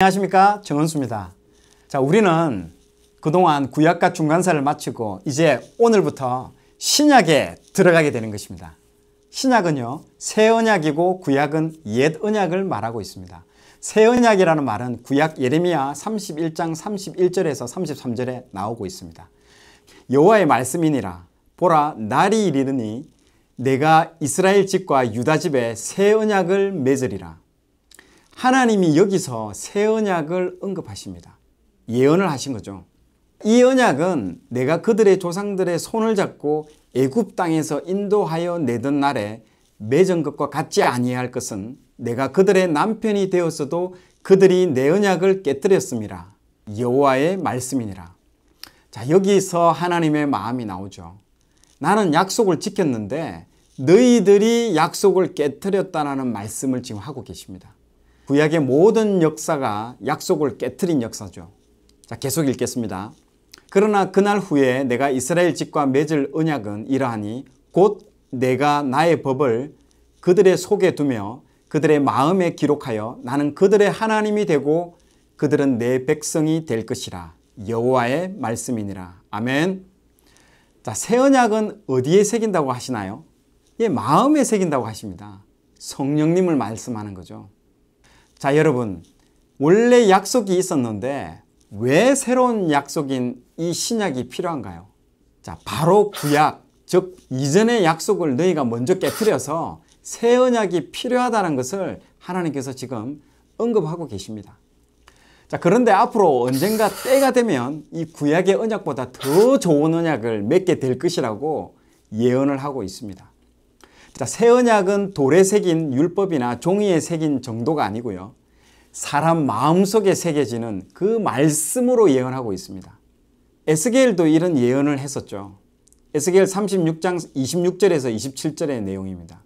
안녕하십니까 정은수입니다 자 우리는 그동안 구약과 중간사를 마치고 이제 오늘부터 신약에 들어가게 되는 것입니다 신약은요 새 언약이고 구약은 옛 언약을 말하고 있습니다 새 언약이라는 말은 구약 예레미야 31장 31절에서 33절에 나오고 있습니다 여호와의 말씀이니라 보라 날이 이르니 내가 이스라엘 집과 유다 집에 새 언약을 맺으리라 하나님이 여기서 새 언약을 언급하십니다. 예언을 하신 거죠. 이 언약은 내가 그들의 조상들의 손을 잡고 애굽 땅에서 인도하여 내던 날에 맺은 것과 같지 아니할 것은 내가 그들의 남편이 되었어도 그들이 내 언약을 깨뜨렸습니다. 여호와의 말씀이니라. 자, 여기서 하나님의 마음이 나오죠. 나는 약속을 지켰는데 너희들이 약속을 깨뜨렸다라는 말씀을 지금 하고 계십니다. 구약의 모든 역사가 약속을 깨뜨린 역사죠. 자, 계속 읽겠습니다. 그러나 그날 후에 내가 이스라엘 집과 맺을 언약은 이러하니 곧 내가 나의 법을 그들의 속에 두며 그들의 마음에 기록하여 나는 그들의 하나님이 되고 그들은 내 백성이 될 것이라 여호와의 말씀이니라. 아멘. 자, 새 언약은 어디에 새긴다고 하시나요? 예, 마음에 새긴다고 하십니다. 성령님을 말씀하는 거죠. 자, 여러분. 원래 약속이 있었는데 왜 새로운 약속인 이 신약이 필요한가요? 자, 바로 구약, 즉 이전의 약속을 너희가 먼저 깨뜨려서 새 언약이 필요하다는 것을 하나님께서 지금 언급하고 계십니다. 자, 그런데 앞으로 언젠가 때가 되면 이 구약의 언약보다 더 좋은 언약을 맺게 될 것이라고 예언을 하고 있습니다. 자, 새 언약은 돌에 새긴 율법이나 종이에 새긴 정도가 아니고요. 사람 마음속에 새겨지는 그 말씀으로 예언하고 있습니다. 에스겔도 이런 예언을 했었죠. 에스겔 36장 26절에서 27절의 내용입니다.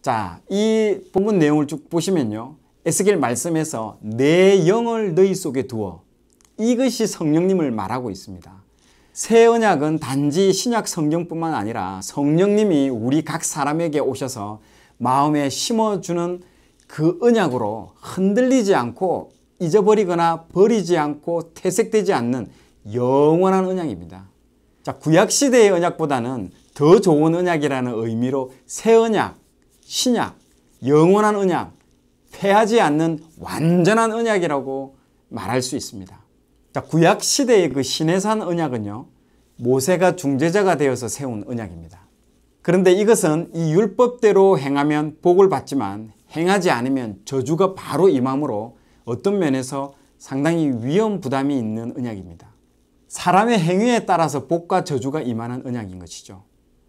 자, 이 본문 내용을 쭉 보시면요. 에스겔 말씀에서 내 영을 너희 속에 두어 이것이 성령님을 말하고 있습니다. 새 언약은 단지 신약 성경뿐만 아니라 성령님이 우리 각 사람에게 오셔서 마음에 심어주는 그 언약으로 흔들리지 않고 잊어버리거나 버리지 않고 퇴색되지 않는 영원한 언약입니다. 자, 구약시대의 언약보다는 더 좋은 언약이라는 의미로 새 언약, 신약, 영원한 언약, 패하지 않는 완전한 언약이라고 말할 수 있습니다. 자, 구약 시대의 그 시내산 언약은요. 모세가 중재자가 되어서 세운 언약입니다. 그런데 이것은 이 율법대로 행하면 복을 받지만 행하지 않으면 저주가 바로 임함으로 어떤 면에서 상당히 위험 부담이 있는 언약입니다. 사람의 행위에 따라서 복과 저주가 임하는 언약인 것이죠.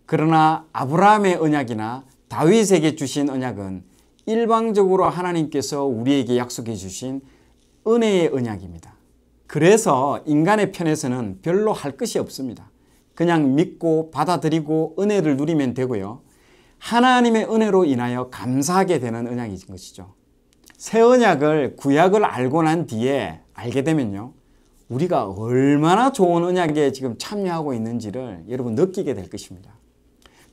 그러나 아브라함의 언약이나 다윗에게 주신 언약은 일방적으로 하나님께서 우리에게 약속해 주신 은혜의 언약입니다. 그래서 인간의 편에서는 별로 할 것이 없습니다. 그냥 믿고 받아들이고 은혜를 누리면 되고요. 하나님의 은혜로 인하여 감사하게 되는 언약인 것이죠. 새 언약을 구약을 알고 난 뒤에 알게 되면요. 우리가 얼마나 좋은 언약에 지금 참여하고 있는지를 여러분 느끼게 될 것입니다.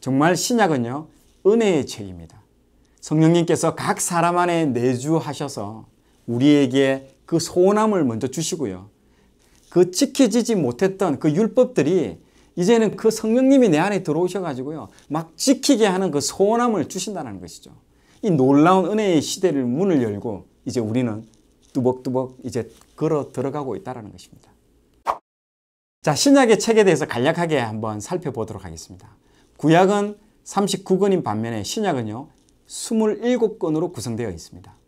정말 신약은요. 은혜의 책입니다. 성령님께서 각 사람 안에 내주하셔서 우리에게 그 소원함을 먼저 주시고요. 그 지켜지지 못했던 그 율법들이 이제는 그 성령님이 내 안에 들어오셔가지고요. 막 지키게 하는 그 소원함을 주신다는 것이죠. 이 놀라운 은혜의 시대를 문을 열고 이제 우리는 뚜벅뚜벅 이제 걸어 들어가고 있다는 것입니다. 자, 신약의 책에 대해서 간략하게 한번 살펴보도록 하겠습니다. 구약은 39권인 반면에 신약은요, 27권으로 구성되어 있습니다.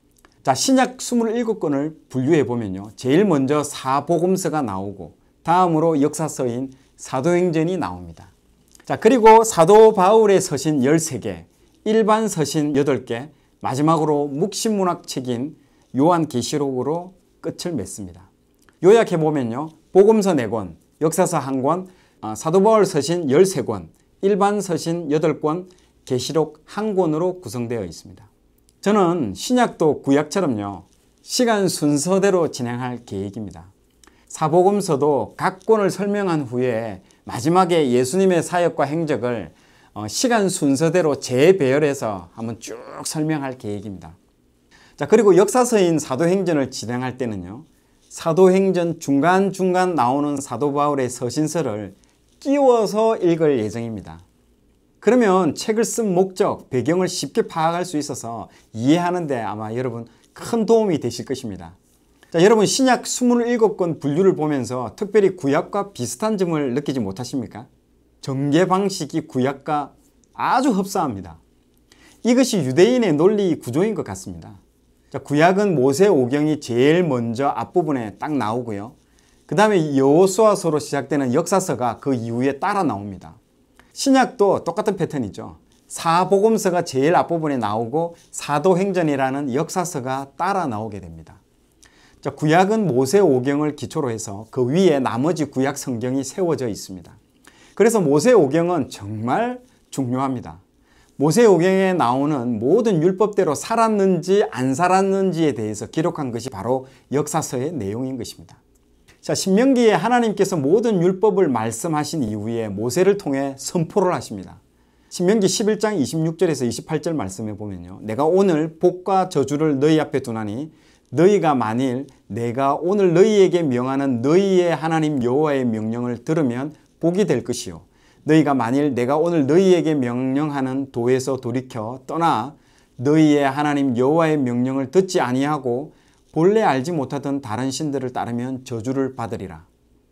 자, 신약 27권을 분류해 보면요. 제일 먼저 사복음서가 나오고 다음으로 역사서인 사도행전이 나옵니다. 자, 그리고 사도 바울의 서신 13개, 일반 서신 8개, 마지막으로 묵신문학 책인 요한계시록으로 끝을 맺습니다. 요약해 보면요. 복음서 4권, 역사서 1권, 아, 사도 바울 서신 13권, 일반 서신 8권, 계시록 1권으로 구성되어 있습니다. 저는 신약도 구약처럼요. 시간 순서대로 진행할 계획입니다. 사복음서도 각 권을 설명한 후에 마지막에 예수님의 사역과 행적을 어, 시간 순서대로 재배열해서 한번 쭉 설명할 계획입니다. 자, 그리고 역사서인 사도행전을 진행할 때는요. 사도행전 중간중간 나오는 사도 바울의 서신서를 끼워서 읽을 예정입니다. 그러면 책을 쓴 목적, 배경을 쉽게 파악할 수 있어서 이해하는데 아마 여러분 큰 도움이 되실 것입니다. 자, 여러분 신약 27권 분류를 보면서 특별히 구약과 비슷한 점을 느끼지 못하십니까? 전개 방식이 구약과 아주 흡사합니다. 이것이 유대인의 논리 구조인 것 같습니다. 자, 구약은 모세 오경이 제일 먼저 앞부분에 딱 나오고요. 그 다음에 여호수아서로 시작되는 역사서가 그 이후에 따라 나옵니다. 신약도 똑같은 패턴이죠. 사복음서가 제일 앞부분에 나오고 사도행전이라는 역사서가 따라 나오게 됩니다. 자, 구약은 모세오경을 기초로 해서 그 위에 나머지 구약 성경이 세워져 있습니다. 그래서 모세오경은 정말 중요합니다. 모세오경에 나오는 모든 율법대로 살았는지 안 살았는지에 대해서 기록한 것이 바로 역사서의 내용인 것입니다. 자, 신명기에 하나님께서 모든 율법을 말씀하신 이후에 모세를 통해 선포를 하십니다. 신명기 11장 26절에서 28절 말씀해 보면요. 내가 오늘 복과 저주를 너희 앞에 두나니 너희가 만일 내가 오늘 너희에게 명하는 너희의 하나님 여호와의 명령을 들으면 복이 될 것이요 너희가 만일 내가 오늘 너희에게 명령하는 도에서 돌이켜 떠나 너희의 하나님 여호와의 명령을 듣지 아니하고 본래 알지 못하던 다른 신들을 따르면 저주를 받으리라.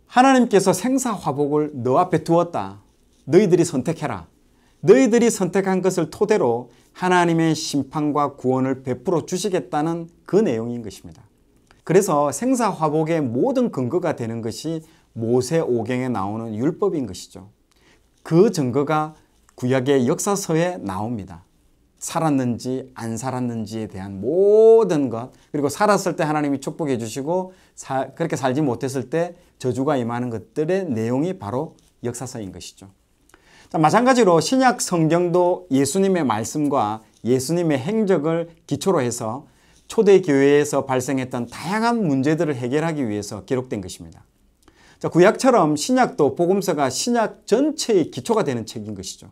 하나님께서 생사 화복을 너 앞에 두었다. 너희들이 선택해라. 너희들이 선택한 것을 토대로 하나님의 심판과 구원을 베풀어 주시겠다는 그 내용인 것입니다. 그래서 생사 화복의 모든 근거가 되는 것이 모세 오경에 나오는 율법인 것이죠. 그 증거가 구약의 역사서에 나옵니다. 살았는지 안 살았는지에 대한 모든 것 그리고 살았을 때 하나님이 축복해 주시고 사, 그렇게 살지 못했을 때 저주가 임하는 것들의 내용이 바로 역사서인 것이죠. 자, 마찬가지로 신약 성경도 예수님의 말씀과 예수님의 행적을 기초로 해서 초대 교회에서 발생했던 다양한 문제들을 해결하기 위해서 기록된 것입니다. 자, 구약처럼 신약도 복음서가 신약 전체의 기초가 되는 책인 것이죠.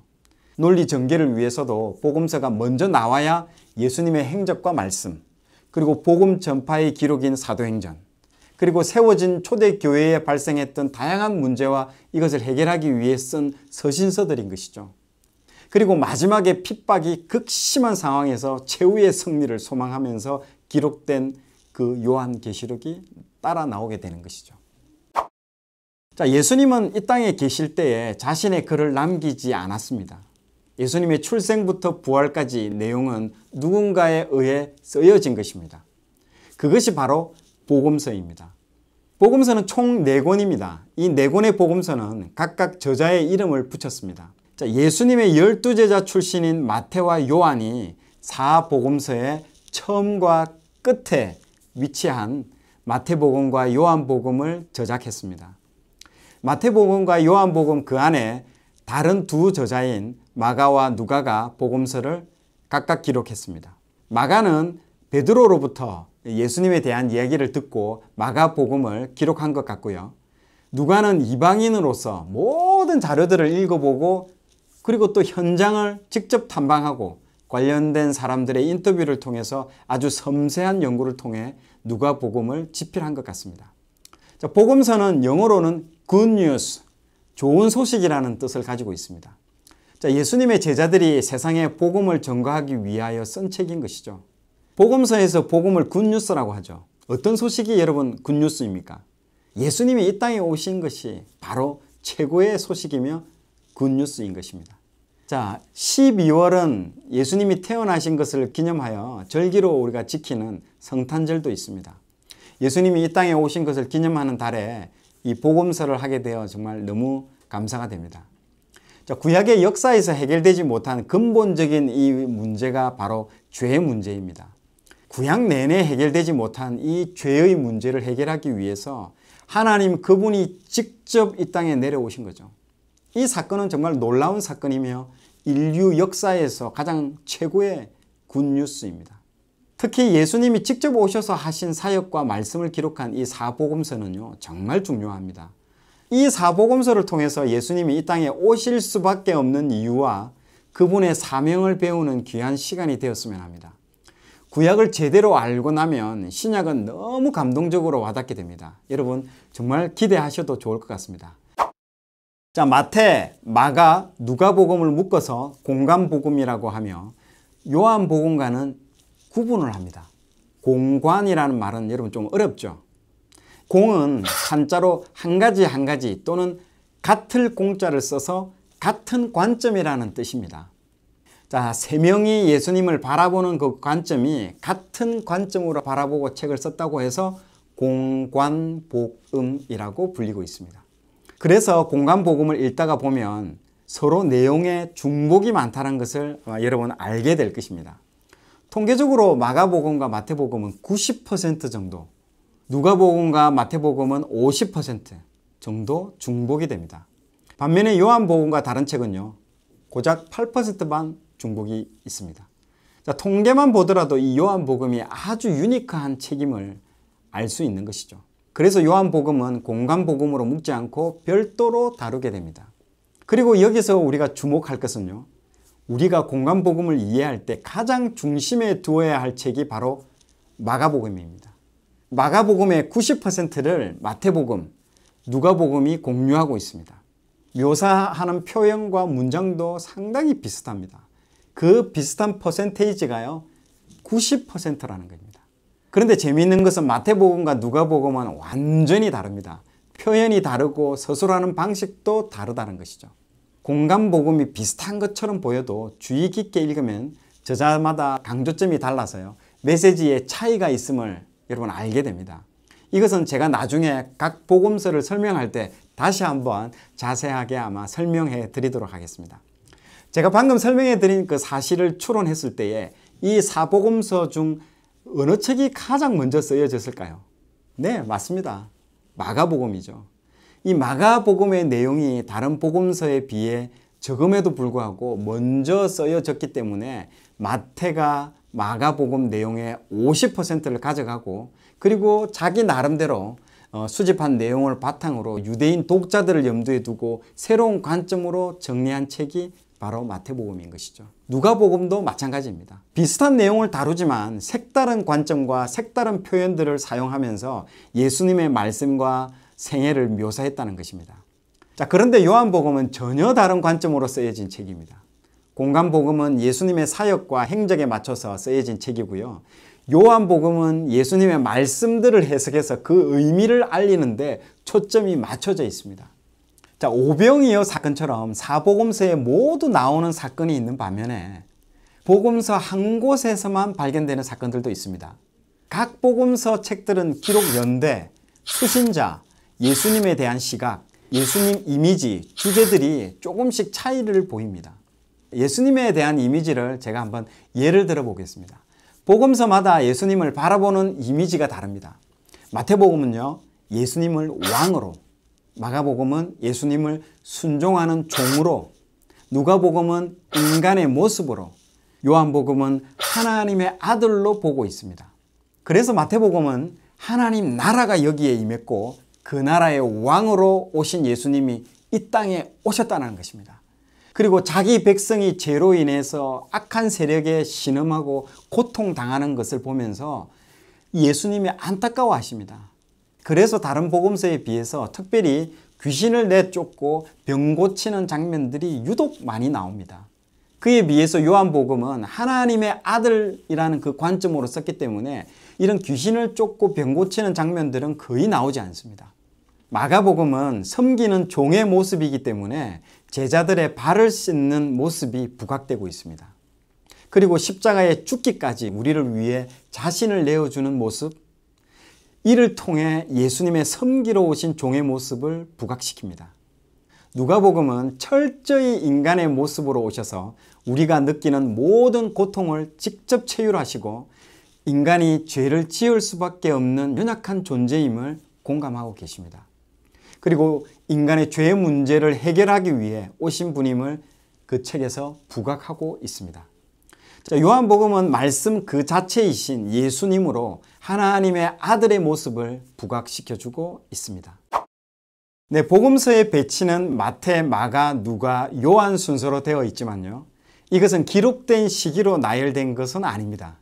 논리 전개를 위해서도 복음서가 먼저 나와야 예수님의 행적과 말씀, 그리고 복음 전파의 기록인 사도행전, 그리고 세워진 초대교회에 발생했던 다양한 문제와 이것을 해결하기 위해 쓴 서신서들인 것이죠. 그리고 마지막에 핍박이 극심한 상황에서 최후의 승리를 소망하면서 기록된 그 요한 계시록이 따라 나오게 되는 것이죠. 자, 예수님은 이 땅에 계실 때에 자신의 글을 남기지 않았습니다. 예수님의 출생부터 부활까지 내용은 누군가에 의해 쓰여진 것입니다. 그것이 바로 복음서입니다. 복음서는 총 4권입니다. 이 4권의 복음서는 각각 저자의 이름을 붙였습니다. 자, 예수님의 열두 제자 출신인 마태와 요한이 사복음서의 처음과 끝에 위치한 마태복음과 요한복음을 저작했습니다. 마태복음과 요한복음 그 안에 다른 두 저자인 마가와 누가가 복음서를 각각 기록했습니다. 마가는 베드로로부터 예수님에 대한 이야기를 듣고 마가 복음을 기록한 것 같고요. 누가는 이방인으로서 모든 자료들을 읽어보고 그리고 또 현장을 직접 탐방하고 관련된 사람들의 인터뷰를 통해서 아주 섬세한 연구를 통해 누가 복음을 집필한 것 같습니다. 자, 복음서는 영어로는 good news, 좋은 소식이라는 뜻을 가지고 있습니다. 자, 예수님의 제자들이 세상에 복음을 전가하기 위하여 쓴 책인 것이죠. 복음서에서 복음을 굿뉴스라고 하죠. 어떤 소식이 여러분 굿뉴스입니까? 예수님이 이 땅에 오신 것이 바로 최고의 소식이며 굿뉴스인 것입니다. 자, 12월은 예수님이 태어나신 것을 기념하여 절기로 우리가 지키는 성탄절도 있습니다. 예수님이 이 땅에 오신 것을 기념하는 달에 이 복음서를 하게 되어 정말 너무 감사가 됩니다. 자, 구약의 역사에서 해결되지 못한 근본적인 이 문제가 바로 죄의 문제입니다. 구약 내내 해결되지 못한 이 죄의 문제를 해결하기 위해서 하나님 그분이 직접 이 땅에 내려오신 거죠. 이 사건은 정말 놀라운 사건이며 인류 역사에서 가장 최고의 굿뉴스입니다. 특히 예수님이 직접 오셔서 하신 사역과 말씀을 기록한 이 사복음서는요, 정말 중요합니다. 이 사복음서를 통해서 예수님이 이 땅에 오실 수밖에 없는 이유와 그분의 사명을 배우는 귀한 시간이 되었으면 합니다. 구약을 제대로 알고 나면 신약은 너무 감동적으로 와닿게 됩니다. 여러분 정말 기대하셔도 좋을 것 같습니다. 자 마태, 마가, 누가복음을 묶어서 공간복음이라고 하며 요한복음과는 구분을 합니다. 공관이라는 말은 여러분 좀 어렵죠. 공은 한자로 한 가지 한 가지 또는 같을 공자를 써서 같은 관점이라는 뜻입니다. 자, 세 명이 예수님을 바라보는 그 관점이 같은 관점으로 바라보고 책을 썼다고 해서 공관복음이라고 불리고 있습니다. 그래서 공관복음을 읽다가 보면 서로 내용의 중복이 많다는 것을 아, 여러분 알게 될 것입니다. 통계적으로 마가복음과 마태복음은 90% 정도 누가복음과 마태복음은 50% 정도 중복이 됩니다. 반면에 요한복음과 다른 책은요. 고작 8%만 중복이 있습니다. 자, 통계만 보더라도 이 요한복음이 아주 유니크한 책임을 알 수 있는 것이죠. 그래서 요한복음은 공간복음으로 묶지 않고 별도로 다루게 됩니다. 그리고 여기서 우리가 주목할 것은요. 우리가 공간복음을 이해할 때 가장 중심에 두어야 할 책이 바로 마가복음입니다. 마가복음의 90%를 마태복음, 누가복음이 공유하고 있습니다. 묘사하는 표현과 문장도 상당히 비슷합니다. 그 비슷한 퍼센테이지가요. 90%라는 겁니다. 그런데 재미있는 것은 마태복음과 누가복음은 완전히 다릅니다. 표현이 다르고 서술하는 방식도 다르다는 것이죠. 공간복음이 비슷한 것처럼 보여도 주의 깊게 읽으면 저자마다 강조점이 달라서요. 메시지에 차이가 있음을 여러분 알게 됩니다. 이것은 제가 나중에 각 복음서를 설명할 때 다시 한번 자세하게 아마 설명해 드리도록 하겠습니다. 제가 방금 설명해 드린 그 사실을 추론했을 때에 이 사복음서 중 어느 책이 가장 먼저 쓰여졌을까요? 네, 맞습니다. 마가복음이죠. 이 마가복음의 내용이 다른 복음서에 비해 적음에도 불구하고 먼저 쓰여졌기 때문에 마태가 마가복음 내용의 50%를 가져가고 그리고 자기 나름대로 어, 수집한 내용을 바탕으로 유대인 독자들을 염두에 두고 새로운 관점으로 정리한 책이 바로 마태복음인 것이죠. 누가복음도 마찬가지입니다. 비슷한 내용을 다루지만 색다른 관점과 색다른 표현들을 사용하면서 예수님의 말씀과 생애를 묘사했다는 것입니다. 자, 그런데 요한복음은 전혀 다른 관점으로 쓰여진 책입니다. 공간복음은 예수님의 사역과 행적에 맞춰서 쓰여진 책이고요. 요한복음은 예수님의 말씀들을 해석해서 그 의미를 알리는데 초점이 맞춰져 있습니다. 자, 오병이어 사건처럼 사복음서에 모두 나오는 사건이 있는 반면에 복음서 한 곳에서만 발견되는 사건들도 있습니다. 각 복음서 책들은 기록 연대, 수신자, 예수님에 대한 시각, 예수님 이미지, 주제들이 조금씩 차이를 보입니다. 예수님에 대한 이미지를 제가 한번 예를 들어 보겠습니다. 복음서마다 예수님을 바라보는 이미지가 다릅니다. 마태복음은요, 예수님을 왕으로, 마가복음은 예수님을 순종하는 종으로, 누가복음은 인간의 모습으로, 요한복음은 하나님의 아들로 보고 있습니다. 그래서 마태복음은 하나님 나라가 여기에 임했고 그 나라의 왕으로 오신 예수님이 이 땅에 오셨다는 것입니다. 그리고 자기 백성이 죄로 인해서 악한 세력에 신음하고 고통당하는 것을 보면서 예수님이 안타까워하십니다. 그래서 다른 복음서에 비해서 특별히 귀신을 내쫓고 병 고치는 장면들이 유독 많이 나옵니다. 그에 비해서 요한복음은 하나님의 아들이라는 그 관점으로 썼기 때문에 이런 귀신을 쫓고 병 고치는 장면들은 거의 나오지 않습니다. 마가복음은 섬기는 종의 모습이기 때문에 제자들의 발을 씻는 모습이 부각되고 있습니다. 그리고 십자가에 죽기까지 우리를 위해 자신을 내어주는 모습, 이를 통해 예수님의 섬기로 오신 종의 모습을 부각시킵니다. 누가복음은 철저히 인간의 모습으로 오셔서 우리가 느끼는 모든 고통을 직접 체휼하시고 인간이 죄를 지을 수밖에 없는 연약한 존재임을 공감하고 계십니다. 그리고 인간의 죄의 문제를 해결하기 위해 오신 분임을 그 책에서 부각하고 있습니다. 자, 요한복음은 말씀 그 자체이신 예수님으로 하나님의 아들의 모습을 부각시켜주고 있습니다. 네, 복음서의 배치는 마태, 마가, 누가, 요한 순서로 되어 있지만요. 이것은 기록된 시기로 나열된 것은 아닙니다.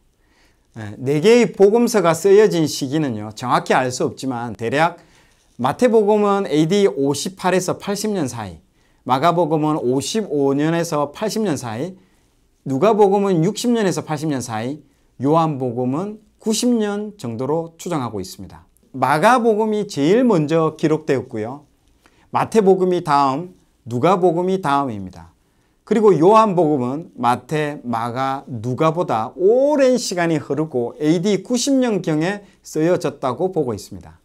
네, 네 개의 복음서가 쓰여진 시기는요, 정확히 알 수 없지만 대략 마태복음은 AD 58에서 80년 사이, 마가복음은 55년에서 80년 사이, 누가복음은 60년에서 80년 사이, 요한복음은 90년 정도로 추정하고 있습니다. 마가복음이 제일 먼저 기록되었고요. 마태복음이 다음, 누가복음이 다음입니다. 그리고 요한복음은 마태, 마가, 누가보다 오랜 시간이 흐르고 AD 90년경에 쓰여졌다고 보고 있습니다.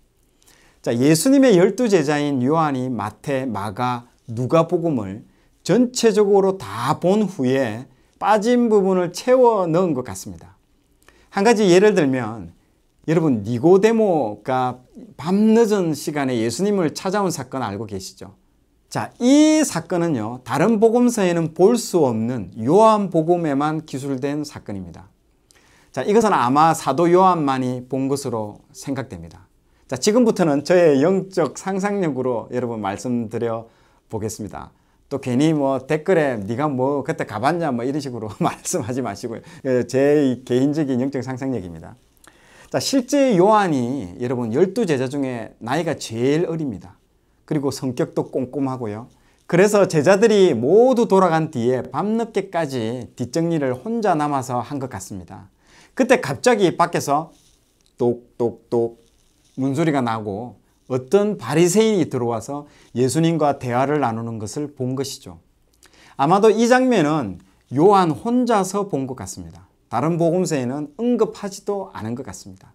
자, 예수님의 열두 제자인 요한이 마태, 마가, 누가복음을 전체적으로 다 본 후에 빠진 부분을 채워 넣은 것 같습니다. 한 가지 예를 들면 여러분 니고데모가 밤늦은 시간에 예수님을 찾아온 사건 알고 계시죠? 자, 이 사건은요. 다른 복음서에는 볼 수 없는 요한 복음에만 기술된 사건입니다. 자, 이것은 아마 사도 요한만이 본 것으로 생각됩니다. 자, 지금부터는 저의 영적 상상력으로 여러분 말씀드려 보겠습니다. 또 괜히 뭐 댓글에 네가 뭐 그때 가봤냐 뭐 이런 식으로 말씀하지 마시고요. 예, 제 개인적인 영적 상상력입니다. 자, 실제 요한이 여러분 12제자 중에 나이가 제일 어립니다. 그리고 성격도 꼼꼼하고요. 그래서 제자들이 모두 돌아간 뒤에 밤늦게까지 뒷정리를 혼자 남아서 한 것 같습니다. 그때 갑자기 밖에서 똑똑똑 문소리가 나고 어떤 바리새인이 들어와서 예수님과 대화를 나누는 것을 본 것이죠. 아마도 이 장면은 요한 혼자서 본 것 같습니다. 다른 복음서에는 언급하지도 않은 것 같습니다.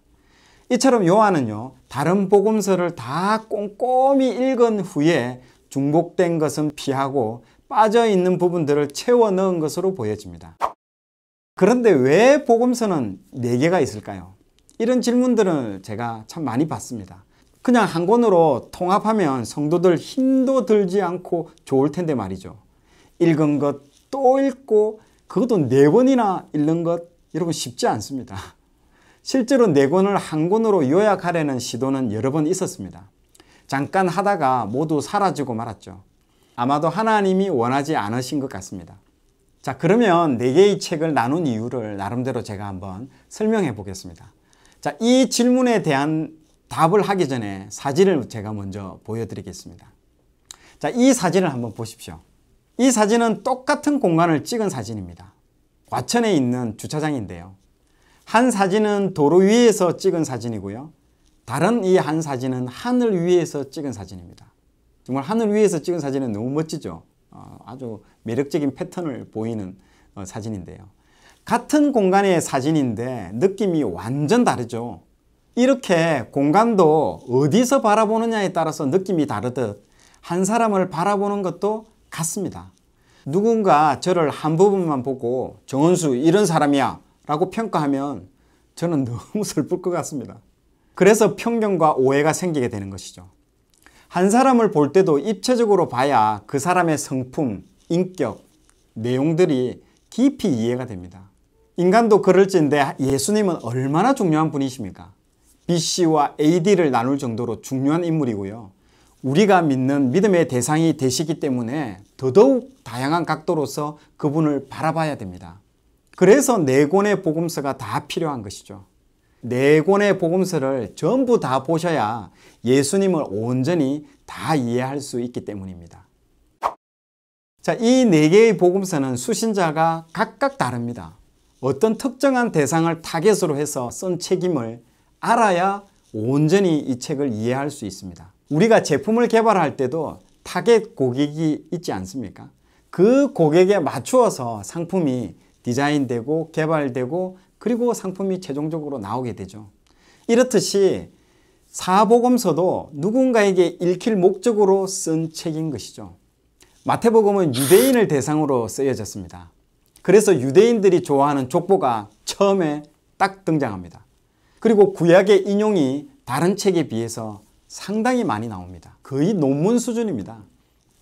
이처럼 요한은요, 다른 복음서를 다 꼼꼼히 읽은 후에 중복된 것은 피하고 빠져 있는 부분들을 채워 넣은 것으로 보여집니다. 그런데 왜 복음서는 4개가 있을까요? 이런 질문들을 제가 참 많이 받습니다. 그냥 한 권으로 통합하면 성도들 힘도 들지 않고 좋을 텐데 말이죠. 읽은 것 또 읽고 그것도 네 번이나 읽는 것 여러분 쉽지 않습니다. 실제로 네 권을 한 권으로 요약하려는 시도는 여러 번 있었습니다. 잠깐 하다가 모두 사라지고 말았죠. 아마도 하나님이 원하지 않으신 것 같습니다. 자, 그러면 네 개의 책을 나눈 이유를 나름대로 제가 한번 설명해 보겠습니다. 자, 이 질문에 대한 답을 하기 전에 사진을 제가 먼저 보여드리겠습니다. 자, 이 사진을 한번 보십시오. 이 사진은 똑같은 공간을 찍은 사진입니다. 과천에 있는 주차장인데요. 한 사진은 도로 위에서 찍은 사진이고요. 다른 이 한 사진은 하늘 위에서 찍은 사진입니다. 정말 하늘 위에서 찍은 사진은 너무 멋지죠. 어, 아주 매력적인 패턴을 보이는 어, 사진인데요. 같은 공간의 사진인데 느낌이 완전 다르죠. 이렇게 공간도 어디서 바라보느냐에 따라서 느낌이 다르듯 한 사람을 바라보는 것도 같습니다. 누군가 저를 한 부분만 보고 정은수 이런 사람이야 라고 평가하면 저는 너무 슬플 것 같습니다. 그래서 편견과 오해가 생기게 되는 것이죠. 한 사람을 볼 때도 입체적으로 봐야 그 사람의 성품, 인격, 내용들이 깊이 이해가 됩니다. 인간도 그럴진데 예수님은 얼마나 중요한 분이십니까? BC와 AD를 나눌 정도로 중요한 인물이고요. 우리가 믿는 믿음의 대상이 되시기 때문에 더더욱 다양한 각도로서 그분을 바라봐야 됩니다. 그래서 네 권의 복음서가 다 필요한 것이죠. 네 권의 복음서를 전부 다 보셔야 예수님을 온전히 다 이해할 수 있기 때문입니다. 자, 이 네 개의 복음서는 수신자가 각각 다릅니다. 어떤 특정한 대상을 타겟으로 해서 쓴 책임을 알아야 온전히 이 책을 이해할 수 있습니다. 우리가 제품을 개발할 때도 타겟 고객이 있지 않습니까? 그 고객에 맞추어서 상품이 디자인되고 개발되고 그리고 상품이 최종적으로 나오게 되죠. 이렇듯이 사보검서도 누군가에게 읽힐 목적으로 쓴 책인 것이죠. 마태복음은 유대인을 대상으로 쓰여졌습니다. 그래서 유대인들이 좋아하는 족보가 처음에 딱 등장합니다. 그리고 구약의 인용이 다른 책에 비해서 상당히 많이 나옵니다. 거의 논문 수준입니다.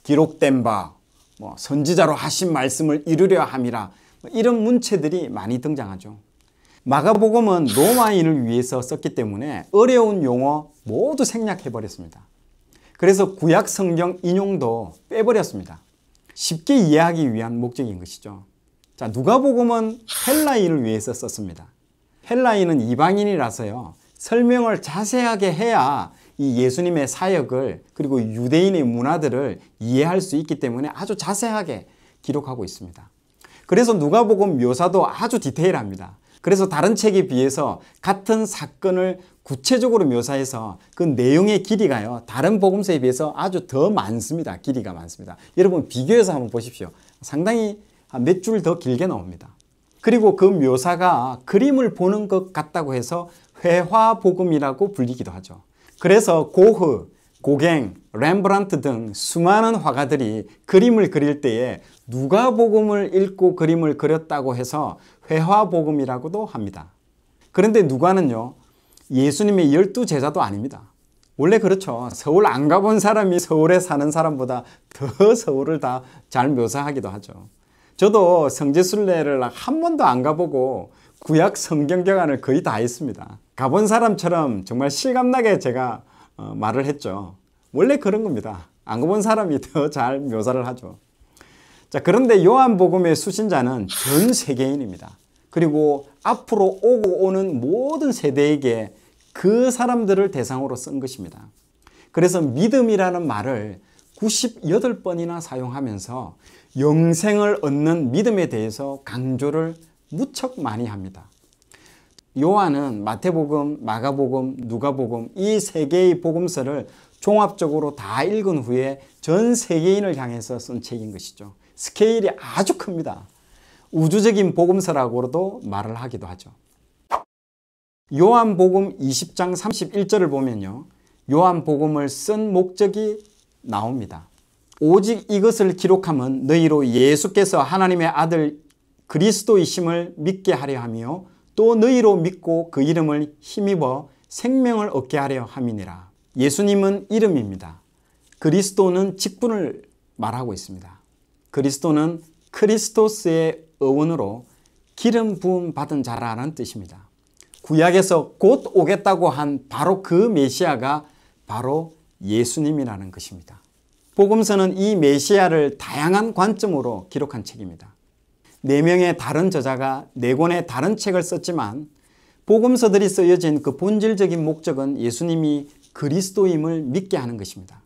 기록된 바, 뭐 선지자로 하신 말씀을 이루려 함이라 뭐 이런 문체들이 많이 등장하죠. 마가복음은 로마인을 위해서 썼기 때문에 어려운 용어 모두 생략해버렸습니다. 그래서 구약 성경 인용도 빼버렸습니다. 쉽게 이해하기 위한 목적인 것이죠. 자, 누가복음은 헬라인을 위해서 썼습니다. 헬라인은 이방인이라서요. 설명을 자세하게 해야 이 예수님의 사역을 그리고 유대인의 문화들을 이해할 수 있기 때문에 아주 자세하게 기록하고 있습니다. 그래서 누가복음 묘사도 아주 디테일합니다. 그래서 다른 책에 비해서 같은 사건을 구체적으로 묘사해서 그 내용의 길이가요. 다른 복음서에 비해서 아주 더 많습니다. 길이가 많습니다. 여러분 비교해서 한번 보십시오. 상당히 몇줄더 길게 나옵니다. 그리고 그 묘사가 그림을 보는 것 같다고 해서 회화복음이라고 불리기도 하죠. 그래서 고흐, 고갱, 렘브란트 등 수많은 화가들이 그림을 그릴 때에 누가복음을 읽고 그림을 그렸다고 해서 회화복음이라고도 합니다. 그런데 누가는요. 예수님의 열두 제자도 아닙니다. 원래 그렇죠. 서울 안 가본 사람이 서울에 사는 사람보다 더 서울을 다 잘 묘사하기도 하죠. 저도 성지순례를 한 번도 안 가보고 구약 성경경안을 거의 다 했습니다. 가본 사람처럼 정말 실감나게 제가 어, 말을 했죠. 원래 그런 겁니다. 안 가본 사람이 더 잘 묘사를 하죠. 자, 그런데 요한복음의 수신자는 전 세계인입니다. 그리고 앞으로 오고 오는 모든 세대에게 그 사람들을 대상으로 쓴 것입니다. 그래서 믿음이라는 말을 98번이나 사용하면서 영생을 얻는 믿음에 대해서 강조를 무척 많이 합니다. 요한은 마태복음, 마가복음, 누가복음 이 세 개의 복음서를 종합적으로 다 읽은 후에 전 세계인을 향해서 쓴 책인 것이죠. 스케일이 아주 큽니다. 우주적인 복음서라고도 말을 하기도 하죠. 요한복음 20장 31절을 보면요. 요한복음을 쓴 목적이 나옵니다. 오직 이것을 기록함은 너희로 예수께서 하나님의 아들 그리스도이심을 믿게 하려 하며 또 너희로 믿고 그 이름을 힘입어 생명을 얻게 하려 함이니라. 예수님은 이름입니다. 그리스도는 직분을 말하고 있습니다. 그리스도는 크리스토스의 어원으로 기름 부음 받은 자라는 뜻입니다. 구약에서 곧 오겠다고 한 바로 그 메시아가 바로 예수님이라는 것입니다. 복음서는 이 메시아를 다양한 관점으로 기록한 책입니다. 네 명의 다른 저자가 네 권의 다른 책을 썼지만 복음서들이 쓰여진 그 본질적인 목적은 예수님이 그리스도임을 믿게 하는 것입니다.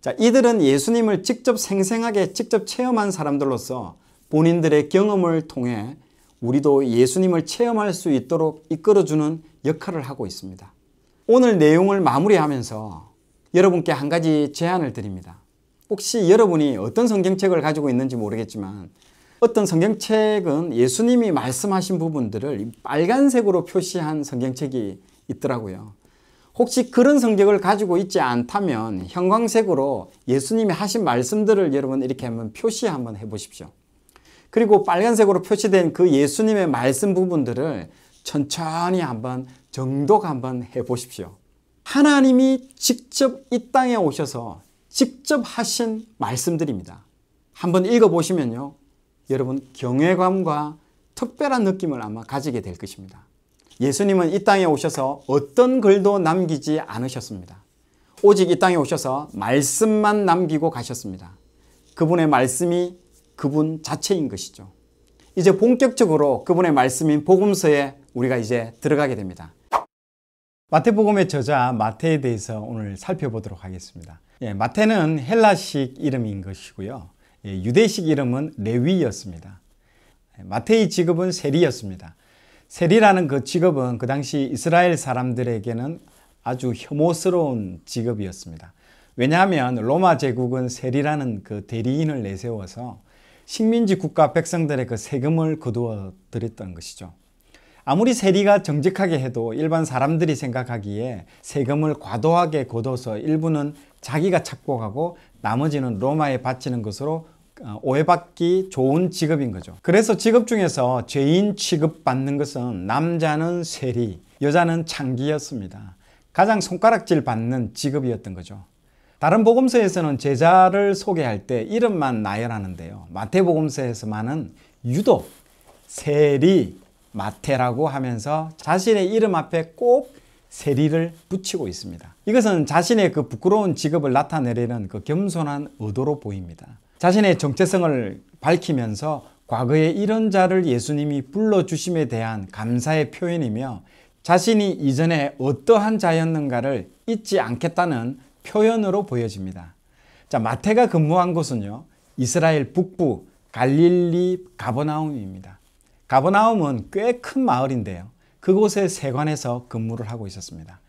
자, 이들은 예수님을 직접 생생하게 직접 체험한 사람들로서 본인들의 경험을 통해 우리도 예수님을 체험할 수 있도록 이끌어주는 역할을 하고 있습니다. 오늘 내용을 마무리하면서 여러분께 한 가지 제안을 드립니다. 혹시 여러분이 어떤 성경책을 가지고 있는지 모르겠지만 어떤 성경책은 예수님이 말씀하신 부분들을 빨간색으로 표시한 성경책이 있더라고요. 혹시 그런 성격을 가지고 있지 않다면 형광색으로 예수님이 하신 말씀들을 여러분 이렇게 한번 표시 한번 해보십시오. 그리고 빨간색으로 표시된 그 예수님의 말씀 부분들을 천천히 한번 정독 한번 해보십시오. 하나님이 직접 이 땅에 오셔서 직접 하신 말씀들입니다. 한번 읽어보시면요. 여러분 경외감과 특별한 느낌을 아마 가지게 될 것입니다. 예수님은 이 땅에 오셔서 어떤 글도 남기지 않으셨습니다. 오직 이 땅에 오셔서 말씀만 남기고 가셨습니다. 그분의 말씀이 그분 자체인 것이죠. 이제 본격적으로 그분의 말씀인 복음서에 우리가 이제 들어가게 됩니다. 마태복음의 저자 마태에 대해서 오늘 살펴보도록 하겠습니다. 예, 마태는 헬라식 이름인 것이고요. 예, 유대식 이름은 레위였습니다. 예, 마태의 직업은 세리였습니다. 세리라는 그 직업은 그 당시 이스라엘 사람들에게는 아주 혐오스러운 직업이었습니다. 왜냐하면 로마 제국은 세리라는 그 대리인을 내세워서 식민지 국가 백성들의 그 세금을 거두어 드렸던 것이죠. 아무리 세리가 정직하게 해도 일반 사람들이 생각하기에 세금을 과도하게 거둬서 일부는 자기가 착복하고 나머지는 로마에 바치는 것으로 어, 오해받기 좋은 직업인 거죠. 그래서 직업 중에서 죄인 취급받는 것은 남자는 세리, 여자는 창기였습니다. 가장 손가락질 받는 직업이었던 거죠. 다른 복음서에서는 제자를 소개할 때 이름만 나열하는데요. 마태복음서에서만은 유독 세리 마태라고 하면서 자신의 이름 앞에 꼭 세리를 붙이고 있습니다. 이것은 자신의 그 부끄러운 직업을 나타내려는 그 겸손한 의도로 보입니다. 자신의 정체성을 밝히면서 과거에 이런 자를 예수님이 불러주심에 대한 감사의 표현이며 자신이 이전에 어떠한 자였는가를 잊지 않겠다는 표현으로 보여집니다. 자, 마태가 근무한 곳은요, 이스라엘 북부 갈릴리 가버나움입니다. 가버나움은 꽤 큰 마을인데요. 그곳의 세관에서 근무를 하고 있었습니다.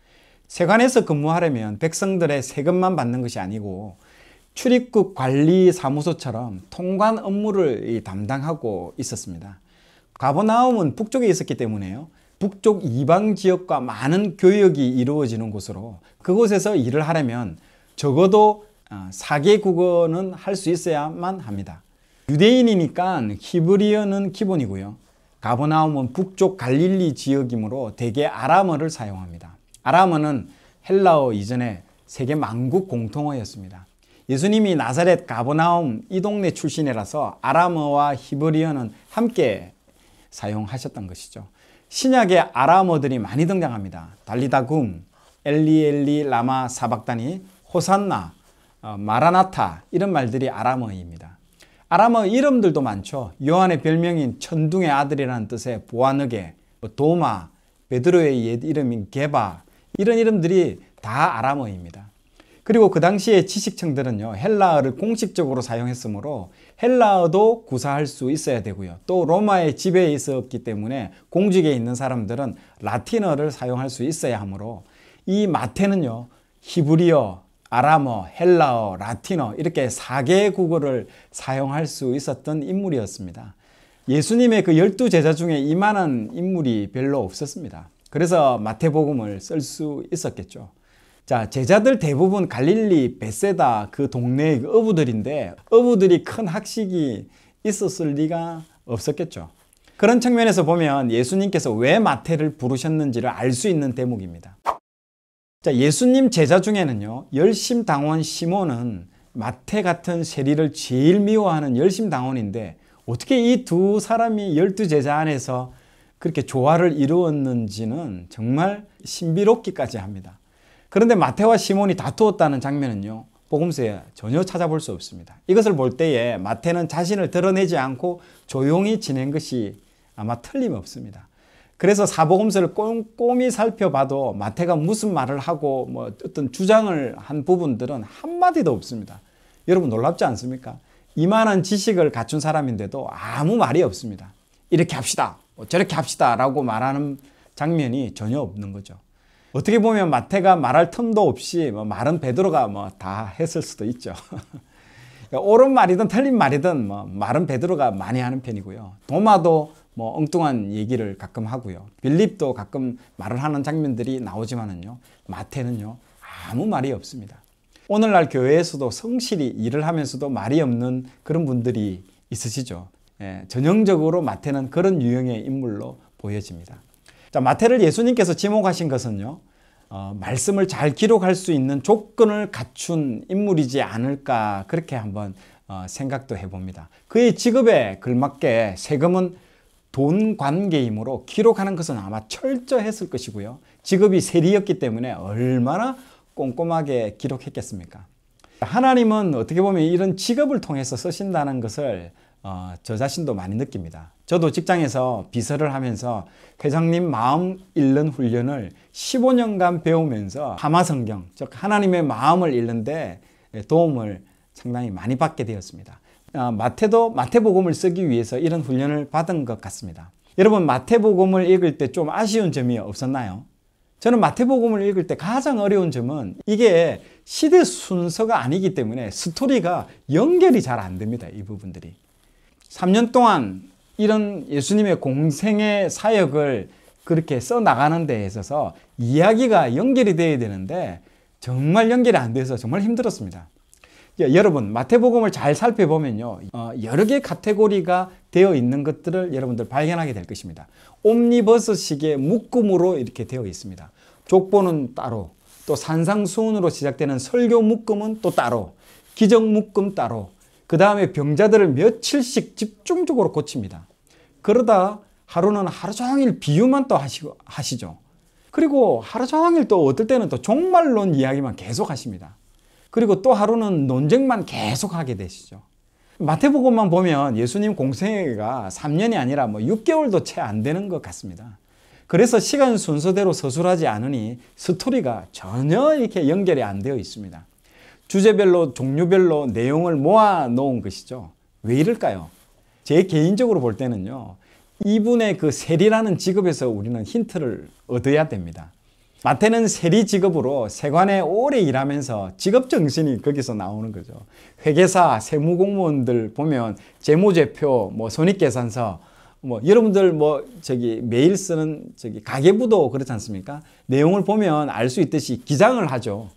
세관에서 근무하려면 백성들의 세금만 받는 것이 아니고 출입국 관리 사무소처럼 통관 업무를 담당하고 있었습니다. 가버나움은 북쪽에 있었기 때문에요. 북쪽 이방 지역과 많은 교역이 이루어지는 곳으로 그곳에서 일을 하려면 적어도 4개 어, 국어는 할 수 있어야만 합니다. 유대인이니까 히브리어는 기본이고요. 가버나움은 북쪽 갈릴리 지역이므로 대개 아람어를 사용합니다. 아람어는 헬라어 이전에 세계 만국 공통어였습니다. 예수님이 나사렛 가버나움 이 동네 출신이라서 아람어와 히브리어는 함께 사용하셨던 것이죠. 신약의 아람어들이 많이 등장합니다. 달리다굼, 엘리엘리 라마 사박단이 호산나, 어, 마라나타 이런 말들이 아람어입니다. 아람어 이름들도 많죠. 요한의 별명인 천둥의 아들이라는 뜻의 보아느게, 뭐 도마, 베드로의 옛 이름인 게바, 이런 이름들이 다 아람어입니다. 그리고 그 당시에 지식층들은요 헬라어를 공식적으로 사용했으므로 헬라어도 구사할 수 있어야 되고요 또 로마의 지배에 있었기 때문에 공직에 있는 사람들은 라틴어를 사용할 수 있어야 하므로 이 마태는요 히브리어, 아람어, 헬라어, 라틴어 이렇게 4개의 국어를 사용할 수 있었던 인물이었습니다 예수님의 그1 2 제자 중에 이만한 인물이 별로 없었습니다 그래서 마태복음을 쓸 수 있었겠죠. 자, 제자들 대부분 갈릴리 베세다 그 동네의 그 어부들인데 어부들이 큰 학식이 있었을 리가 없었겠죠. 그런 측면에서 보면 예수님께서 왜 마태를 부르셨는지를 알 수 있는 대목입니다. 자, 예수님 제자 중에는요. 열심 당원 시몬은 마태 같은 세리를 제일 미워하는 열심 당원인데 어떻게 이 두 사람이 열두 제자 안에서 그렇게 조화를 이루었는지는 정말 신비롭기까지 합니다. 그런데 마태와 시몬이 다투었다는 장면은요. 복음서에 전혀 찾아볼 수 없습니다. 이것을 볼 때에 마태는 자신을 드러내지 않고 조용히 지낸 것이 아마 틀림없습니다. 그래서 사복음서를 꼼꼼히 살펴봐도 마태가 무슨 말을 하고 뭐 어떤 주장을 한 부분들은 한마디도 없습니다. 여러분 놀랍지 않습니까? 이만한 지식을 갖춘 사람인데도 아무 말이 없습니다. 이렇게 합시다. 뭐 저렇게 합시다라고 말하는 장면이 전혀 없는 거죠. 어떻게 보면 마태가 말할 틈도 없이 뭐 말은 베드로가 뭐다 했을 수도 있죠. 그러니까 옳은 말이든 틀린 말이든 뭐 말은 베드로가 많이 하는 편이고요. 도마도 뭐 엉뚱한 얘기를 가끔 하고요. 빌립도 가끔 말을 하는 장면들이 나오지만은요. 마태는요. 아무 말이 없습니다. 오늘날 교회에서도 성실히 일을 하면서도 말이 없는 그런 분들이 있으시죠. 예, 전형적으로 마태는 그런 유형의 인물로 보여집니다. 자, 마태를 예수님께서 지목하신 것은요. 어, 말씀을 잘 기록할 수 있는 조건을 갖춘 인물이지 않을까 그렇게 한번 어, 생각도 해봅니다. 그의 직업에 걸맞게 세금은 돈 관계이므로 기록하는 것은 아마 철저했을 것이고요. 직업이 세리였기 때문에 얼마나 꼼꼼하게 기록했겠습니까? 하나님은 어떻게 보면 이런 직업을 통해서 쓰신다는 것을 어, 저 자신도 많이 느낍니다. 저도 직장에서 비서를 하면서 회장님 마음 읽는 훈련을 15년간 배우면서 하마성경, 즉 하나님의 마음을 읽는데 도움을 상당히 많이 받게 되었습니다. 어, 마태도 마태복음을 쓰기 위해서 이런 훈련을 받은 것 같습니다. 여러분 마태복음을 읽을 때 좀 아쉬운 점이 없었나요? 저는 마태복음을 읽을 때 가장 어려운 점은 이게 시대 순서가 아니기 때문에 스토리가 연결이 잘 안 됩니다. 이 부분들이. 3년 동안 이런 예수님의 공생의 사역을 그렇게 써 나가는 데 있어서 이야기가 연결이 돼야 되는데 정말 연결이 안 돼서 정말 힘들었습니다. 여러분 마태복음을 잘 살펴보면요 어, 여러 개 카테고리가 되어 있는 것들을 여러분들 발견하게 될 것입니다 옴니버스식의 묶음으로 이렇게 되어 있습니다 족보는 따로 또 산상수훈으로 시작되는 설교 묶음은 또 따로 기적 묶음 따로 그 다음에 병자들을 며칠씩 집중적으로 고칩니다. 그러다 하루는 하루 종일 비유만 또 하시고, 하시죠. 그리고 하루 종일 또 어떨 때는 또 종말론 이야기만 계속 하십니다. 그리고 또 하루는 논쟁만 계속 하게 되시죠. 마태복음만 보면 예수님 공생애가 3년이 아니라 뭐 6개월도 채 안 되는 것 같습니다. 그래서 시간 순서대로 서술하지 않으니 스토리가 전혀 이렇게 연결이 안 되어 있습니다. 주제별로 종류별로 내용을 모아 놓은 것이죠. 왜 이럴까요? 제 개인적으로 볼 때는요. 이분의 그 세리라는 직업에서 우리는 힌트를 얻어야 됩니다. 마태는 세리 직업으로 세관에 오래 일하면서 직업 정신이 거기서 나오는 거죠. 회계사, 세무 공무원들 보면 재무제표, 뭐 손익계산서, 뭐 여러분들 뭐 저기 매일 쓰는 저기 가계부도 그렇지 않습니까? 내용을 보면 알 수 있듯이 기장을 하죠.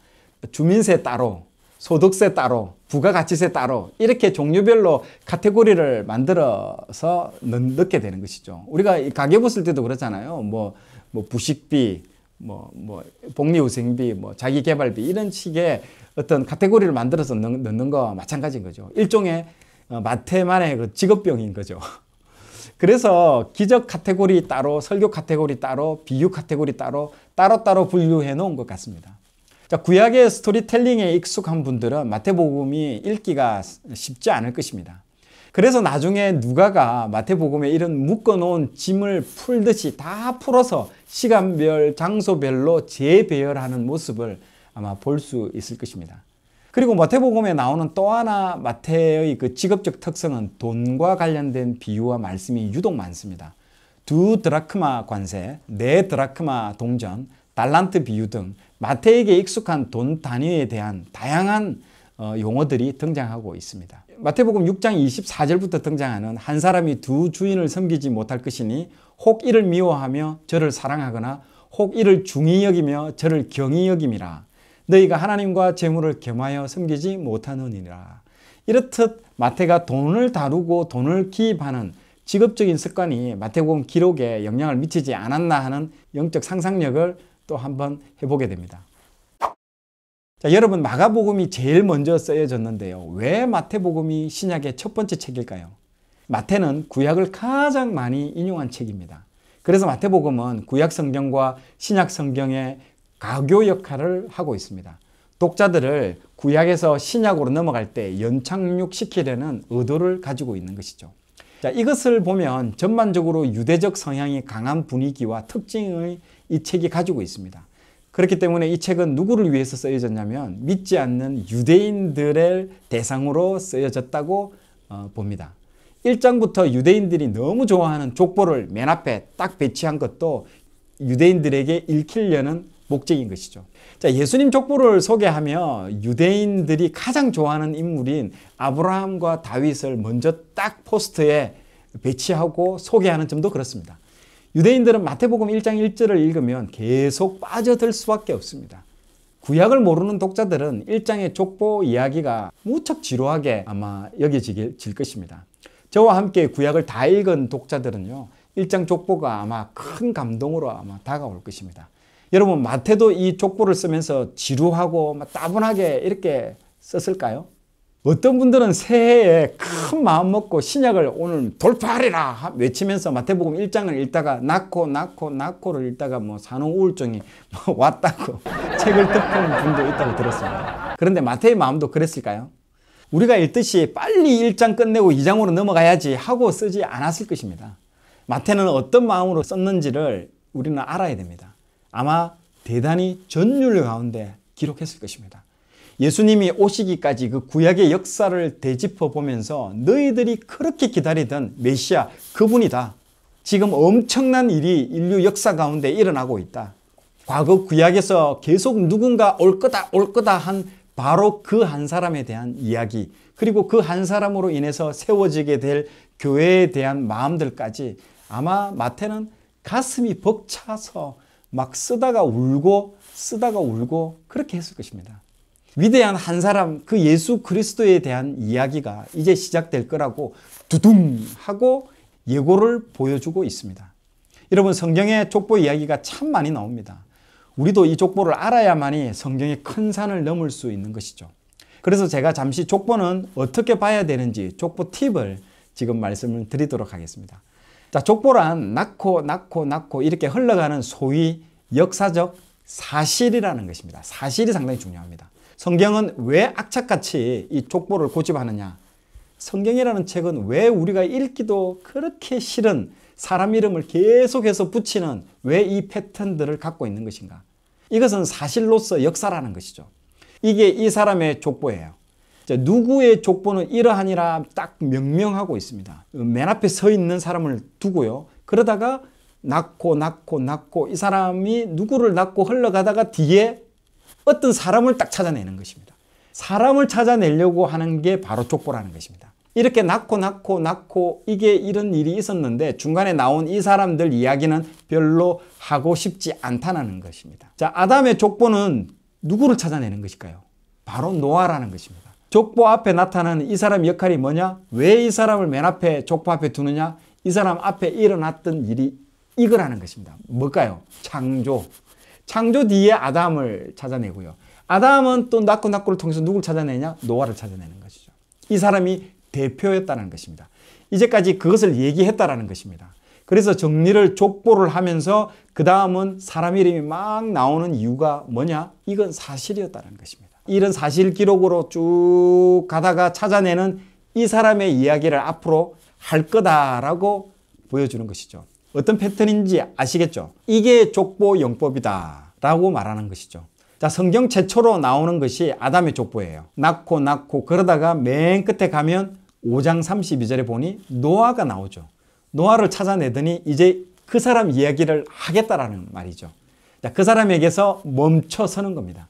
주민세 따로, 소득세 따로, 부가가치세 따로 이렇게 종류별로 카테고리를 만들어서 넣게 되는 것이죠. 우리가 가계부 쓸 때도 그렇잖아요. 뭐, 뭐 부식비, 뭐, 뭐 복리후생비, 뭐 자기개발비 이런 식의 어떤 카테고리를 만들어서 넣 넣는 거 마찬가지인 거죠. 일종의 어, 마태만의 그 직업병인 거죠. 그래서 기적 카테고리 따로, 설교 카테고리 따로, 비유 카테고리 따로, 따로따로 분류해 놓은 것 같습니다. 자, 구약의 스토리텔링에 익숙한 분들은 마태복음이 읽기가 쉽지 않을 것입니다. 그래서 나중에 누가가 마태복음에 이런 묶어놓은 짐을 풀듯이 다 풀어서 시간별, 장소별로 재배열하는 모습을 아마 볼 수 있을 것입니다. 그리고 마태복음에 나오는 또 하나 마태의 그 직업적 특성은 돈과 관련된 비유와 말씀이 유독 많습니다. 두 드라크마 관세, 네 드라크마 동전, 달란트 비유 등 마태에게 익숙한 돈 단위에 대한 다양한 어, 용어들이 등장하고 있습니다. 마태복음 6장 24절부터 등장하는 한 사람이 두 주인을 섬기지 못할 것이니 혹 이를 미워하며 저를 사랑하거나 혹 이를 중히 여기며 저를 경히 여김이라 너희가 하나님과 재물을 겸하여 섬기지 못하느니라 이렇듯 마태가 돈을 다루고 돈을 기입하는 직업적인 습관이 마태복음 기록에 영향을 미치지 않았나 하는 영적 상상력을 또 한번 해보게 됩니다. 자, 여러분 마가복음이 제일 먼저 쓰여졌는데요. 왜 마태복음이 신약의 첫 번째 책일까요? 마태는 구약을 가장 많이 인용한 책입니다. 그래서 마태복음은 구약 성경과 신약 성경의 가교 역할을 하고 있습니다. 독자들을 구약에서 신약으로 넘어갈 때 연착륙시키려는 의도를 가지고 있는 것이죠. 자, 이것을 보면 전반적으로 유대적 성향이 강한 분위기와 특징의 이 책이 가지고 있습니다. 그렇기 때문에 이 책은 누구를 위해서 쓰여졌냐면 믿지 않는 유대인들을 대상으로 쓰여졌다고 어, 봅니다. 1장부터 유대인들이 너무 좋아하는 족보를 맨 앞에 딱 배치한 것도 유대인들에게 읽히려는 목적인 것이죠. 자, 예수님 족보를 소개하며 유대인들이 가장 좋아하는 인물인 아브라함과 다윗을 먼저 딱 포스트에 배치하고 소개하는 점도 그렇습니다. 유대인들은 마태복음 1장 1절을 읽으면 계속 빠져들 수밖에 없습니다. 구약을 모르는 독자들은 1장의 족보 이야기가 무척 지루하게 아마 여겨질 것입니다. 저와 함께 구약을 다 읽은 독자들은요. 1장 족보가 아마 큰 감동으로 아마 다가올 것입니다. 여러분 마태도 이 족보를 쓰면서 지루하고 따분하게 이렇게 썼을까요? 어떤 분들은 새해에 큰 마음 먹고 신약을 오늘 돌파하리라 외치면서 마태복음 1장을 읽다가 낳고 낳고 낳고를 읽다가 뭐 산후 우울증이 뭐 왔다고 책을 덮는 분도 있다고 들었습니다. 그런데 마태의 마음도 그랬을까요? 우리가 읽듯이 빨리 1장 끝내고 2장으로 넘어가야지 하고 쓰지 않았을 것입니다. 마태는 어떤 마음으로 썼는지를 우리는 알아야 됩니다. 아마 대단히 전율 가운데 기록했을 것입니다. 예수님이 오시기까지 그 구약의 역사를 되짚어 보면서 너희들이 그렇게 기다리던 메시아 그분이다. 지금 엄청난 일이 인류 역사 가운데 일어나고 있다. 과거 구약에서 계속 누군가 올 거다 올 거다 한 바로 그 한 사람에 대한 이야기 그리고 그 한 사람으로 인해서 세워지게 될 교회에 대한 마음들까지 아마 마태는 가슴이 벅차서 막 쓰다가 울고 쓰다가 울고 그렇게 했을 것입니다. 위대한 한 사람 그 예수 그리스도에 대한 이야기가 이제 시작될 거라고 두둥 하고 예고를 보여주고 있습니다. 여러분 성경의 족보 이야기가 참 많이 나옵니다. 우리도 이 족보를 알아야만이 성경의 큰 산을 넘을 수 있는 것이죠. 그래서 제가 잠시 족보는 어떻게 봐야 되는지 족보 팁을 지금 말씀을 드리도록 하겠습니다. 자, 족보란 낳고 낳고 낳고 이렇게 흘러가는 소위 역사적 사실이라는 것입니다. 사실이 상당히 중요합니다. 성경은 왜 악착같이 이 족보를 고집하느냐? 성경이라는 책은 왜 우리가 읽기도 그렇게 싫은 사람 이름을 계속해서 붙이는 왜 이 패턴들을 갖고 있는 것인가? 이것은 사실로서 역사라는 것이죠. 이게 이 사람의 족보예요. 누구의 족보는 이러하니라 딱 명명하고 있습니다. 그 맨 앞에 서 있는 사람을 두고요. 그러다가 낳고 낳고 낳고 이 사람이 누구를 낳고 흘러가다가 뒤에 어떤 사람을 딱 찾아내는 것입니다. 사람을 찾아내려고 하는 게 바로 족보라는 것입니다. 이렇게 낳고 낳고 낳고 이게 이런 일이 있었는데 중간에 나온 이 사람들 이야기는 별로 하고 싶지 않다는 것입니다. 자, 아담의 족보는 누구를 찾아내는 것일까요? 바로 노아라는 것입니다. 족보 앞에 나타나는 이 사람 역할이 뭐냐? 왜 이 사람을 맨 앞에 족보 앞에 두느냐? 이 사람 앞에 일어났던 일이 이거라는 것입니다. 뭘까요? 창조, 창조 뒤에 아담을 찾아내고요. 아담은 또 낳고 낳고를 통해서 누굴 찾아내냐? 노아를 찾아내는 것이죠. 이 사람이 대표였다는 것입니다. 이제까지 그것을 얘기했다라는 것입니다. 그래서 정리를 족보를 하면서 그 다음은 사람 이름이 막 나오는 이유가 뭐냐? 이건 사실이었다는 것입니다. 이런 사실 기록으로 쭉 가다가 찾아내는 이 사람의 이야기를 앞으로 할 거다라고 보여주는 것이죠. 어떤 패턴인지 아시겠죠? 이게 족보용법이다 라고 말하는 것이죠. 자 성경 최초로 나오는 것이 아담의 족보예요. 낳고 낳고 그러다가 맨 끝에 가면 5장 32절에 보니 노아가 나오죠. 노아를 찾아내더니 이제 그 사람 이야기를 하겠다라는 말이죠. 자, 그 사람에게서 멈춰서는 겁니다.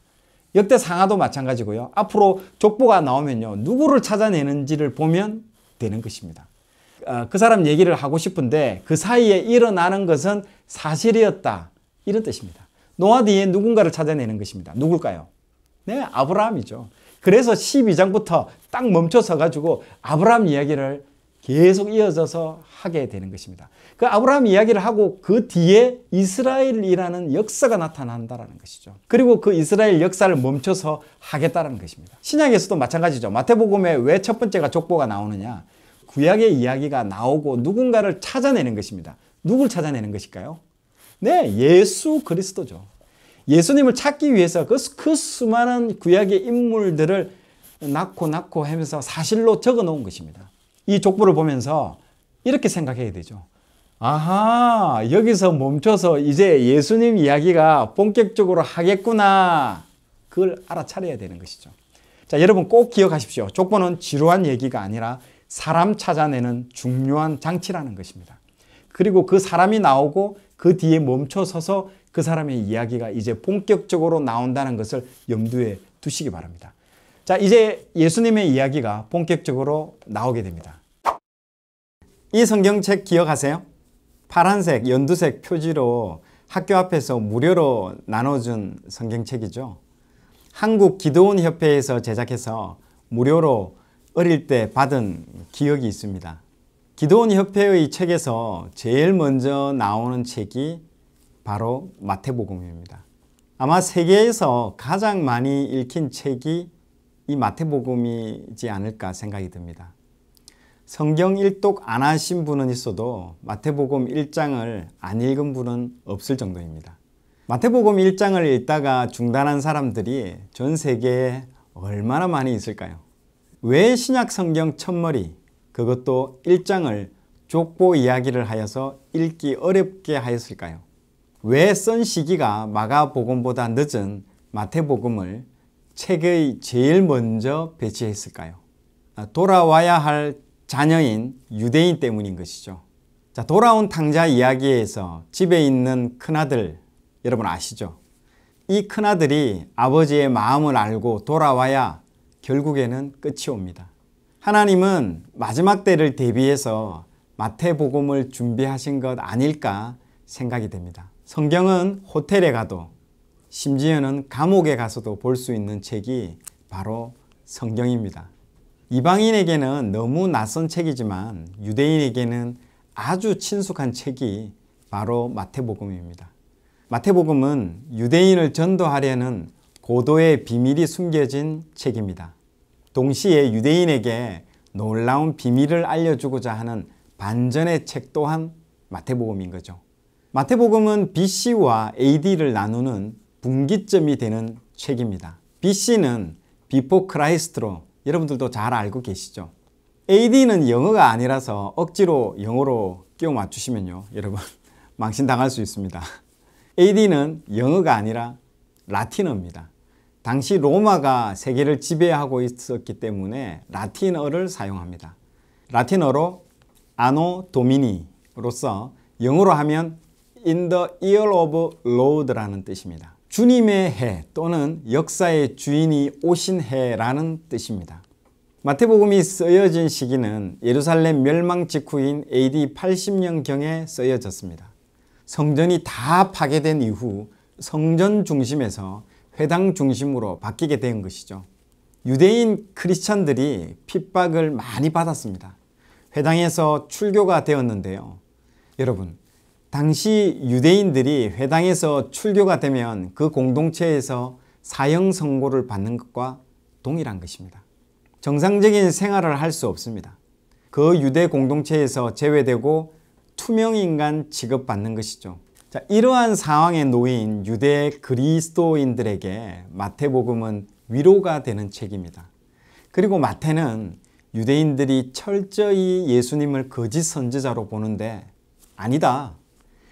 역대 상하도 마찬가지고요. 앞으로 족보가 나오면요. 누구를 찾아내는지를 보면 되는 것입니다. 어, 그 사람 얘기를 하고 싶은데 그 사이에 일어나는 것은 사실이었다. 이런 뜻입니다. 노아 뒤에 누군가를 찾아내는 것입니다. 누굴까요? 네, 아브라함이죠. 그래서 12장부터 딱 멈춰서 가지고 아브라함 이야기를 계속 이어져서 하게 되는 것입니다. 그 아브라함 이야기를 하고 그 뒤에 이스라엘이라는 역사가 나타난다라는 것이죠. 그리고 그 이스라엘 역사를 멈춰서 하겠다는 것입니다. 신약에서도 마찬가지죠. 마태복음에 왜 첫 번째가 족보가 나오느냐? 구약의 이야기가 나오고 누군가를 찾아내는 것입니다. 누굴 찾아내는 것일까요? 네, 예수 그리스도죠. 예수님을 찾기 위해서 그, 그 수많은 구약의 인물들을 낳고 낳고 하면서 사실로 적어 놓은 것입니다. 이 족보를 보면서 이렇게 생각해야 되죠. 아하, 여기서 멈춰서 이제 예수님 이야기가 본격적으로 하겠구나. 그걸 알아차려야 되는 것이죠. 자, 여러분 꼭 기억하십시오. 족보는 지루한 얘기가 아니라 사람 찾아내는 중요한 장치라는 것입니다. 그리고 그 사람이 나오고 그 뒤에 멈춰서서 그 사람의 이야기가 이제 본격적으로 나온다는 것을 염두에 두시기 바랍니다. 자, 이제 예수님의 이야기가 본격적으로 나오게 됩니다. 이 성경책 기억하세요? 파란색, 연두색 표지로 학교 앞에서 무료로 나눠준 성경책이죠. 한국 기도원 협회에서 제작해서 무료로 어릴 때 받은 기억이 있습니다. 기도원 협회의 책에서 제일 먼저 나오는 책이 바로 마태복음입니다. 아마 세계에서 가장 많이 읽힌 책이 이 마태복음이지 않을까 생각이 듭니다. 성경 일독 안 하신 분은 있어도 마태복음 1장을 안 읽은 분은 없을 정도입니다. 마태복음 1장을 읽다가 중단한 사람들이 전 세계에 얼마나 많이 있을까요? 왜 신약 성경 첫머리 그것도 1장을 족보 이야기를 하여서 읽기 어렵게 하였을까요? 왜 쓴 시기가 마가복음보다 늦은 마태복음을 책의 제일 먼저 배치했을까요? 아, 돌아와야 할 자녀인 유대인 때문인 것이죠. 자, 돌아온 탕자 이야기에서 집에 있는 큰아들 여러분 아시죠? 이 큰아들이 아버지의 마음을 알고 돌아와야 결국에는 끝이 옵니다. 하나님은 마지막 때를 대비해서 마태복음을 준비하신 것 아닐까 생각이 됩니다. 성경은 호텔에 가도 심지어는 감옥에 가서도 볼 수 있는 책이 바로 성경입니다. 이방인에게는 너무 낯선 책이지만 유대인에게는 아주 친숙한 책이 바로 마태복음입니다. 마태복음은 유대인을 전도하려는 고도의 비밀이 숨겨진 책입니다. 동시에 유대인에게 놀라운 비밀을 알려주고자 하는 반전의 책 또한 마태복음인 거죠. 마태복음은 BC와 AD를 나누는 분기점이 되는 책입니다. BC는 비포 크라이스트로 여러분들도 잘 알고 계시죠. AD는 영어가 아니라서 억지로 영어로 끼워 맞추시면요. 여러분 망신당할 수 있습니다. AD는 영어가 아니라 라틴어입니다. 당시 로마가 세계를 지배하고 있었기 때문에 라틴어를 사용합니다. 라틴어로 아노 도미니로서 영어로 하면 in the year of Lord라는 뜻입니다. 주님의 해 또는 역사의 주인이 오신 해라는 뜻입니다. 마태복음이 쓰여진 시기는 예루살렘 멸망 직후인 AD 80년경에 쓰여졌습니다. 성전이 다 파괴된 이후 성전 중심에서 회당 중심으로 바뀌게 된 것이죠. 유대인 크리스천들이 핍박을 많이 받았습니다. 회당에서 출교가 되었는데요. 여러분, 당시 유대인들이 회당에서 출교가 되면 그 공동체에서 사형 선고를 받는 것과 동일한 것입니다. 정상적인 생활을 할 수 없습니다. 그 유대 공동체에서 제외되고 투명인간 취급받는 것이죠. 자, 이러한 상황에 놓인 유대 그리스도인들에게 마태복음은 위로가 되는 책입니다. 그리고 마태는 유대인들이 철저히 예수님을 거짓 선지자로 보는데 아니다.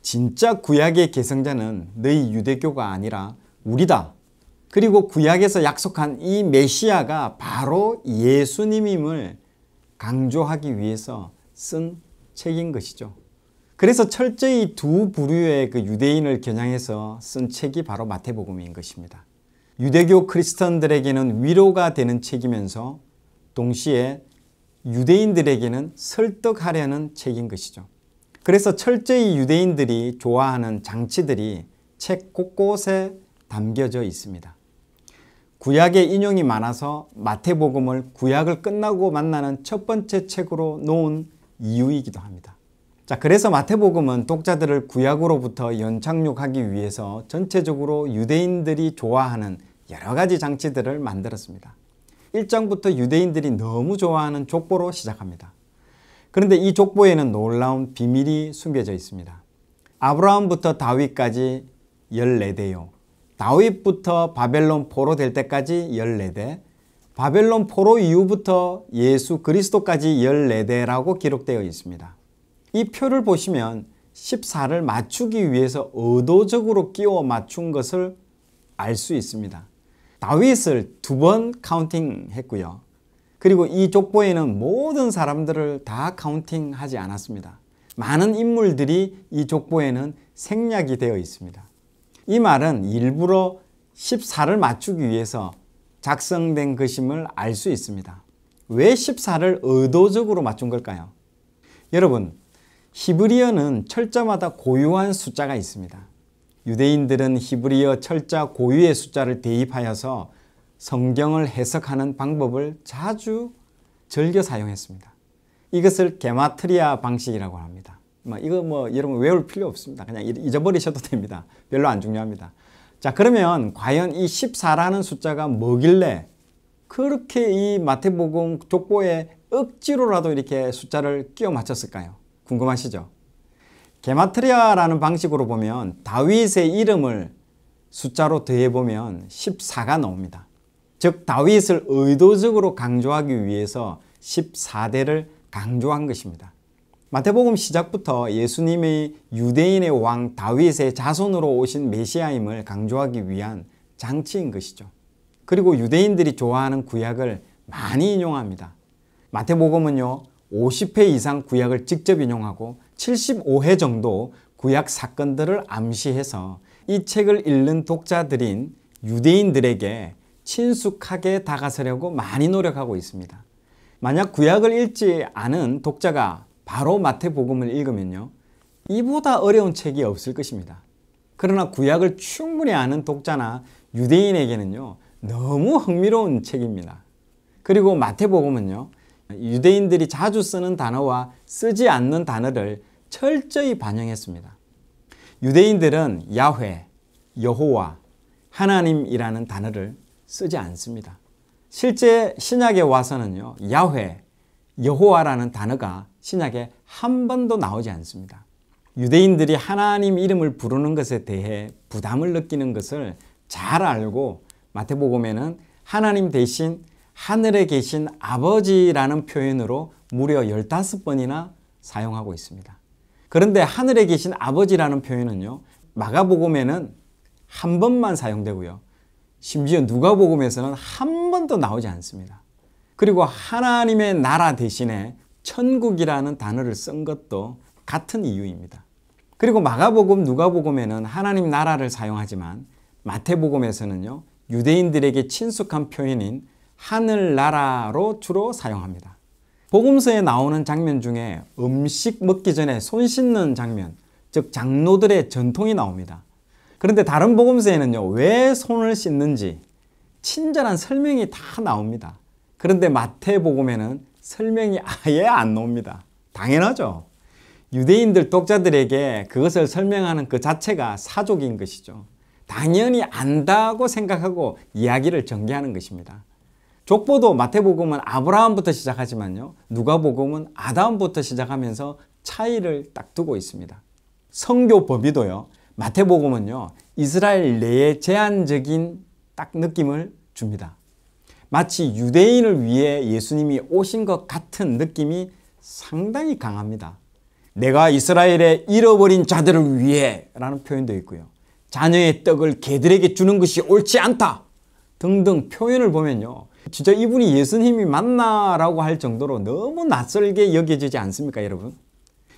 진짜 구약의 계승자는 너희 유대교가 아니라 우리다. 그리고 구약에서 약속한 이 메시아가 바로 예수님임을 강조하기 위해서 쓴 책인 것이죠. 그래서 철저히 두 부류의 그 유대인을 겨냥해서 쓴 책이 바로 마태복음인 것입니다. 유대교 크리스천들에게는 위로가 되는 책이면서 동시에 유대인들에게는 설득하려는 책인 것이죠. 그래서 철저히 유대인들이 좋아하는 장치들이 책 곳곳에 담겨져 있습니다. 구약의 인용이 많아서 마태복음을 구약을 끝나고 만나는 첫 번째 책으로 놓은 이유이기도 합니다. 자, 그래서 마태복음은 독자들을 구약으로부터 연착륙하기 위해서 전체적으로 유대인들이 좋아하는 여러 가지 장치들을 만들었습니다. 1장부터 유대인들이 너무 좋아하는 족보로 시작합니다. 그런데 이 족보에는 놀라운 비밀이 숨겨져 있습니다. 아브라함부터 다윗까지 14대요. 다윗부터 바벨론 포로 될 때까지 14대, 바벨론 포로 이후부터 예수 그리스도까지 14대라고 기록되어 있습니다. 이 표를 보시면 14를 맞추기 위해서 의도적으로 끼워 맞춘 것을 알 수 있습니다. 다윗을 두 번 카운팅 했고요. 그리고 이 족보에는 모든 사람들을 다 카운팅하지 않았습니다. 많은 인물들이 이 족보에는 생략이 되어 있습니다. 이 말은 일부러 14를 맞추기 위해서 작성된 것임을 알 수 있습니다. 왜 14를 의도적으로 맞춘 걸까요? 여러분, 히브리어는 철자마다 고유한 숫자가 있습니다. 유대인들은 히브리어 철자 고유의 숫자를 대입하여서 성경을 해석하는 방법을 자주 즐겨 사용했습니다. 이것을 게마트리아 방식이라고 합니다. 뭐 이거 뭐 여러분 외울 필요 없습니다. 그냥 잊어버리셔도 됩니다. 별로 안 중요합니다. 자 그러면 과연 이 14라는 숫자가 뭐길래 그렇게 이 마태복음 족보에 억지로라도 이렇게 숫자를 끼워 맞췄을까요? 궁금하시죠? 게마트리아라는 방식으로 보면 다윗의 이름을 숫자로 더해보면 14가 나옵니다. 즉 다윗을 의도적으로 강조하기 위해서 14대를 강조한 것입니다. 마태복음 시작부터 예수님의 유대인의 왕 다윗의 자손으로 오신 메시아임을 강조하기 위한 장치인 것이죠. 그리고 유대인들이 좋아하는 구약을 많이 인용합니다. 마태복음은요 50회 이상 구약을 직접 인용하고 75회 정도 구약 사건들을 암시해서 이 책을 읽는 독자들인 유대인들에게 친숙하게 다가서려고 많이 노력하고 있습니다. 만약 구약을 읽지 않은 독자가 바로 마태복음을 읽으면요. 이보다 어려운 책이 없을 것입니다. 그러나 구약을 충분히 아는 독자나 유대인에게는요. 너무 흥미로운 책입니다. 그리고 마태복음은요. 유대인들이 자주 쓰는 단어와 쓰지 않는 단어를 철저히 반영했습니다. 유대인들은 야훼, 여호와, 하나님이라는 단어를 쓰지 않습니다. 실제 신약에 와서는요. 야훼, 여호와라는 단어가 신약에 한 번도 나오지 않습니다. 유대인들이 하나님 이름을 부르는 것에 대해 부담을 느끼는 것을 잘 알고 마태복음에는 하나님 대신 하늘에 계신 아버지라는 표현으로 무려 15번이나 사용하고 있습니다. 그런데 하늘에 계신 아버지라는 표현은요. 마가복음에는 한 번만 사용되고요. 심지어 누가복음에서는 한 번도 나오지 않습니다. 그리고 하나님의 나라 대신에 천국이라는 단어를 쓴 것도 같은 이유입니다. 그리고 마가복음, 누가복음에는 하나님 나라를 사용하지만 마태복음에서는요. 유대인들에게 친숙한 표현인 하늘나라로 주로 사용합니다. 복음서에 나오는 장면 중에 음식 먹기 전에 손 씻는 장면, 즉 장로들의 전통이 나옵니다. 그런데 다른 복음서에는요. 왜 손을 씻는지 친절한 설명이 다 나옵니다. 그런데 마태복음에는 설명이 아예 안 나옵니다. 당연하죠. 유대인들 독자들에게 그것을 설명하는 그 자체가 사족인 것이죠. 당연히 안다고 생각하고 이야기를 전개하는 것입니다. 족보도 마태복음은 아브라함부터 시작하지만요. 누가복음은 아담부터 시작하면서 차이를 딱 두고 있습니다. 성교 범위도요. 마태복음은요. 이스라엘 내에 제한적인 딱 느낌을 줍니다. 마치 유대인을 위해 예수님이 오신 것 같은 느낌이 상당히 강합니다. 내가 이스라엘의 잃어버린 자들을 위해 라는 표현도 있고요. 자녀의 떡을 개들에게 주는 것이 옳지 않다 등등 표현을 보면요. 진짜 이분이 예수님이 맞나라고 할 정도로 너무 낯설게 여겨지지 않습니까 여러분?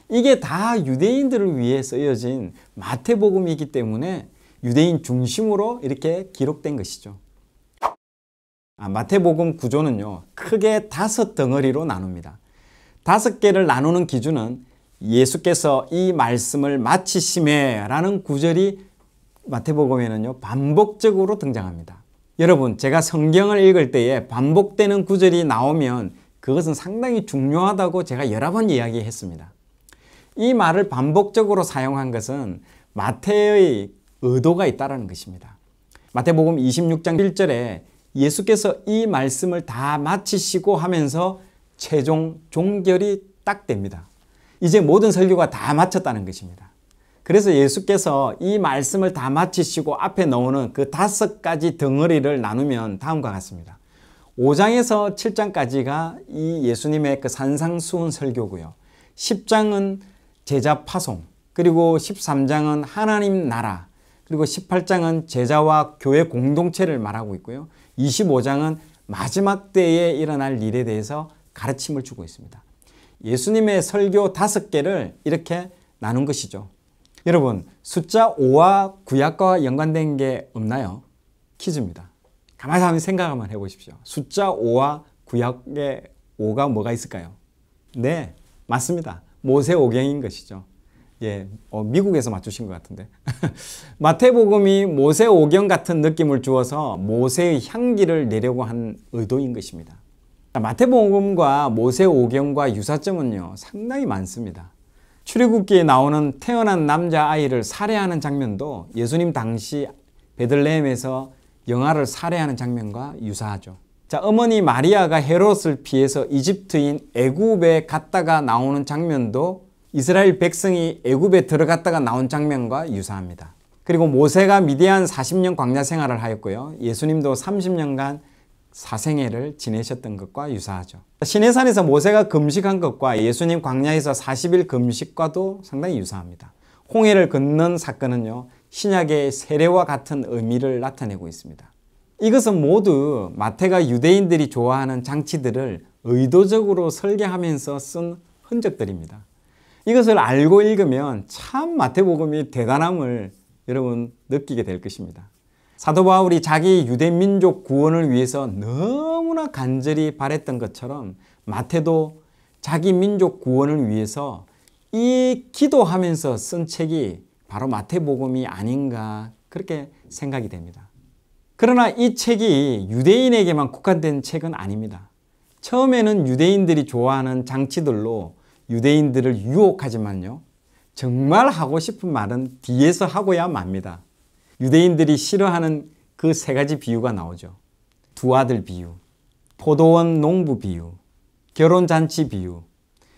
이게 다 유대인들을 위해 쓰여진 마태복음이기 때문에 유대인 중심으로 이렇게 기록된 것이죠. 아, 마태복음 구조는요. 크게 다섯 덩어리로 나눕니다. 다섯 개를 나누는 기준은 예수께서 이 말씀을 마치심에 라는 구절이 마태복음에는요. 반복적으로 등장합니다. 여러분 제가 성경을 읽을 때에 반복되는 구절이 나오면 그것은 상당히 중요하다고 제가 여러 번 이야기했습니다. 이 말을 반복적으로 사용한 것은 마태의 의도가 있다는 것입니다. 마태복음 26장 1절에 예수께서 이 말씀을 다 마치시고 하면서 최종 종결이 딱 됩니다. 이제 모든 설교가 다 마쳤다는 것입니다. 그래서 예수께서 이 말씀을 다 마치시고 앞에 나오는 그 다섯 가지 덩어리를 나누면 다음과 같습니다. 5장에서 7장까지가 이 예수님의 그 산상수훈 설교고요. 10장은 제자 파송, 그리고 13장은 하나님 나라, 그리고 18장은 제자와 교회 공동체를 말하고 있고요. 25장은 마지막 때에 일어날 일에 대해서 가르침을 주고 있습니다. 예수님의 설교 다섯 개를 이렇게 나눈 것이죠. 여러분 숫자 5와 구약과 연관된 게 없나요? 퀴즈입니다. 가만히 한번 생각 한번 해보십시오. 숫자 5와 구약의 5가 뭐가 있을까요? 네, 맞습니다. 모세오경인 것이죠. 예, 어, 미국에서 맞추신 것 같은데. 마태복음이 모세오경 같은 느낌을 주어서 모세의 향기를 내려고 한 의도인 것입니다. 마태복음과 모세오경과 유사점은요, 상당히 많습니다. 출애굽기에 나오는 태어난 남자 아이를 살해하는 장면도 예수님 당시 베들레헴에서 영아를 살해하는 장면과 유사하죠. 자, 어머니 마리아가 헤롯을 피해서 이집트인 애굽에 갔다가 나오는 장면도 이스라엘 백성이 애굽에 들어갔다가 나온 장면과 유사합니다. 그리고 모세가 미디안 40년 광야 생활을 하였고요. 예수님도 30년간 사생애를 지내셨던 것과 유사하죠. 시내산에서 모세가 금식한 것과 예수님 광야에서 40일 금식과도 상당히 유사합니다. 홍해를 건넌 사건은요. 신약의 세례와 같은 의미를 나타내고 있습니다. 이것은 모두 마태가 유대인들이 좋아하는 장치들을 의도적으로 설계하면서 쓴 흔적들입니다. 이것을 알고 읽으면 참 마태복음이 대단함을 여러분 느끼게 될 것입니다. 사도 바울이 자기 유대 민족 구원을 위해서 너무나 간절히 바랬던 것처럼 마태도 자기 민족 구원을 위해서 이 기도하면서 쓴 책이 바로 마태복음이 아닌가 그렇게 생각이 됩니다. 그러나 이 책이 유대인에게만 국한된 책은 아닙니다. 처음에는 유대인들이 좋아하는 장치들로 유대인들을 유혹하지만요. 정말 하고 싶은 말은 뒤에서 하고야 맙니다. 유대인들이 싫어하는 그 세 가지 비유가 나오죠. 두 아들 비유, 포도원 농부 비유, 결혼잔치 비유.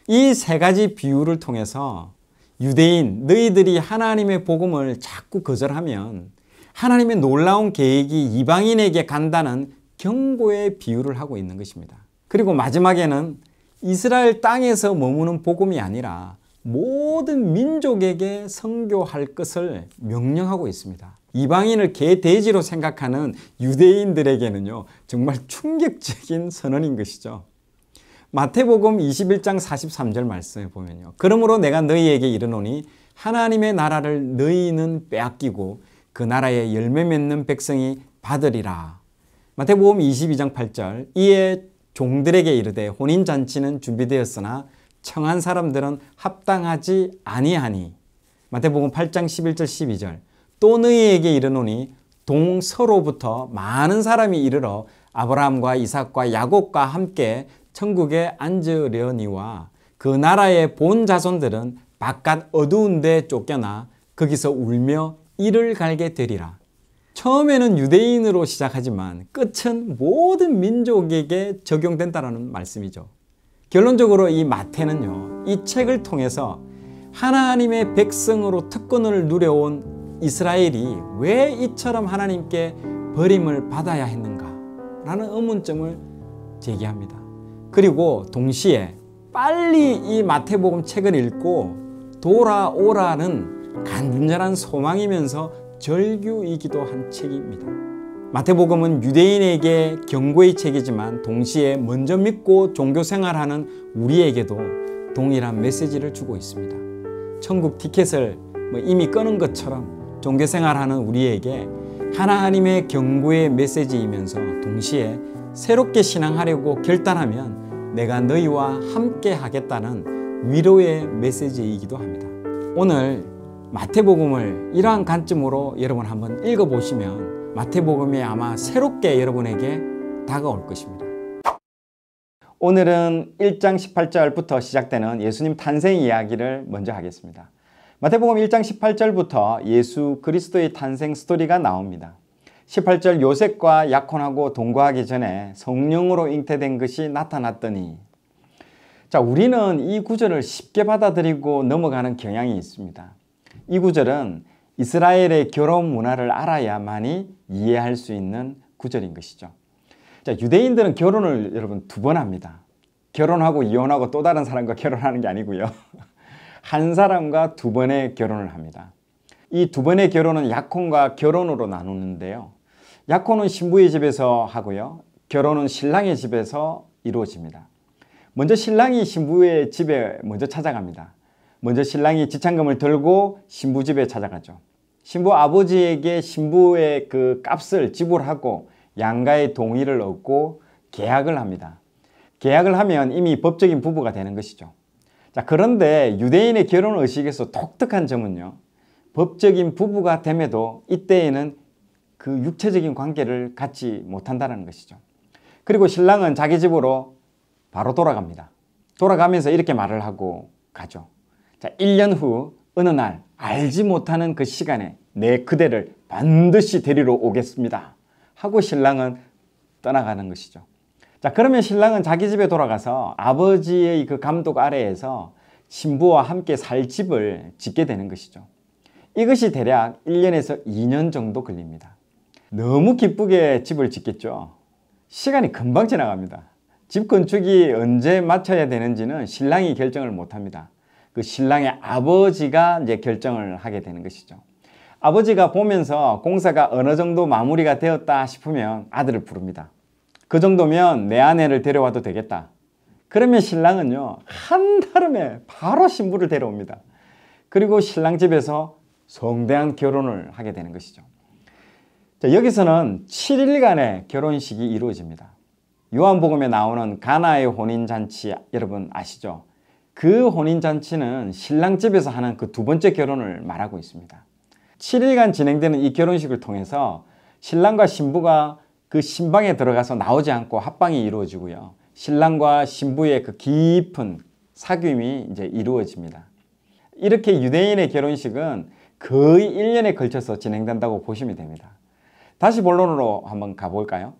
이 세 가지 비유를 통해서 유대인, 너희들이 하나님의 복음을 자꾸 거절하면 하나님의 놀라운 계획이 이방인에게 간다는 경고의 비유를 하고 있는 것입니다. 그리고 마지막에는 이스라엘 땅에서 머무는 복음이 아니라 모든 민족에게 선교할 것을 명령하고 있습니다. 이방인을 개돼지로 생각하는 유대인들에게는요 정말 충격적인 선언인 것이죠. 마태복음 21장 43절 말씀에 보면요. 그러므로 내가 너희에게 이르노니 하나님의 나라를 너희는 빼앗기고 그 나라에 열매 맺는 백성이 받으리라. 마태복음 22장 8절 이에 종들에게 이르되 혼인 잔치는 준비되었으나 청한 사람들은 합당하지 아니하니. 마태복음 8장 11절 12절 또 너희에게 이르노니 동서로부터 많은 사람이 이르러 아브라함과 이삭과 야곱과 함께 천국에 앉으려니와 그 나라의 본 자손들은 바깥 어두운 데 쫓겨나 거기서 울며 이를 갈게 되리라. 처음에는 유대인으로 시작하지만 끝은 모든 민족에게 적용된다라는 말씀이죠. 결론적으로 이 마태는요. 이 책을 통해서 하나님의 백성으로 특권을 누려온 이스라엘이 왜 이처럼 하나님께 버림을 받아야 했는가 라는 의문점을 제기합니다. 그리고 동시에 빨리 이 마태복음 책을 읽고 돌아오라는 간절한 소망이면서 절규이기도 한 책입니다. 마태복음은 유대인에게 경고의 책이지만 동시에 먼저 믿고 종교 생활하는 우리에게도 동일한 메시지를 주고 있습니다. 천국 티켓을 뭐 이미 끄는 것처럼 종교 생활하는 우리에게 하나님의 경고의 메시지이면서 동시에 새롭게 신앙하려고 결단하면 내가 너희와 함께 하겠다는 위로의 메시지이기도 합니다. 오늘 마태복음을 이러한 관점으로 여러분 한번 읽어보시면 마태복음이 아마 새롭게 여러분에게 다가올 것입니다. 오늘은 1장 18절부터 시작되는 예수님 탄생 이야기를 먼저 하겠습니다. 마태복음 1장 18절부터 예수 그리스도의 탄생 스토리가 나옵니다. 18절 요셉과 약혼하고 동거하기 전에 성령으로 잉태된 것이 나타났더니 자 우리는 이 구절을 쉽게 받아들이고 넘어가는 경향이 있습니다. 이 구절은 이스라엘의 결혼 문화를 알아야만이 이해할 수 있는 구절인 것이죠. 자 유대인들은 결혼을 여러분 두 번 합니다. 결혼하고 이혼하고 또 다른 사람과 결혼하는 게 아니고요. 한 사람과 두 번의 결혼을 합니다. 이 두 번의 결혼은 약혼과 결혼으로 나누는데요. 약혼은 신부의 집에서 하고요. 결혼은 신랑의 집에서 이루어집니다. 먼저 신랑이 신부의 집에 먼저 찾아갑니다. 먼저 신랑이 지참금을 들고 신부 집에 찾아가죠. 신부 아버지에게 신부의 그 값을 지불하고 양가의 동의를 얻고 계약을 합니다. 계약을 하면 이미 법적인 부부가 되는 것이죠. 자, 그런데 유대인의 결혼 의식에서 독특한 점은요. 법적인 부부가 됨에도 이때에는 그 육체적인 관계를 갖지 못한다는 것이죠. 그리고 신랑은 자기 집으로 바로 돌아갑니다. 돌아가면서 이렇게 말을 하고 가죠. 자, 1년 후 어느 날 알지 못하는 그 시간에 내 그대를 반드시 데리러 오겠습니다. 하고 신랑은 떠나가는 것이죠. 자 그러면 신랑은 자기 집에 돌아가서 아버지의 그 감독 아래에서 신부와 함께 살 집을 짓게 되는 것이죠. 이것이 대략 1년에서 2년 정도 걸립니다. 너무 기쁘게 집을 짓겠죠. 시간이 금방 지나갑니다. 집 건축이 언제 맞춰야 되는지는 신랑이 결정을 못합니다. 그 신랑의 아버지가 이제 결정을 하게 되는 것이죠. 아버지가 보면서 공사가 어느 정도 마무리가 되었다 싶으면 아들을 부릅니다. 그 정도면 내 아내를 데려와도 되겠다. 그러면 신랑은요, 한달음에 바로 신부를 데려옵니다. 그리고 신랑 집에서 성대한 결혼을 하게 되는 것이죠. 자, 여기서는 7일간의 결혼식이 이루어집니다. 요한복음에 나오는 가나의 혼인잔치 여러분 아시죠? 그 혼인잔치는 신랑 집에서 하는 그 두 번째 결혼을 말하고 있습니다. 7일간 진행되는 이 결혼식을 통해서 신랑과 신부가 그 신방에 들어가서 나오지 않고 합방이 이루어지고요. 신랑과 신부의 그 깊은 사귐이 이제 이루어집니다. 이렇게 유대인의 결혼식은 거의 1년에 걸쳐서 진행된다고 보시면 됩니다. 다시 본론으로 한번 가볼까요?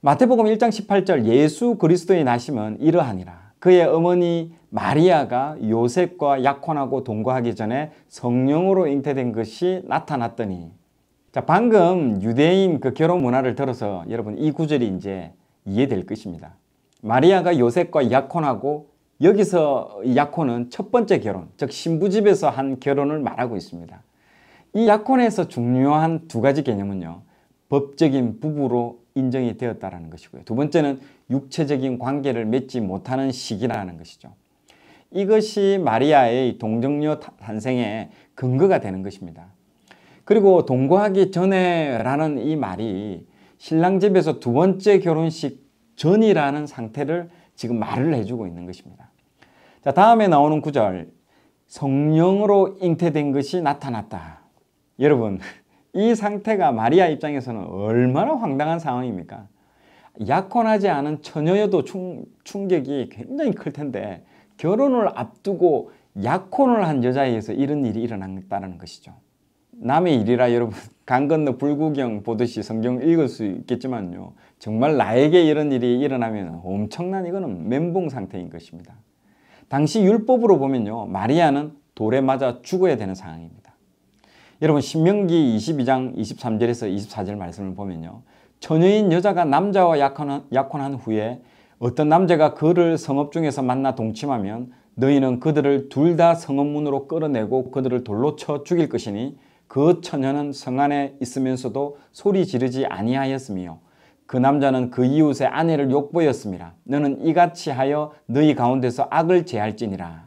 마태복음 1장 18절 예수 그리스도의 나심은 이러하니라. 그의 어머니 마리아가 요셉과 약혼하고 동거하기 전에 성령으로 잉태된 것이 나타났더니 자, 방금 유대인 그 결혼 문화를 들어서 여러분 이 구절이 이제 이해될 것입니다. 마리아가 요셉과 약혼하고 여기서 약혼은 첫 번째 결혼, 즉 신부집에서 한 결혼을 말하고 있습니다. 이 약혼에서 중요한 두 가지 개념은요. 법적인 부부로 인정이 되었다라는 것이고요. 두 번째는 육체적인 관계를 맺지 못하는 시기라는 것이죠. 이것이 마리아의 동정녀 탄생의 근거가 되는 것입니다. 그리고 동거하기 전에라는 이 말이 신랑 집에서 두 번째 결혼식 전이라는 상태를 지금 말을 해주고 있는 것입니다. 자, 다음에 나오는 구절. 성령으로 잉태된 것이 나타났다. 여러분, 이 상태가 마리아 입장에서는 얼마나 황당한 상황입니까? 약혼하지 않은 처녀여도 충, 충격이 굉장히 클 텐데 결혼을 앞두고 약혼을 한 여자에게서 이런 일이 일어났다는 것이죠. 남의 일이라 여러분 강 건너 불구경 보듯이 성경 읽을 수 있겠지만요. 정말 나에게 이런 일이 일어나면 엄청난 이거는 멘붕 상태인 것입니다. 당시 율법으로 보면요. 마리아는 돌에 맞아 죽어야 되는 상황입니다. 여러분 신명기 22장 23절에서 24절 말씀을 보면요. 처녀인 여자가 남자와 약혼한, 약혼한 후에 어떤 남자가 그를 성읍 중에서 만나 동침하면 너희는 그들을 둘 다 성읍문으로 끌어내고 그들을 돌로 쳐 죽일 것이니 그 처녀는 성 안에 있으면서도 소리 지르지 아니하였으며 그 남자는 그 이웃의 아내를 욕보였습니다. 너는 이같이 하여 너희 가운데서 악을 제할지니라.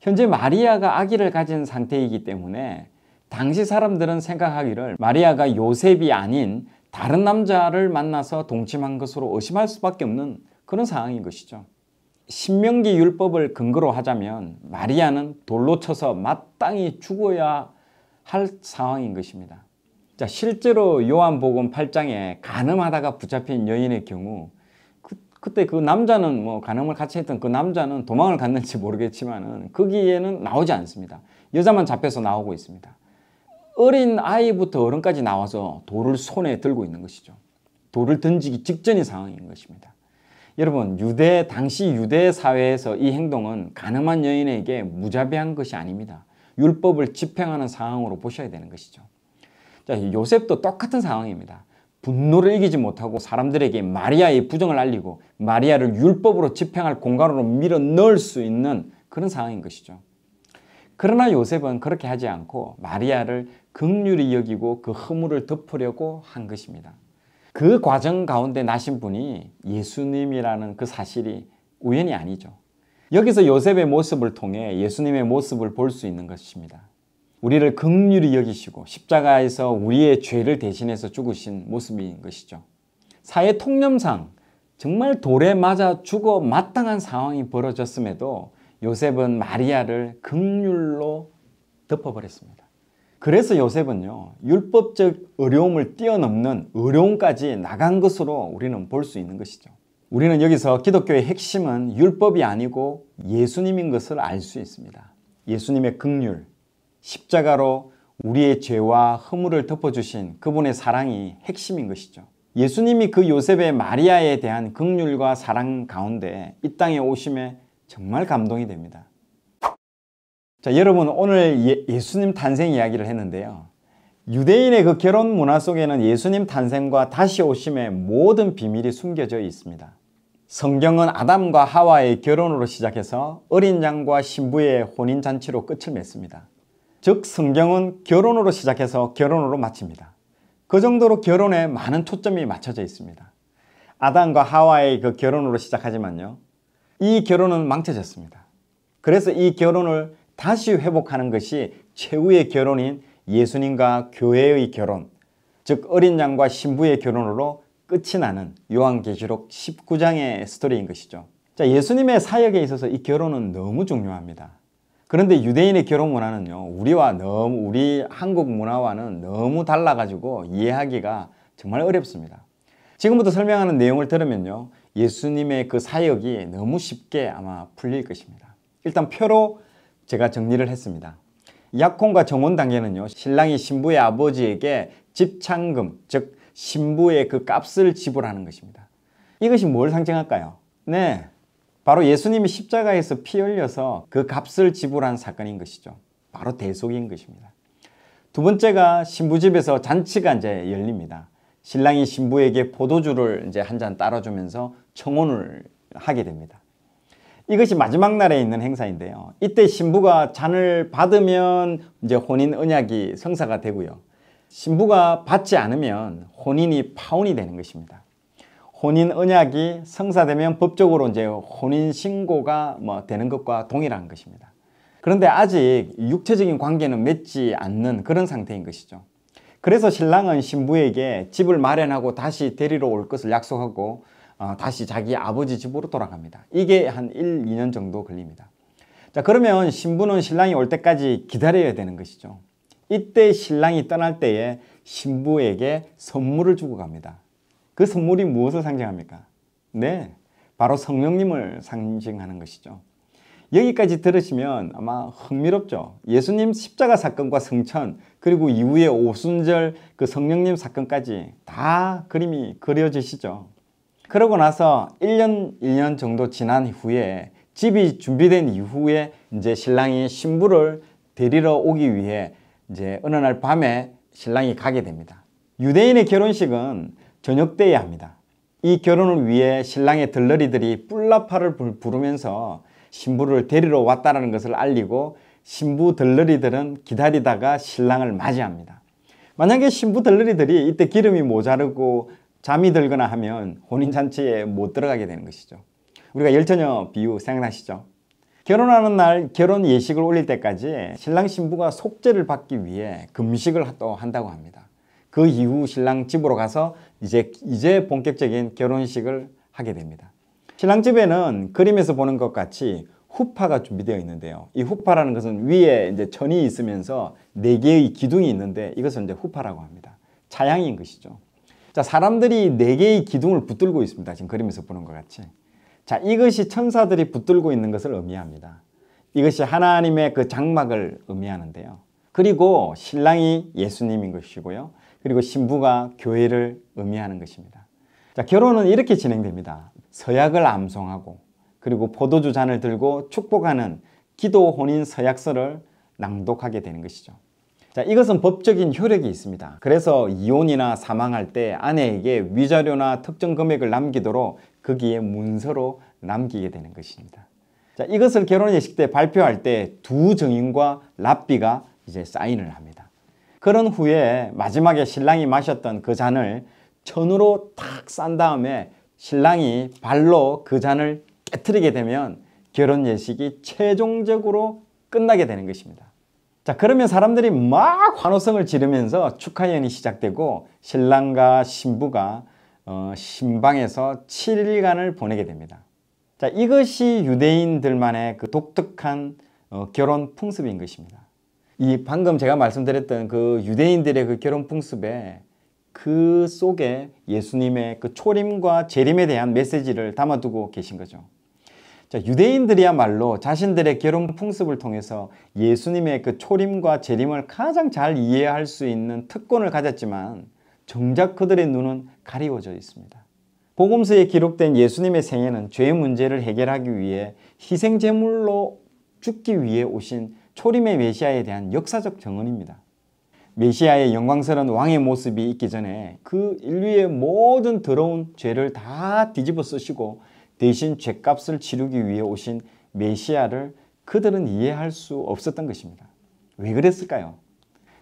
현재 마리아가 아기를 가진 상태이기 때문에 당시 사람들은 생각하기를 마리아가 요셉이 아닌 다른 남자를 만나서 동침한 것으로 의심할 수밖에 없는 그런 상황인 것이죠. 신명기 율법을 근거로 하자면 마리아는 돌로 쳐서 마땅히 죽어야 할 상황인 것입니다. 자, 실제로 요한복음 8장에 가늠하다가 붙잡힌 여인의 경우 그, 그때 그 남자는 뭐 가늠을 같이 했던 그 남자는 도망을 갔는지 모르겠지만은 거기에는 나오지 않습니다. 여자만 잡혀서 나오고 있습니다. 어린 아이부터 어른까지 나와서 돌을 손에 들고 있는 것이죠. 돌을 던지기 직전인 상황인 것입니다. 여러분, 유대, 당시 유대 사회에서 이 행동은 가늠한 여인에게 무자비한 것이 아닙니다. 율법을 집행하는 상황으로 보셔야 되는 것이죠. 자, 요셉도 똑같은 상황입니다. 분노를 이기지 못하고 사람들에게 마리아의 부정을 알리고 마리아를 율법으로 집행할 공간으로 밀어 넣을 수 있는 그런 상황인 것이죠. 그러나 요셉은 그렇게 하지 않고 마리아를 극률이 여기고 그 허물을 덮으려고 한 것입니다. 그 과정 가운데 나신 분이 예수님이라는 그 사실이 우연이 아니죠. 여기서 요셉의 모습을 통해 예수님의 모습을 볼 수 있는 것입니다. 우리를 극률히 여기시고 십자가에서 우리의 죄를 대신해서 죽으신 모습인 것이죠. 사회 통념상 정말 돌에 맞아 죽어 마땅한 상황이 벌어졌음에도 요셉은 마리아를 극률로 덮어버렸습니다. 그래서 요셉은요, 율법적 어려움을 뛰어넘는 어려움까지 나간 것으로 우리는 볼 수 있는 것이죠. 우리는 여기서 기독교의 핵심은 율법이 아니고 예수님인 것을 알 수 있습니다. 예수님의 극률, 십자가로 우리의 죄와 허물을 덮어주신 그분의 사랑이 핵심인 것이죠. 예수님이 그 요셉의 마리아에 대한 극률과 사랑 가운데 이 땅에 오심에 정말 감동이 됩니다. 자, 여러분 오늘 예, 수님 탄생 이야기를 했는데요. 유대인의 그 결혼 문화 속에는 예수님 탄생과 다시 오심의 모든 비밀이 숨겨져 있습니다. 성경은 아담과 하와의 결혼으로 시작해서 어린 양과 신부의 혼인잔치로 끝을 맺습니다. 즉 성경은 결혼으로 시작해서 결혼으로 마칩니다. 그 정도로 결혼에 많은 초점이 맞춰져 있습니다. 아담과 하와의 그 결혼으로 시작하지만요. 이 결혼은 망쳐졌습니다. 그래서 이 결혼을 다시 회복하는 것이 최후의 결혼인 예수님과 교회의 결혼, 즉 어린 양과 신부의 결혼으로 끝이 나는 요한계시록 19장의 스토리인 것이죠. 자, 예수님의 사역에 있어서 이 결혼은 너무 중요합니다. 그런데 유대인의 결혼 문화는요, 우리와 너무, 우리 한국 문화와는 너무 달라가지고 이해하기가 정말 어렵습니다. 지금부터 설명하는 내용을 들으면요, 예수님의 그 사역이 너무 쉽게 아마 풀릴 것입니다. 일단 표로 제가 정리를 했습니다. 약혼과 정혼 단계는요. 신랑이 신부의 아버지에게 집창금, 즉 신부의 그 값을 지불하는 것입니다. 이것이 뭘 상징할까요? 네, 바로 예수님이 십자가에서 피 흘려서 그 값을 지불한 사건인 것이죠. 바로 대속인 것입니다. 두 번째가 신부집에서 잔치가 이제 열립니다. 신랑이 신부에게 포도주를 이제 한 잔 따라주면서 청혼을 하게 됩니다. 이것이 마지막 날에 있는 행사인데요. 이때 신부가 잔을 받으면 이제 혼인 언약이 성사가 되고요. 신부가 받지 않으면 혼인이 파혼이 되는 것입니다. 혼인 언약이 성사되면 법적으로 이제 혼인 신고가 뭐 되는 것과 동일한 것입니다. 그런데 아직 육체적인 관계는 맺지 않는 그런 상태인 것이죠. 그래서 신랑은 신부에게 집을 마련하고 다시 데리러 올 것을 약속하고 어, 다시 자기 아버지 집으로 돌아갑니다. 이게 한 1, 2년 정도 걸립니다. 자 그러면 신부는 신랑이 올 때까지 기다려야 되는 것이죠. 이때 신랑이 떠날 때에 신부에게 선물을 주고 갑니다. 그 선물이 무엇을 상징합니까? 네, 바로 성령님을 상징하는 것이죠. 여기까지 들으시면 아마 흥미롭죠. 예수님 십자가 사건과 성천 그리고 이후에 오순절 그 성령님 사건까지 다 그림이 그려지시죠. 그러고 나서 1년, 2년 정도 지난 후에 집이 준비된 이후에 이제 신랑이 신부를 데리러 오기 위해 이제 어느 날 밤에 신랑이 가게 됩니다. 유대인의 결혼식은 저녁 때에 합니다. 이 결혼을 위해 신랑의 들러리들이 뿔라파를 부르면서 신부를 데리러 왔다는 것을 알리고 신부 들러리들은 기다리다가 신랑을 맞이합니다. 만약에 신부 들러리들이 이때 기름이 모자르고 잠이 들거나 하면 혼인잔치에 못 들어가게 되는 것이죠. 우리가 열처녀 비유 생각나시죠? 결혼하는 날 결혼 예식을 올릴 때까지 신랑 신부가 속죄를 받기 위해 금식을 또 한다고 합니다. 그 이후 신랑 집으로 가서 이제 이제 본격적인 결혼식을 하게 됩니다. 신랑 집에는 그림에서 보는 것 같이 후파가 준비되어 있는데요. 이 후파라는 것은 위에 이제 천이 있으면서 네 개의 기둥이 있는데 이것을 이제 후파라고 합니다. 차양인 것이죠. 자, 사람들이 네 개의 기둥을 붙들고 있습니다. 지금 그림에서 보는 것 같이. 자, 이것이 천사들이 붙들고 있는 것을 의미합니다. 이것이 하나님의 그 장막을 의미하는데요. 그리고 신랑이 예수님인 것이고요. 그리고 신부가 교회를 의미하는 것입니다. 자, 결혼은 이렇게 진행됩니다. 서약을 암송하고 그리고 포도주 잔을 들고 축복하는 기도 혼인 서약서를 낭독하게 되는 것이죠. 자, 이것은 법적인 효력이 있습니다. 그래서 이혼이나 사망할 때 아내에게 위자료나 특정 금액을 남기도록 거기에 문서로 남기게 되는 것입니다. 자, 이것을 결혼 예식 때 발표할 때 두 증인과 랍비가 이제 사인을 합니다. 그런 후에 마지막에 신랑이 마셨던 그 잔을 천으로 탁 싼 다음에 신랑이 발로 그 잔을 깨뜨리게 되면 결혼 예식이 최종적으로 끝나게 되는 것입니다. 자 그러면 사람들이 막 환호성을 지르면서 축하연이 시작되고 신랑과 신부가 어, 신방에서 7일간을 보내게 됩니다. 자 이것이 유대인들만의 그 독특한 어, 결혼 풍습인 것입니다. 이 방금 제가 말씀드렸던 그 유대인들의 그 결혼 풍습에 그 속에 예수님의 그 초림과 재림에 대한 메시지를 담아두고 계신 거죠. 자, 유대인들이야말로 자신들의 결혼 풍습을 통해서 예수님의 그 초림과 재림을 가장 잘 이해할 수 있는 특권을 가졌지만 정작 그들의 눈은 가리워져 있습니다. 복음서에 기록된 예수님의 생애는 죄 문제를 해결하기 위해 희생 제물로 죽기 위해 오신 초림의 메시아에 대한 역사적 정언입니다. 메시아의 영광스러운 왕의 모습이 있기 전에 그 인류의 모든 더러운 죄를 다 뒤집어 쓰시고 대신 죄값을 치르기 위해 오신 메시아를 그들은 이해할 수 없었던 것입니다. 왜 그랬을까요?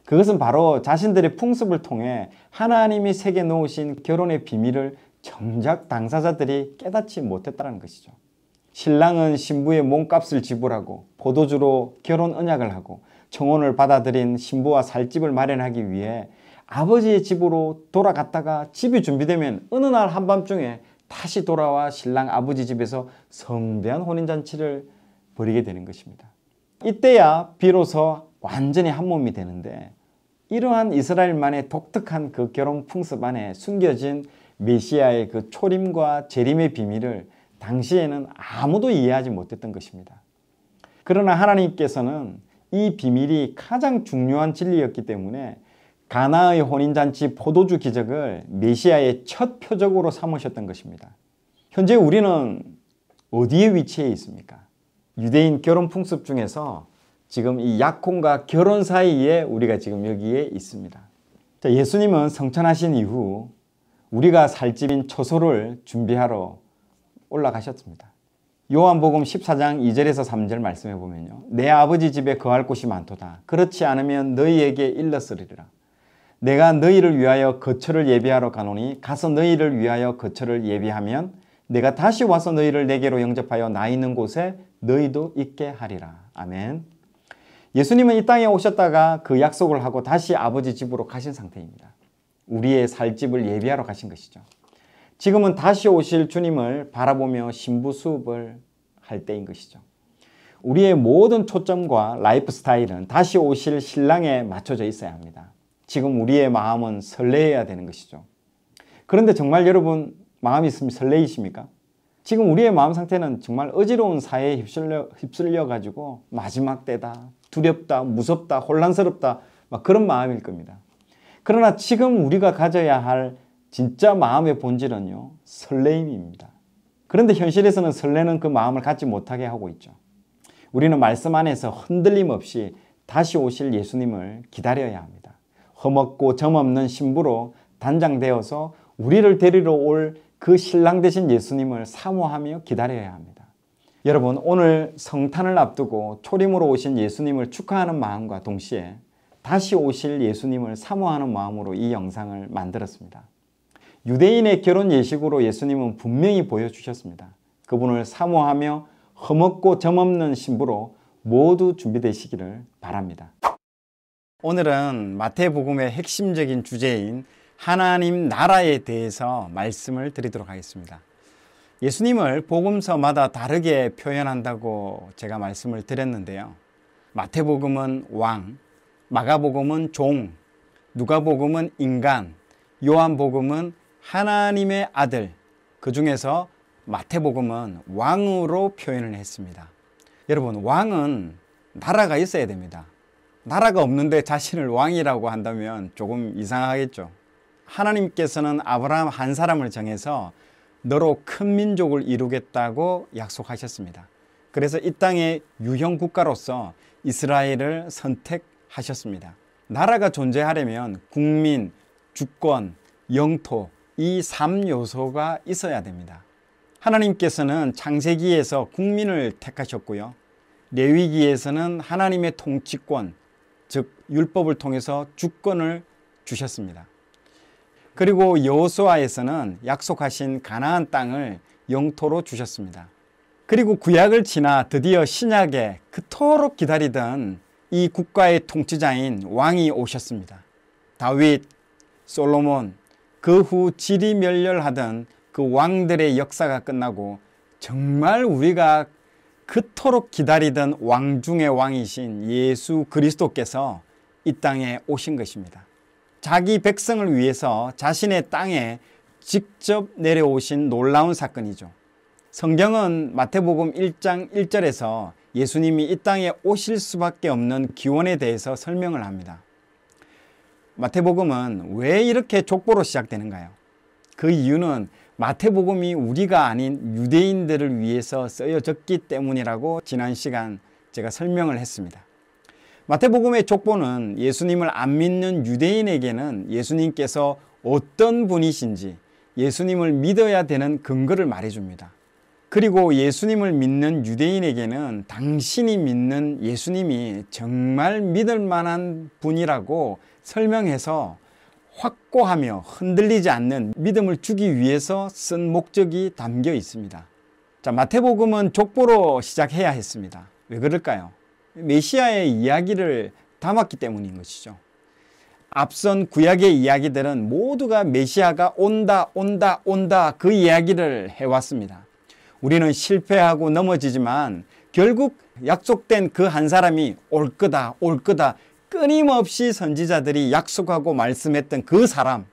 그것은 바로 자신들의 풍습을 통해 하나님이 세계 놓으신 결혼의 비밀을 정작 당사자들이 깨닫지 못했다는 것이죠. 신랑은 신부의 몸값을 지불하고 보도주로 결혼 언약을 하고 청혼을 받아들인 신부와 살집을 마련하기 위해 아버지의 집으로 돌아갔다가 집이 준비되면 어느 날 한밤중에 다시 돌아와 신랑 아버지 집에서 성대한 혼인잔치를 벌이게 되는 것입니다. 이때야 비로소 완전히 한 몸이 되는데 이러한 이스라엘만의 독특한 그 결혼 풍습 안에 숨겨진 메시아의 그 초림과 재림의 비밀을 당시에는 아무도 이해하지 못했던 것입니다. 그러나 하나님께서는 이 비밀이 가장 중요한 진리였기 때문에 가나의 혼인잔치 포도주 기적을 메시아의 첫 표적으로 삼으셨던 것입니다. 현재 우리는 어디에 위치해 있습니까? 유대인 결혼 풍습 중에서 지금 이 약혼과 결혼 사이에 우리가 지금 여기에 있습니다. 자, 예수님은 성천하신 이후 우리가 살 집인 초소를 준비하러 올라가셨습니다. 요한복음 14장 2절에서 3절 말씀해 보면요. 내 아버지 집에 거할 곳이 많도다. 그렇지 않으면 너희에게 일렀으리라. 내가 너희를 위하여 거처를 예비하러 가노니 가서 너희를 위하여 거처를 예비하면 내가 다시 와서 너희를 내게로 영접하여 나 있는 곳에 너희도 있게 하리라. 아멘. 예수님은 이 땅에 오셨다가 그 약속을 하고 다시 아버지 집으로 가신 상태입니다. 우리의 살 집을 예비하러 가신 것이죠. 지금은 다시 오실 주님을 바라보며 신부 수업을 할 때인 것이죠. 우리의 모든 초점과 라이프 스타일은 다시 오실 신랑에 맞춰져 있어야 합니다. 지금 우리의 마음은 설레야 어 되는 것이죠. 그런데 정말 여러분 마음이 있으면 설레이십니까? 지금 우리의 마음 상태는 정말 어지러운 사회에 휩쓸려, 휩쓸려 가지고 마지막 때다, 두렵다, 무섭다, 혼란스럽다 막 그런 마음일 겁니다. 그러나 지금 우리가 가져야 할 진짜 마음의 본질은요 설레임입니다. 그런데 현실에서는 설레는 그 마음을 갖지 못하게 하고 있죠. 우리는 말씀 안에서 흔들림 없이 다시 오실 예수님을 기다려야 합니다. 험없고 점없는 신부로 단장되어서 우리를 데리러 올 그 신랑 되신 예수님을 사모하며 기다려야 합니다. 여러분 오늘 성탄을 앞두고 초림으로 오신 예수님을 축하하는 마음과 동시에 다시 오실 예수님을 사모하는 마음으로 이 영상을 만들었습니다. 유대인의 결혼 예식으로 예수님은 분명히 보여주셨습니다. 그분을 사모하며 험없고 점없는 신부로 모두 준비되시기를 바랍니다. 오늘은 마태복음의 핵심적인 주제인 하나님 나라에 대해서 말씀을 드리도록 하겠습니다. 예수님을 복음서마다 다르게 표현한다고 제가 말씀을 드렸는데요. 마태복음은 왕, 마가복음은 종, 누가복음은 인간, 요한복음은 하나님의 아들, 그 중에서 마태복음은 왕으로 표현을 했습니다. 여러분, 왕은 나라가 있어야 됩니다. 나라가 없는데 자신을 왕이라고 한다면 조금 이상하겠죠. 하나님께서는 아브라함 한 사람을 정해서 너로 큰 민족을 이루겠다고 약속하셨습니다. 그래서 이 땅의 유형 국가로서 이스라엘을 선택하셨습니다. 나라가 존재하려면 국민, 주권, 영토 이 3요소가 있어야 됩니다. 하나님께서는 창세기에서 국민을 택하셨고요. 레위기에서는 하나님의 통치권, 즉 율법을 통해서 주권을 주셨습니다. 그리고 여호수아에서는 약속하신 가나안 땅을 영토로 주셨습니다. 그리고 구약을 지나 드디어 신약에 그토록 기다리던 이 국가의 통치자인 왕이 오셨습니다. 다윗, 솔로몬, 그후 질이 멸렬하던 그 왕들의 역사가 끝나고 정말 우리가 그토록 기다리던 왕 중의 왕이신 예수 그리스도께서 이 땅에 오신 것입니다. 자기 백성을 위해서 자신의 땅에 직접 내려오신 놀라운 사건이죠. 성경은 마태복음 1장 1절에서 예수님이 이 땅에 오실 수밖에 없는 기원에 대해서 설명을 합니다. 마태복음은 왜 이렇게 족보로 시작되는가요? 그 이유는 마태복음이 우리가 아닌 유대인들을 위해서 쓰여졌기 때문이라고 지난 시간 제가 설명을 했습니다. 마태복음의 족보는 예수님을 안 믿는 유대인에게는 예수님께서 어떤 분이신지 예수님을 믿어야 되는 근거를 말해줍니다. 그리고 예수님을 믿는 유대인에게는 당신이 믿는 예수님이 정말 믿을 만한 분이라고 설명해서 확고하며 흔들리지 않는 믿음을 주기 위해서 쓴 목적이 담겨 있습니다. 자, 마태복음은 족보로 시작해야 했습니다. 왜 그럴까요? 메시아의 이야기를 담았기 때문인 것이죠. 앞선 구약의 이야기들은 모두가 메시아가 온다, 온다, 온다 그 이야기를 해왔습니다. 우리는 실패하고 넘어지지만 결국 약속된 그 한 사람이 올 거다, 올 거다 끊임없이 선지자들이 약속하고 말씀했던 그 사람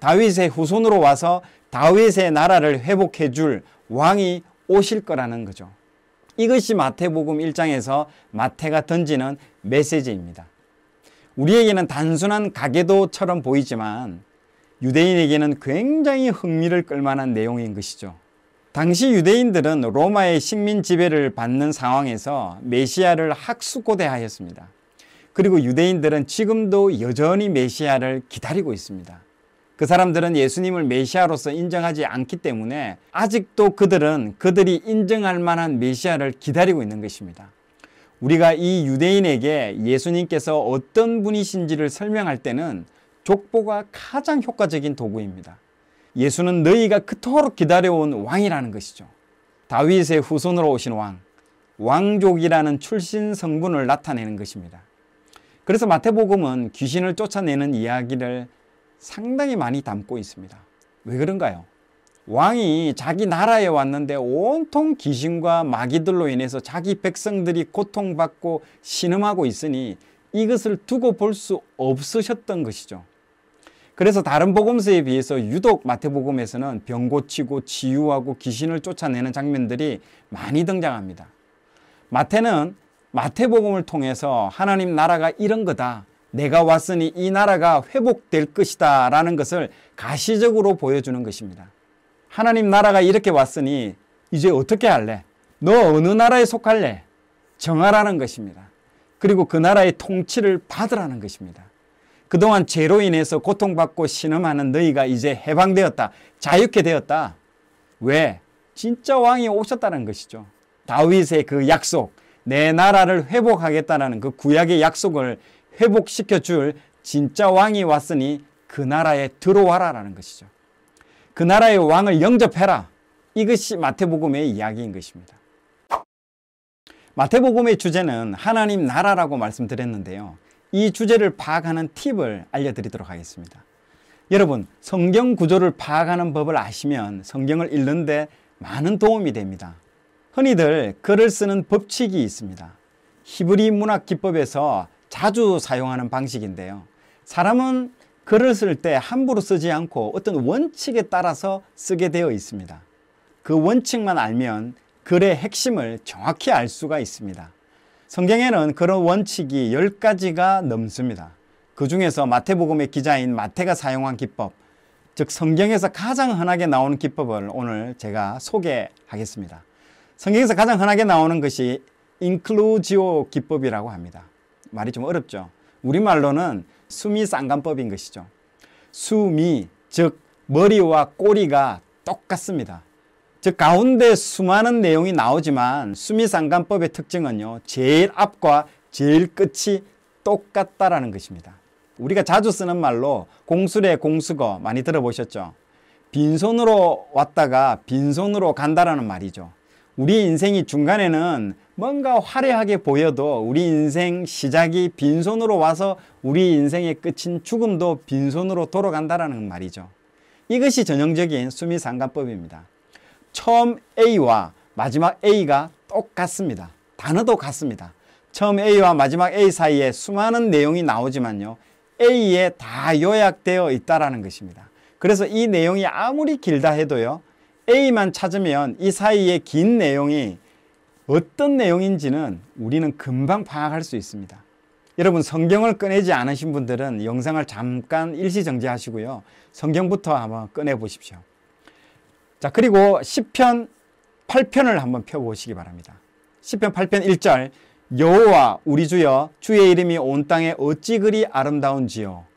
다윗의 후손으로 와서 다윗의 나라를 회복해 줄 왕이 오실 거라는 거죠. 이것이 마태복음 1장에서 마태가 던지는 메시지입니다. 우리에게는 단순한 가계도처럼 보이지만 유대인에게는 굉장히 흥미를 끌만한 내용인 것이죠. 당시 유대인들은 로마의 식민 지배를 받는 상황에서 메시아를 학수고대하였습니다. 그리고 유대인들은 지금도 여전히 메시아를 기다리고 있습니다. 그 사람들은 예수님을 메시아로서 인정하지 않기 때문에 아직도 그들은 그들이 인정할 만한 메시아를 기다리고 있는 것입니다. 우리가 이 유대인에게 예수님께서 어떤 분이신지를 설명할 때는 족보가 가장 효과적인 도구입니다. 예수는 너희가 그토록 기다려온 왕이라는 것이죠. 다윗의 후손으로 오신 왕, 왕족이라는 출신 성분을 나타내는 것입니다. 그래서 마태복음은 귀신을 쫓아내는 이야기를 상당히 많이 담고 있습니다. 왜 그런가요? 왕이 자기 나라에 왔는데 온통 귀신과 마귀들로 인해서 자기 백성들이 고통받고 신음하고 있으니 이것을 두고 볼 수 없으셨던 것이죠. 그래서 다른 복음서에 비해서 유독 마태복음에서는 병 고치고 치유하고 귀신을 쫓아내는 장면들이 많이 등장합니다. 마태는 마태복음을 통해서 하나님 나라가 이런 거다. 내가 왔으니 이 나라가 회복될 것이다. 라는 것을 가시적으로 보여주는 것입니다. 하나님 나라가 이렇게 왔으니 이제 어떻게 할래? 너 어느 나라에 속할래? 정하라는 것입니다. 그리고 그 나라의 통치를 받으라는 것입니다. 그동안 죄로 인해서 고통받고 신음하는 너희가 이제 해방되었다. 자유케 되었다. 왜? 진짜 왕이 오셨다는 것이죠. 다윗의 그 약속, 내 나라를 회복하겠다라는 그 구약의 약속을 회복시켜 줄 진짜 왕이 왔으니 그 나라에 들어와라라는 것이죠. 그 나라의 왕을 영접해라. 이것이 마태복음의 이야기인 것입니다. 마태복음의 주제는 하나님 나라라고 말씀드렸는데요. 이 주제를 파악하는 팁을 알려드리도록 하겠습니다. 여러분, 성경 구조를 파악하는 법을 아시면 성경을 읽는데 많은 도움이 됩니다. 흔히들 글을 쓰는 법칙이 있습니다. 히브리 문학 기법에서 자주 사용하는 방식인데요. 사람은 글을 쓸 때 함부로 쓰지 않고 어떤 원칙에 따라서 쓰게 되어 있습니다. 그 원칙만 알면 글의 핵심을 정확히 알 수가 있습니다. 성경에는 그런 원칙이 10가지가 넘습니다. 그 중에서 마태복음의 기자인 마태가 사용한 기법, 즉 성경에서 가장 흔하게 나오는 기법을 오늘 제가 소개하겠습니다. 성경에서 가장 흔하게 나오는 것이 인클루지오 기법이라고 합니다. 말이 좀 어렵죠. 우리말로는 수미 쌍관법인 것이죠. 수미, 즉 머리와 꼬리가 똑같습니다. 즉 가운데 수많은 내용이 나오지만 수미 쌍관법의 특징은요. 제일 앞과 제일 끝이 똑같다라는 것입니다. 우리가 자주 쓰는 말로 공수래 공수거 많이 들어보셨죠? 빈손으로 왔다가 빈손으로 간다라는 말이죠. 우리 인생이 중간에는 뭔가 화려하게 보여도 우리 인생 시작이 빈손으로 와서 우리 인생의 끝인 죽음도 빈손으로 돌아간다라는 말이죠. 이것이 전형적인 수미상관법입니다. 처음 A와 마지막 A가 똑같습니다. 단어도 같습니다. 처음 A와 마지막 A 사이에 수많은 내용이 나오지만요. A에 다 요약되어 있다라는 것입니다. 그래서 이 내용이 아무리 길다 해도요. A만 찾으면 이사이에긴 내용이 어떤 내용인지는 우리는 금방 파악할 수 있습니다. 여러분 성경을 꺼내지 않으신 분들은 영상을 잠깐 일시정지하시고요. 성경부터 한번 꺼내보십시오. 자 그리고 10편 8편을 한번 펴보시기 바랍니다. 10편 8편 1절 여호와 우리 주여 주의 이름이 온 땅에 어찌 그리 아름다운지요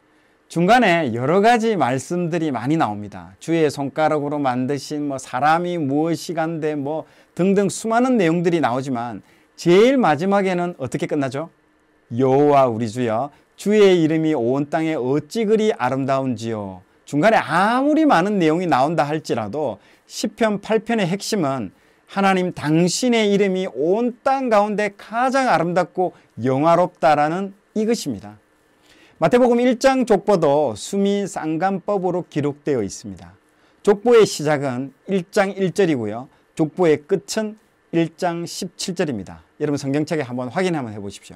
중간에 여러 가지 말씀들이 많이 나옵니다. 주의 손가락으로 만드신 뭐 사람이 무엇이 간데 뭐 등등 수많은 내용들이 나오지만 제일 마지막에는 어떻게 끝나죠? 여호와 우리 주여 주의 이름이 온 땅에 어찌 그리 아름다운지요. 중간에 아무리 많은 내용이 나온다 할지라도 시편 8편의 핵심은 하나님 당신의 이름이 온 땅 가운데 가장 아름답고 영화롭다라는 이것입니다. 마태복음 1장 족보도 수미 쌍간법으로 기록되어 있습니다. 족보의 시작은 1장 1절이고요. 족보의 끝은 1장 17절입니다. 여러분 성경책에 한번 확인 한번 해보십시오.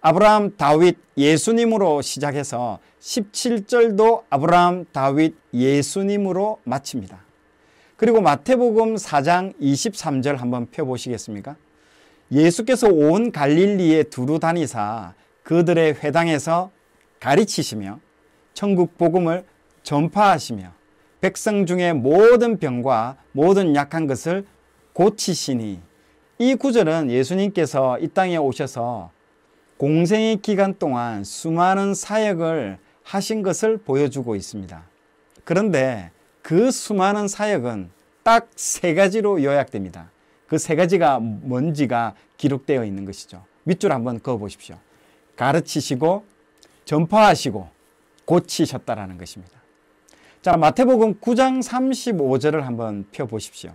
아브라함, 다윗, 예수님으로 시작해서 17절도 아브라함, 다윗, 예수님으로 마칩니다. 그리고 마태복음 4장 23절 한번 펴보시겠습니까? 예수께서 온 갈릴리에 두루 다니사 그들의 회당에서 가르치시며 천국 복음을 전파하시며 백성 중에 모든 병과 모든 약한 것을 고치시니 이 구절은 예수님께서 이 땅에 오셔서 공생의 기간 동안 수많은 사역을 하신 것을 보여주고 있습니다. 그런데 그 수많은 사역은 딱 세 가지로 요약됩니다. 그 세 가지가 뭔지가 기록되어 있는 것이죠. 밑줄 한번 그어 보십시오. 가르치시고 전파하시고 고치셨다라는 것입니다. 자, 마태복음 9장 35절을 한번 펴 보십시오.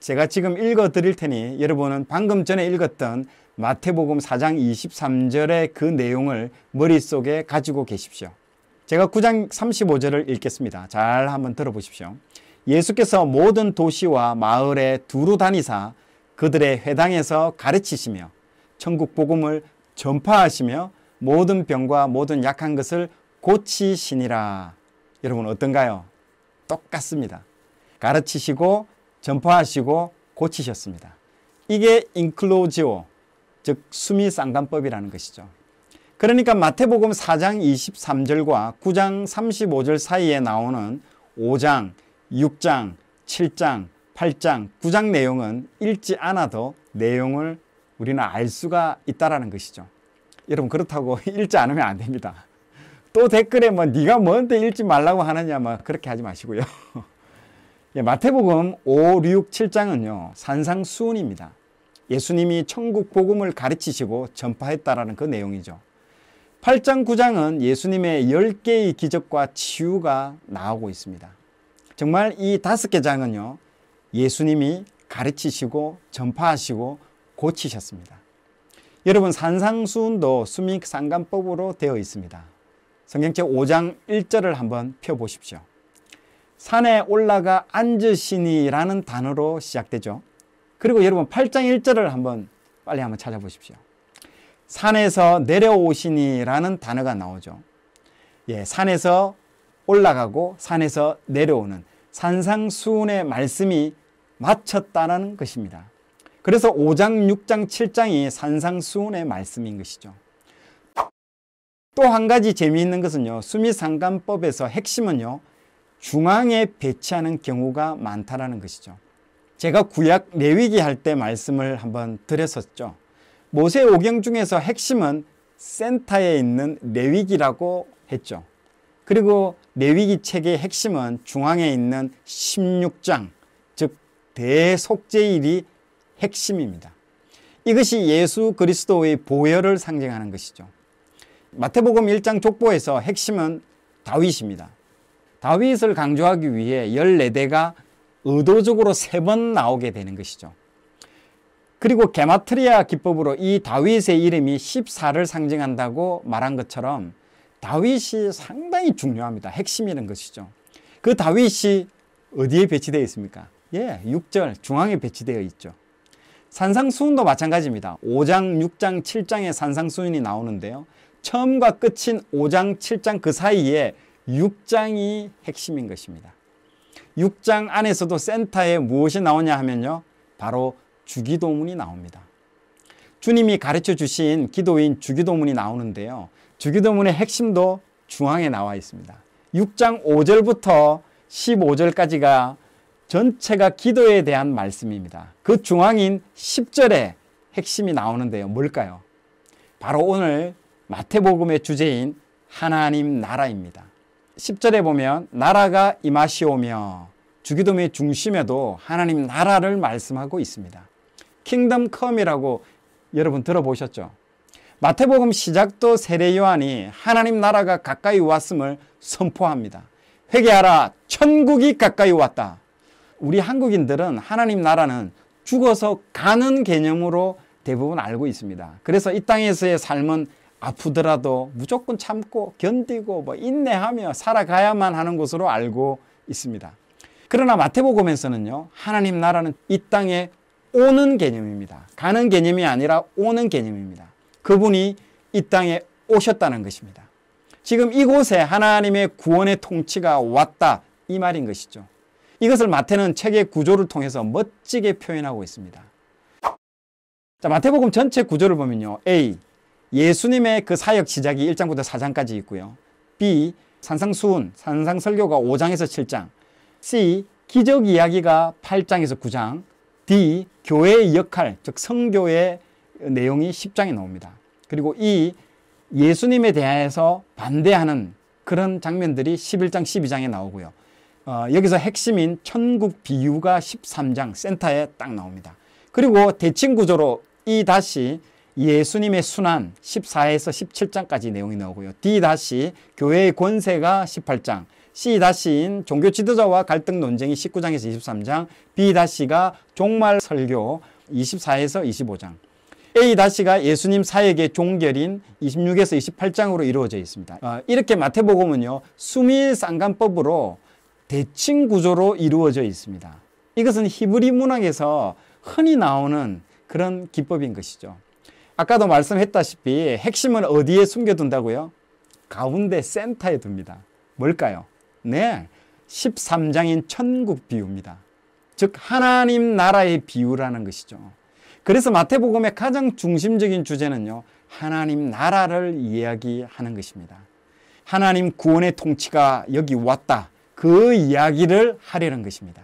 제가 지금 읽어 드릴 테니 여러분은 방금 전에 읽었던 마태복음 4장 23절의 그 내용을 머릿속에 가지고 계십시오. 제가 9장 35절을 읽겠습니다. 잘 한번 들어보십시오. 예수께서 모든 도시와 마을에 두루 다니사 그들의 회당에서 가르치시며 천국 복음을 전파하시며 모든 병과 모든 약한 것을 고치시니라. 여러분 어떤가요? 똑같습니다. 가르치시고 전파하시고 고치셨습니다. 이게 인클로지오 즉 수미 쌍단법이라는 것이죠. 그러니까 마태복음 4장 23절과 9장 35절 사이에 나오는 5장, 6장, 7장, 8장, 9장 내용은 읽지 않아도 내용을 우리는 알 수가 있다라는 것이죠. 여러분 그렇다고 읽지 않으면 안 됩니다. 또 댓글에 뭐 네가 뭔데 읽지 말라고 하느냐 뭐 그렇게 하지 마시고요. 예, 마태복음 5, 6, 7장은요. 산상수훈입니다. 예수님이 천국 복음을 가르치시고 전파했다라는 그 내용이죠. 8장, 9장은 예수님의 10개의 기적과 치유가 나오고 있습니다. 정말 이다개 장은요. 예수님이 가르치시고 전파하시고 고치셨습니다. 여러분 산상수운도 수믹상관법으로 되어 있습니다. 성경책 5장 1절을 한번 펴보십시오. 산에 올라가 앉으시니라는 단어로 시작되죠. 그리고 여러분 8장 1절을 한번 빨리 한번 찾아보십시오. 산에서 내려오시니라는 단어가 나오죠. 예, 산에서 올라가고 산에서 내려오는 산상수훈의 말씀이 마쳤다는 것입니다. 그래서 5장, 6장, 7장이 산상수훈의 말씀인 것이죠. 또 한 가지 재미있는 것은요. 수미상관법에서 핵심은요. 중앙에 배치하는 경우가 많다라는 것이죠. 제가 구약 레위기 할 때 말씀을 한번 드렸었죠. 모세오경 중에서 핵심은 센터에 있는 레위기라고 했죠. 그리고 레위기 책의 핵심은 중앙에 있는 16장, 즉 대속제일이 핵심입니다. 이것이 예수 그리스도의 보혈을 상징하는 것이죠. 마태복음 1장 족보에서 핵심은 다윗입니다. 다윗을 강조하기 위해 14대가 의도적으로 세 번 나오게 되는 것이죠. 그리고 게마트리아 기법으로 이 다윗의 이름이 14를 상징한다고 말한 것처럼 다윗이 상당히 중요합니다. 핵심이라는 것이죠. 그 다윗이 어디에 배치되어 있습니까? 예, 6절 중앙에 배치되어 있죠. 산상수훈도 마찬가지입니다. 5장, 6장, 7장의 산상수훈이 나오는데요. 처음과 끝인 5장, 7장 그 사이에 6장이 핵심인 것입니다. 6장 안에서도 센터에 무엇이 나오냐 하면요. 바로 주기도문이 나옵니다. 주님이 가르쳐 주신 기도인 주기도문이 나오는데요. 주기도문의 핵심도 중앙에 나와 있습니다. 6장 5절부터 15절까지가 전체가 기도에 대한 말씀입니다. 그 중앙인 10절에 핵심이 나오는데요. 뭘까요? 바로 오늘 마태복음의 주제인 하나님 나라입니다. 10절에 보면 나라가 임하시오며 주기도의 중심에도 하나님 나라를 말씀하고 있습니다. 킹덤 컴이라고 여러분 들어보셨죠? 마태복음 시작도 세례 요한이 하나님 나라가 가까이 왔음을 선포합니다. 회개하라 천국이 가까이 왔다. 우리 한국인들은 하나님 나라는 죽어서 가는 개념으로 대부분 알고 있습니다. 그래서 이 땅에서의 삶은 아프더라도 무조건 참고 견디고 뭐 인내하며 살아가야만 하는 것으로 알고 있습니다. 그러나 마태복음에서는요. 하나님 나라는 이 땅에 오는 개념입니다. 가는 개념이 아니라 오는 개념입니다. 그분이 이 땅에 오셨다는 것입니다. 지금 이곳에 하나님의 구원의 통치가 왔다 이 말인 것이죠. 이것을 마태는 책의 구조를 통해서 멋지게 표현하고 있습니다. 자, 마태복음 전체 구조를 보면요. A. 예수님의 그 사역 시작이 1장부터 4장까지 있고요. B. 산상수훈, 산상설교가 5장에서 7장. C. 기적 이야기가 8장에서 9장. D. 교회의 역할, 즉 성교의 내용이 10장에 나옵니다. 그리고 E. 예수님에 대해서 반대하는 그런 장면들이 11장, 12장에 나오고요. 어, 여기서 핵심인 천국 비유가 13장 센터에 딱 나옵니다. 그리고 대칭 구조로 E 다시 예수님의 순환 14에서 17장까지 내용이 나오고요. D 다시 교회의 권세가 18장, C 다시인 종교 지도자와 갈등 논쟁이 19장에서 23장, B 다시가 종말 설교 24에서 25장. A 다시가 예수님 사역의 종결인 26에서 28장으로 이루어져 있습니다. 어, 이렇게 마태복음은요. 수밀 쌍간법으로 대칭 구조로 이루어져 있습니다. 이것은 히브리 문학에서 흔히 나오는 그런 기법인 것이죠. 아까도 말씀했다시피 핵심은 어디에 숨겨둔다고요? 가운데 센터에 둡니다. 뭘까요? 네. 13장인 천국 비유입니다. 즉, 하나님 나라의 비유라는 것이죠. 그래서 마태복음의 가장 중심적인 주제는요, 하나님 나라를 이야기하는 것입니다. 하나님 구원의 통치가 여기 왔다. 그 이야기를 하려는 것입니다.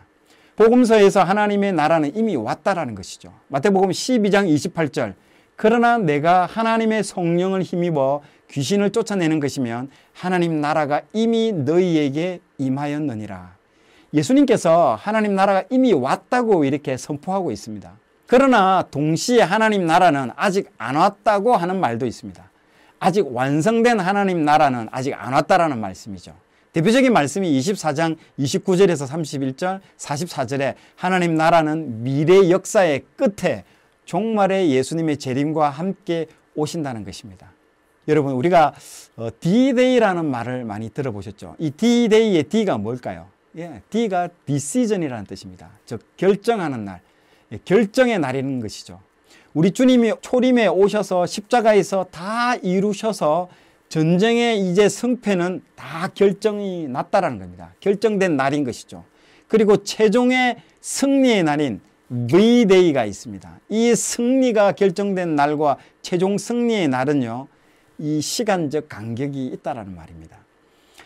복음서에서 하나님의 나라는 이미 왔다라는 것이죠. 마태복음 12장 28절. 그러나 내가 하나님의 성령을 힘입어 귀신을 쫓아내는 것이면 하나님 나라가 이미 너희에게 임하였느니라. 예수님께서 하나님 나라가 이미 왔다고 이렇게 선포하고 있습니다. 그러나 동시에 하나님 나라는 아직 안 왔다고 하는 말도 있습니다. 아직 완성된 하나님 나라는 아직 안 왔다라는 말씀이죠. 대표적인 말씀이 24장 29절에서 31절 44절에 하나님 나라는 미래 역사의 끝에 종말의 예수님의 재림과 함께 오신다는 것입니다. 여러분 우리가 어, D-Day라는 말을 많이 들어보셨죠. 이 D-Day의 D가 뭘까요? 예, D가 decision이라는 뜻입니다. 즉 결정하는 날, 예, 결정의 날이라는 것이죠. 우리 주님이 초림에 오셔서 십자가에서 다 이루셔서 전쟁의 이제 승패는 다 결정이 났다라는 겁니다. 결정된 날인 것이죠. 그리고 최종의 승리의 날인 V-Day가 있습니다. 이 승리가 결정된 날과 최종 승리의 날은요. 이 시간적 간격이 있다라는 말입니다.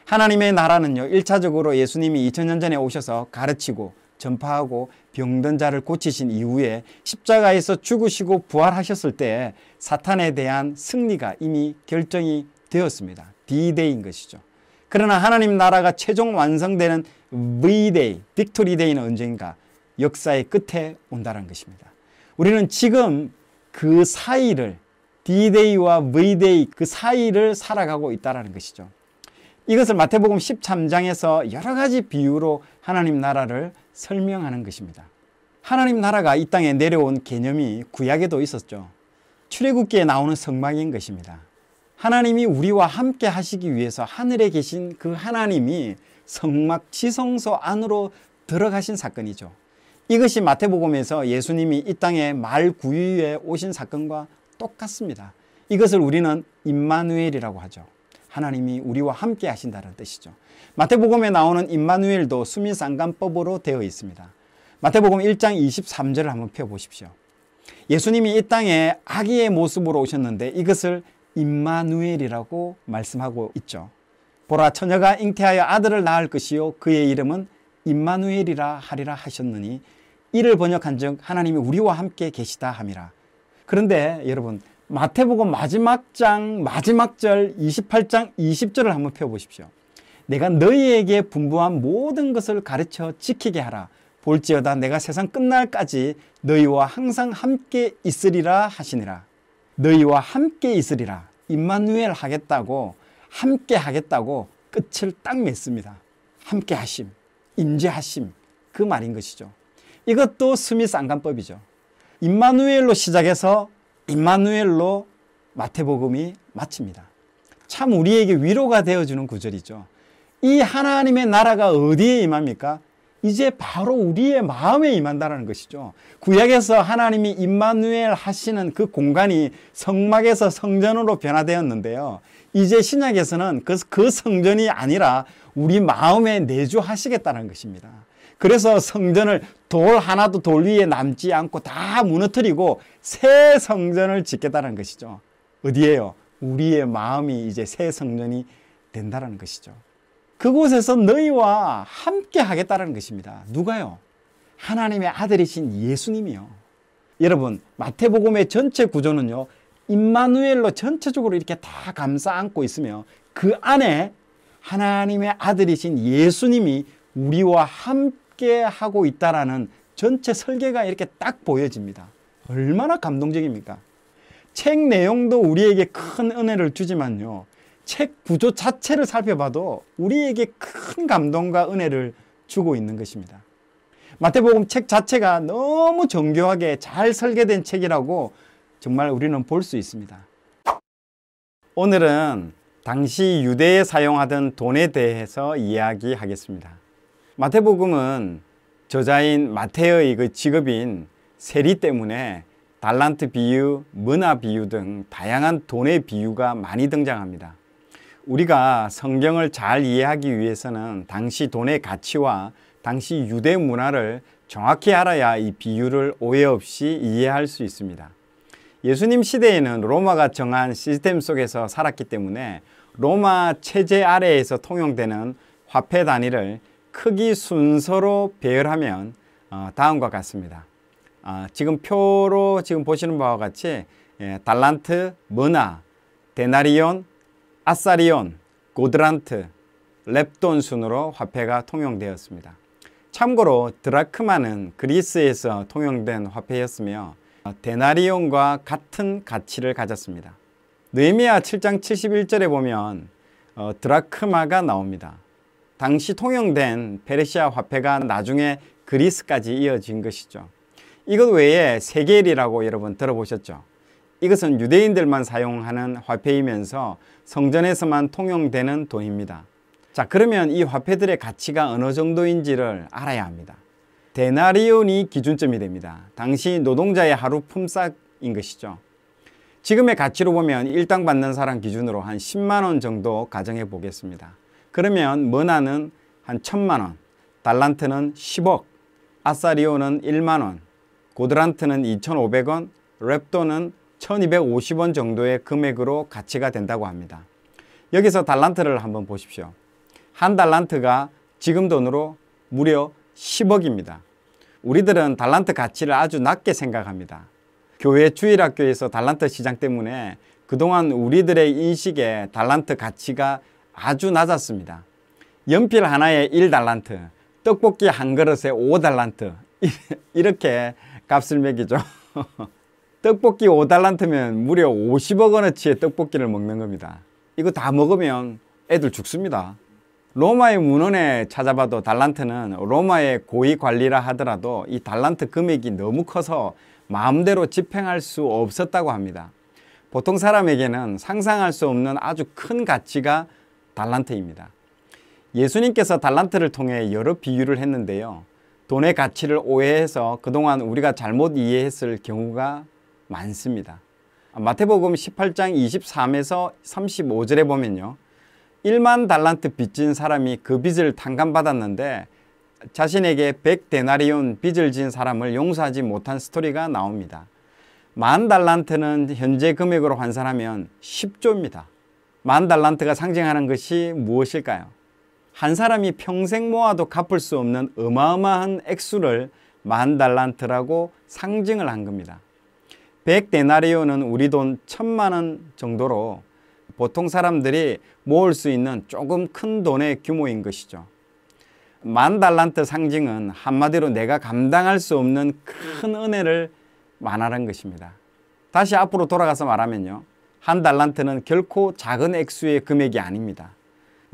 하나님의 나라는요. 1차적으로 예수님이 2000년 전에 오셔서 가르치고 전파하고 병든 자를 고치신 이후에 십자가에서 죽으시고 부활하셨을 때 사탄에 대한 승리가 이미 결정이 되었습니다. D-Day인 것이죠. 그러나 하나님 나라가 최종 완성되는 V-Day, 빅토리 데이는 언제가 역사의 끝에 온다는 것입니다. 우리는 지금 그 사이를 D-Day와 V-Day 그 사이를 살아가고 있다는 것이죠. 이것을 마태복음 13장에서 여러 가지 비유로 하나님 나라를 설명하는 것입니다. 하나님 나라가 이 땅에 내려온 개념이 구약에도 있었죠. 출애굽기에 나오는 성막인 것입니다. 하나님이 우리와 함께 하시기 위해서 하늘에 계신 그 하나님이 성막 지성소 안으로 들어가신 사건이죠. 이것이 마태복음에서 예수님이 이 땅에 말 구유에 오신 사건과 똑같습니다. 이것을 우리는 임마누엘이라고 하죠. 하나님이 우리와 함께 하신다는 뜻이죠. 마태복음에 나오는 임마누엘도 수미상간법으로 되어 있습니다. 마태복음 1장 23절을 한번 펴보십시오. 예수님이 이 땅에 아기의 모습으로 오셨는데 이것을 임마누엘이라고 말씀하고 있죠. 보라 처녀가 잉태하여 아들을 낳을 것이요 그의 이름은 임마누엘이라 하리라 하셨느니 이를 번역한즉 하나님이 우리와 함께 계시다 함이라. 그런데 여러분 마태복음 마지막 장 마지막 절 28장 20절을 한번 펴 보십시오. 내가 너희에게 분부한 모든 것을 가르쳐 지키게 하라. 볼지어다 내가 세상 끝날까지 너희와 항상 함께 있으리라 하시니라. 너희와 함께 있으리라 임마누엘 하겠다고 함께 하겠다고 끝을 딱 맺습니다. 함께 하심, 임재하심 그 말인 것이죠. 이것도 스미스 안간법이죠. 임마누엘로 시작해서 임마누엘로 마태복음이 마칩니다. 참 우리에게 위로가 되어주는 구절이죠. 이 하나님의 나라가 어디에 임합니까? 이제 바로 우리의 마음에 임한다는 것이죠. 구약에서 하나님이 임마누엘 하시는 그 공간이 성막에서 성전으로 변화되었는데요. 이제 신약에서는 그, 그 성전이 아니라 우리 마음에 내주하시겠다는 것입니다. 그래서 성전을 돌 하나도 돌 위에 남지 않고 다 무너뜨리고 새 성전을 짓겠다는 것이죠. 어디에요? 우리의 마음이 이제 새 성전이 된다는 것이죠. 그곳에서 너희와 함께 하겠다는 것입니다. 누가요? 하나님의 아들이신 예수님이요. 여러분, 마태복음의 전체 구조는요. 임마누엘로 전체적으로 이렇게 다 감싸 안고 있으며 그 안에 하나님의 아들이신 예수님이 우리와 함께 하고 있다라는 전체 설계가 이렇게 딱 보여집니다. 얼마나 감동적입니까? 책 내용도 우리에게 큰 은혜를 주지만요. 책 구조 자체를 살펴봐도 우리에게 큰 감동과 은혜를 주고 있는 것입니다. 마태복음 책 자체가 너무 정교하게 잘 설계된 책이라고 정말 우리는 볼 수 있습니다. 오늘은 당시 유대에 사용하던 돈에 대해서 이야기하겠습니다. 마태복음은 저자인 마태의 그 직업인 세리 때문에 달란트 비유, 문화 비유 등 다양한 돈의 비유가 많이 등장합니다. 우리가 성경을 잘 이해하기 위해서는 당시 돈의 가치와 당시 유대 문화를 정확히 알아야 이 비유를 오해 없이 이해할 수 있습니다. 예수님 시대에는 로마가 정한 시스템 속에서 살았기 때문에 로마 체제 아래에서 통용되는 화폐 단위를 크기 순서로 배열하면 어, 다음과 같습니다. 어, 지금 표로 지금 보시는 바와 같이 예, 달란트, 머나, 데나리온, 아사리온, 고드란트, 렙돈 순으로 화폐가 통용되었습니다. 참고로 드라크마는 그리스에서 통용된 화폐였으며 데나리온과 같은 가치를 가졌습니다. 느헤미야 7장 71절에 보면 어, 드라크마가 나옵니다. 당시 통용된 페르시아 화폐가 나중에 그리스까지 이어진 것이죠. 이것 외에 세겔이라고 여러분 들어보셨죠? 이것은 유대인들만 사용하는 화폐이면서 성전에서만 통용되는 돈입니다. 자, 그러면 이 화폐들의 가치가 어느 정도인지를 알아야 합니다. 데나리온이 기준점이 됩니다. 당시 노동자의 하루 품삯인 것이죠. 지금의 가치로 보면 일당 받는 사람 기준으로 한 10만원 정도 가정해 보겠습니다. 그러면 머나는 한 1000만원, 달란트는 10억, 아사리오는 1만원, 고드란트는 2,500원, 랩도는 1250원 정도의 금액으로 가치가 된다고 합니다. 여기서 달란트를 한번 보십시오. 한 달란트가 지금 돈으로 무려 10억입니다. 우리들은 달란트 가치를 아주 낮게 생각합니다. 교회 주일학교에서 달란트 시장 때문에 그동안 우리들의 인식에 달란트 가치가 아주 낮았습니다. 연필 하나에 1달란트, 떡볶이 한 그릇에 5달란트 이렇게 값을 매기죠. 떡볶이 5달란트면 무려 50억 원어치의 떡볶이를 먹는 겁니다. 이거 다 먹으면 애들 죽습니다. 로마의 문헌에 찾아봐도 달란트는 로마의 고위 관리라 하더라도 이 달란트 금액이 너무 커서 마음대로 집행할 수 없었다고 합니다. 보통 사람에게는 상상할 수 없는 아주 큰 가치가 달란트입니다. 예수님께서 달란트를 통해 여러 비유를 했는데요. 돈의 가치를 오해해서 그동안 우리가 잘못 이해했을 경우가 많습니다. 마태복음 18장 23에서 35절에 보면요. 1만 달란트 빚진 사람이 그 빚을 탕감받았는데 자신에게 100데나리온 빚을 진 사람을 용서하지 못한 스토리가 나옵니다. 만 달란트는 현재 금액으로 환산하면 10조입니다. 만 달란트가 상징하는 것이 무엇일까요? 한 사람이 평생 모아도 갚을 수 없는 어마어마한 액수를 만 달란트라고 상징을 한 겁니다. 1 0 0데나리오는 우리 돈1 천만 원 정도로 보통 사람들이 모을 수 있는 조금 큰 돈의 규모인 것이죠. 만 달란트 상징은 한마디로 내가 감당할 수 없는 큰 은혜를 만하는 것입니다. 다시 앞으로 돌아가서 말하면요. 한 달란트는 결코 작은 액수의 금액이 아닙니다.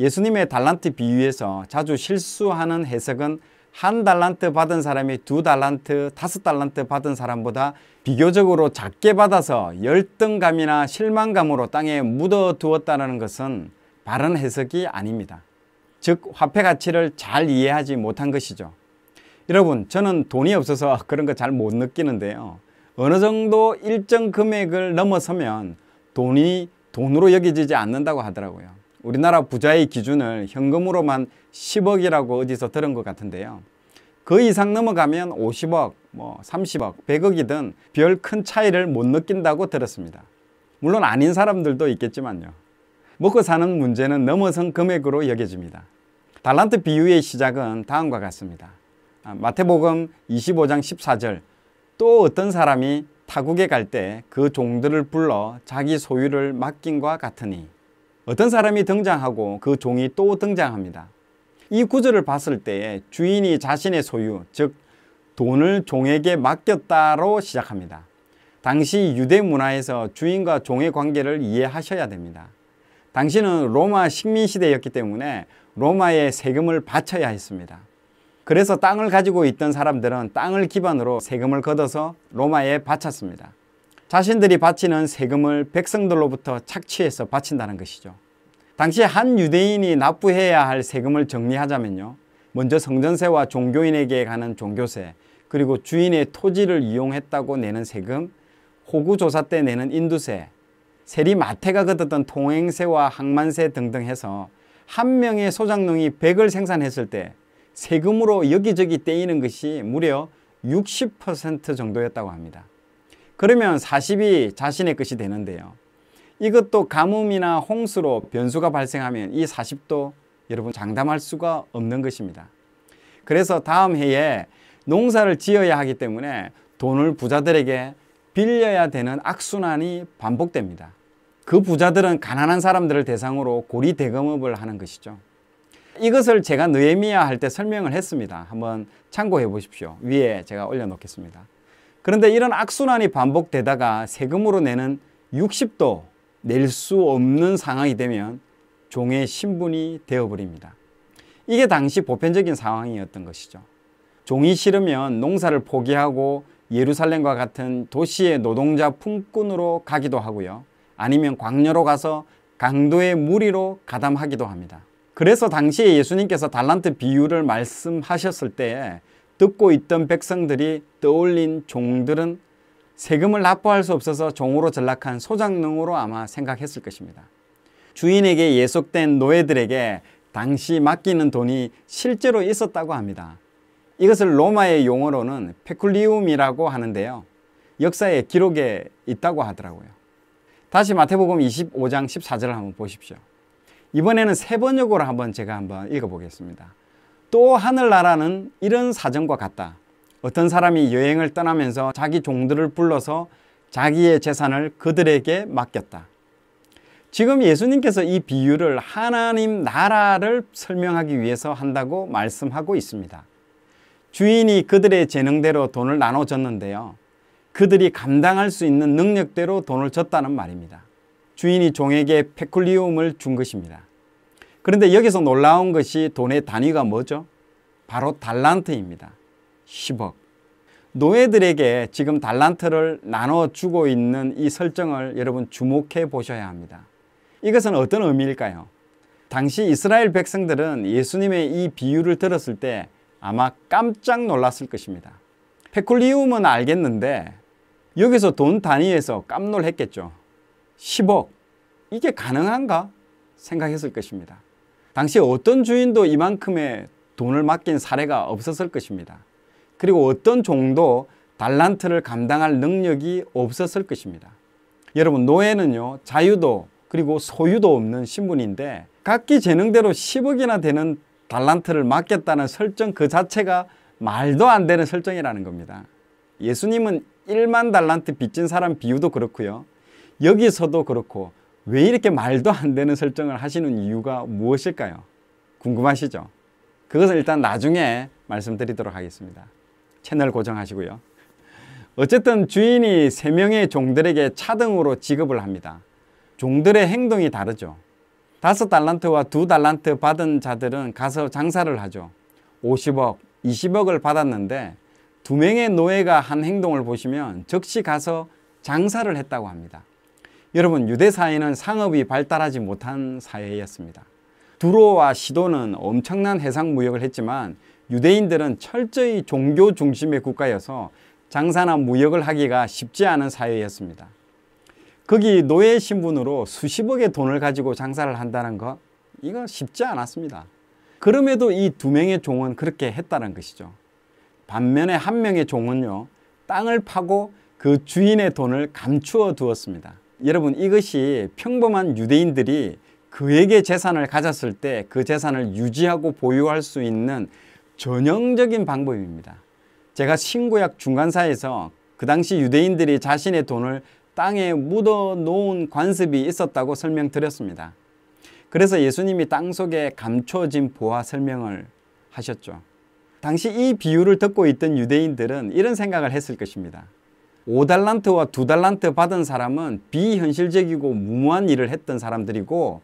예수님의 달란트 비유에서 자주 실수하는 해석은 한 달란트 받은 사람이 두 달란트, 다섯 달란트 받은 사람보다 비교적으로 작게 받아서 열등감이나 실망감으로 땅에 묻어두었다는 것은 바른 해석이 아닙니다. 즉 화폐 가치를 잘 이해하지 못한 것이죠. 여러분 저는 돈이 없어서 그런 거 잘 못 느끼는데요. 어느 정도 일정 금액을 넘어서면 돈이 돈으로 여겨지지 않는다고 하더라고요. 우리나라 부자의 기준을 현금으로만 10억이라고 어디서 들은 것 같은데요. 그 이상 넘어가면 50억, 뭐 30억, 100억이든 별 큰 차이를 못 느낀다고 들었습니다. 물론 아닌 사람들도 있겠지만요. 먹고 사는 문제는 넘어선 금액으로 여겨집니다. 달란트 비유의 시작은 다음과 같습니다. 아, 마태복음 25장 14절 또 어떤 사람이 타국에 갈 때 그 종들을 불러 자기 소유를 맡긴과 같으니 어떤 사람이 등장하고 그 종이 또 등장합니다. 이 구절을 봤을 때에 주인이 자신의 소유, 즉 돈을 종에게 맡겼다로 시작합니다. 당시 유대 문화에서 주인과 종의 관계를 이해하셔야 됩니다. 당시는 로마 식민 시대였기 때문에 로마에 세금을 바쳐야 했습니다. 그래서 땅을 가지고 있던 사람들은 땅을 기반으로 세금을 걷어서 로마에 바쳤습니다. 자신들이 바치는 세금을 백성들로부터 착취해서 바친다는 것이죠. 당시 한 유대인이 납부해야 할 세금을 정리하자면요. 먼저 성전세와 종교인에게 가는 종교세, 그리고 주인의 토지를 이용했다고 내는 세금, 호구조사 때 내는 인두세, 세리 마태가 걷었던 통행세와 항만세 등등 해서 한 명의 소작농이 1을 생산했을 때 세금으로 여기저기 떼이는 것이 무려 60% 정도였다고 합니다. 그러면 40이 자신의 것이 되는데요. 이것도 가뭄이나 홍수로 변수가 발생하면 이 40도 여러분 장담할 수가 없는 것입니다. 그래서 다음 해에 농사를 지어야 하기 때문에 돈을 부자들에게 빌려야 되는 악순환이 반복됩니다. 그 부자들은 가난한 사람들을 대상으로 고리 대금업을 하는 것이죠. 이것을 제가 느헤미야 할 때 설명을 했습니다. 한번 참고해 보십시오. 위에 제가 올려 놓겠습니다. 그런데 이런 악순환이 반복되다가 세금으로 내는 60도 낼 수 없는 상황이 되면 종의 신분이 되어버립니다. 이게 당시 보편적인 상황이었던 것이죠. 종이 싫으면 농사를 포기하고 예루살렘과 같은 도시의 노동자 품꾼으로 가기도 하고요. 아니면 광녀로 가서 강도의 무리로 가담하기도 합니다. 그래서 당시에 예수님께서 달란트 비유를 말씀하셨을 때 듣고 있던 백성들이 떠올린 종들은 세금을 납부할 수 없어서 종으로 전락한 소작농으로 아마 생각했을 것입니다. 주인에게 예속된 노예들에게 당시 맡기는 돈이 실제로 있었다고 합니다. 이것을 로마의 용어로는 페쿨리움이라고 하는데요. 역사의 기록에 있다고 하더라고요. 다시 마태복음 25장 14절을 한번 보십시오. 이번에는 세 번역으로 한번 제가 한번 읽어보겠습니다. 또 하늘나라는 이런 사정과 같다. 어떤 사람이 여행을 떠나면서 자기 종들을 불러서 자기의 재산을 그들에게 맡겼다. 지금 예수님께서 이 비유를 하나님 나라를 설명하기 위해서 한다고 말씀하고 있습니다. 주인이 그들의 재능대로 돈을 나눠줬는데요. 그들이 감당할 수 있는 능력대로 돈을 줬다는 말입니다. 주인이 종에게 페쿨리움을 준 것입니다. 그런데 여기서 놀라운 것이 돈의 단위가 뭐죠? 바로 달란트입니다. 10억. 노예들에게 지금 달란트를 나눠주고 있는 이 설정을 여러분 주목해 보셔야 합니다. 이것은 어떤 의미일까요? 당시 이스라엘 백성들은 예수님의 이 비유를 들었을 때 아마 깜짝 놀랐을 것입니다. 페콜리움은 알겠는데 여기서 돈 단위에서 깜놀했겠죠. 10억. 이게 가능한가? 생각했을 것입니다. 당시 어떤 주인도 이만큼의 돈을 맡긴 사례가 없었을 것입니다. 그리고 어떤 종도 달란트를 감당할 능력이 없었을 것입니다. 여러분 노예는요 자유도 그리고 소유도 없는 신분인데 각기 재능대로 10억이나 되는 달란트를 맡겠다는 설정 그 자체가 말도 안 되는 설정이라는 겁니다. 예수님은 1만 달란트 빚진 사람 비유도 그렇고요. 여기서도 그렇고 왜 이렇게 말도 안 되는 설정을 하시는 이유가 무엇일까요? 궁금하시죠? 그것은 일단 나중에 말씀드리도록 하겠습니다. 채널 고정하시고요. 어쨌든 주인이 3명의 종들에게 차등으로 지급을 합니다. 종들의 행동이 다르죠. 다섯 달란트와 두 달란트 받은 자들은 가서 장사를 하죠. 50억, 20억을 받았는데 두 명의 노예가 한 행동을 보시면 즉시 가서 장사를 했다고 합니다. 여러분 유대 사회는 상업이 발달하지 못한 사회였습니다. 두로와 시도는 엄청난 해상 무역을 했지만 유대인들은 철저히 종교 중심의 국가여서 장사나 무역을 하기가 쉽지 않은 사회였습니다. 거기 노예 신분으로 수십억의 돈을 가지고 장사를 한다는 것 이거 쉽지 않았습니다. 그럼에도 이 두 명의 종은 그렇게 했다는 것이죠. 반면에 한 명의 종은요. 땅을 파고 그 주인의 돈을 감추어 두었습니다. 여러분 이것이 평범한 유대인들이 그에게 재산을 가졌을 때 그 재산을 유지하고 보유할 수 있는 전형적인 방법입니다. 제가 신구약 중간사에서 그 당시 유대인들이 자신의 돈을 땅에 묻어 놓은 관습이 있었다고 설명드렸습니다. 그래서 예수님이 땅 속에 감춰진 보화 설명을 하셨죠. 당시 이 비유를 듣고 있던 유대인들은 이런 생각을 했을 것입니다. 5달란트와 2달란트 받은 사람은 비현실적이고 무모한 일을 했던 사람들이고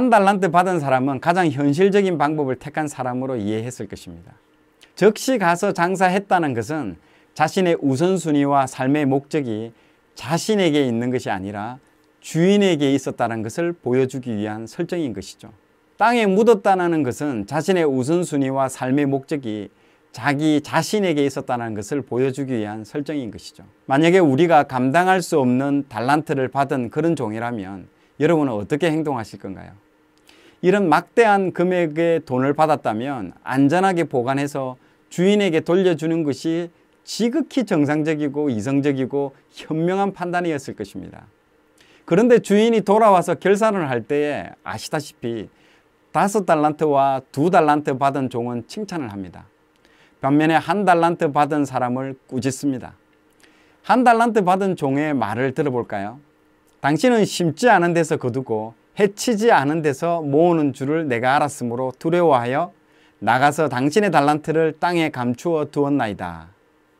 1 달란트 받은 사람은 가장 현실적인 방법을 택한 사람으로 이해했을 것입니다. 즉시 가서 장사했다는 것은 자신의 우선순위와 삶의 목적이 자신에게 있는 것이 아니라 주인에게 있었다는 것을 보여주기 위한 설정인 것이죠. 땅에 묻었다는 것은 자신의 우선순위와 삶의 목적이 자기 자신에게 있었다는 것을 보여주기 위한 설정인 것이죠. 만약에 우리가 감당할 수 없는 달란트를 받은 그런 종이라면 여러분은 어떻게 행동하실 건가요? 이런 막대한 금액의 돈을 받았다면 안전하게 보관해서 주인에게 돌려주는 것이 지극히 정상적이고 이성적이고 현명한 판단이었을 것입니다. 그런데 주인이 돌아와서 결산을 할 때에 아시다시피 다섯 달란트와 두 달란트 받은 종은 칭찬을 합니다. 반면에 한 달란트 받은 사람을 꾸짖습니다. 한 달란트 받은 종의 말을 들어볼까요? 당신은 심지 않은 데서 거두고 해치지 않은 데서 모으는 줄을 내가 알았으므로 두려워하여 나가서 당신의 달란트를 땅에 감추어 두었나이다.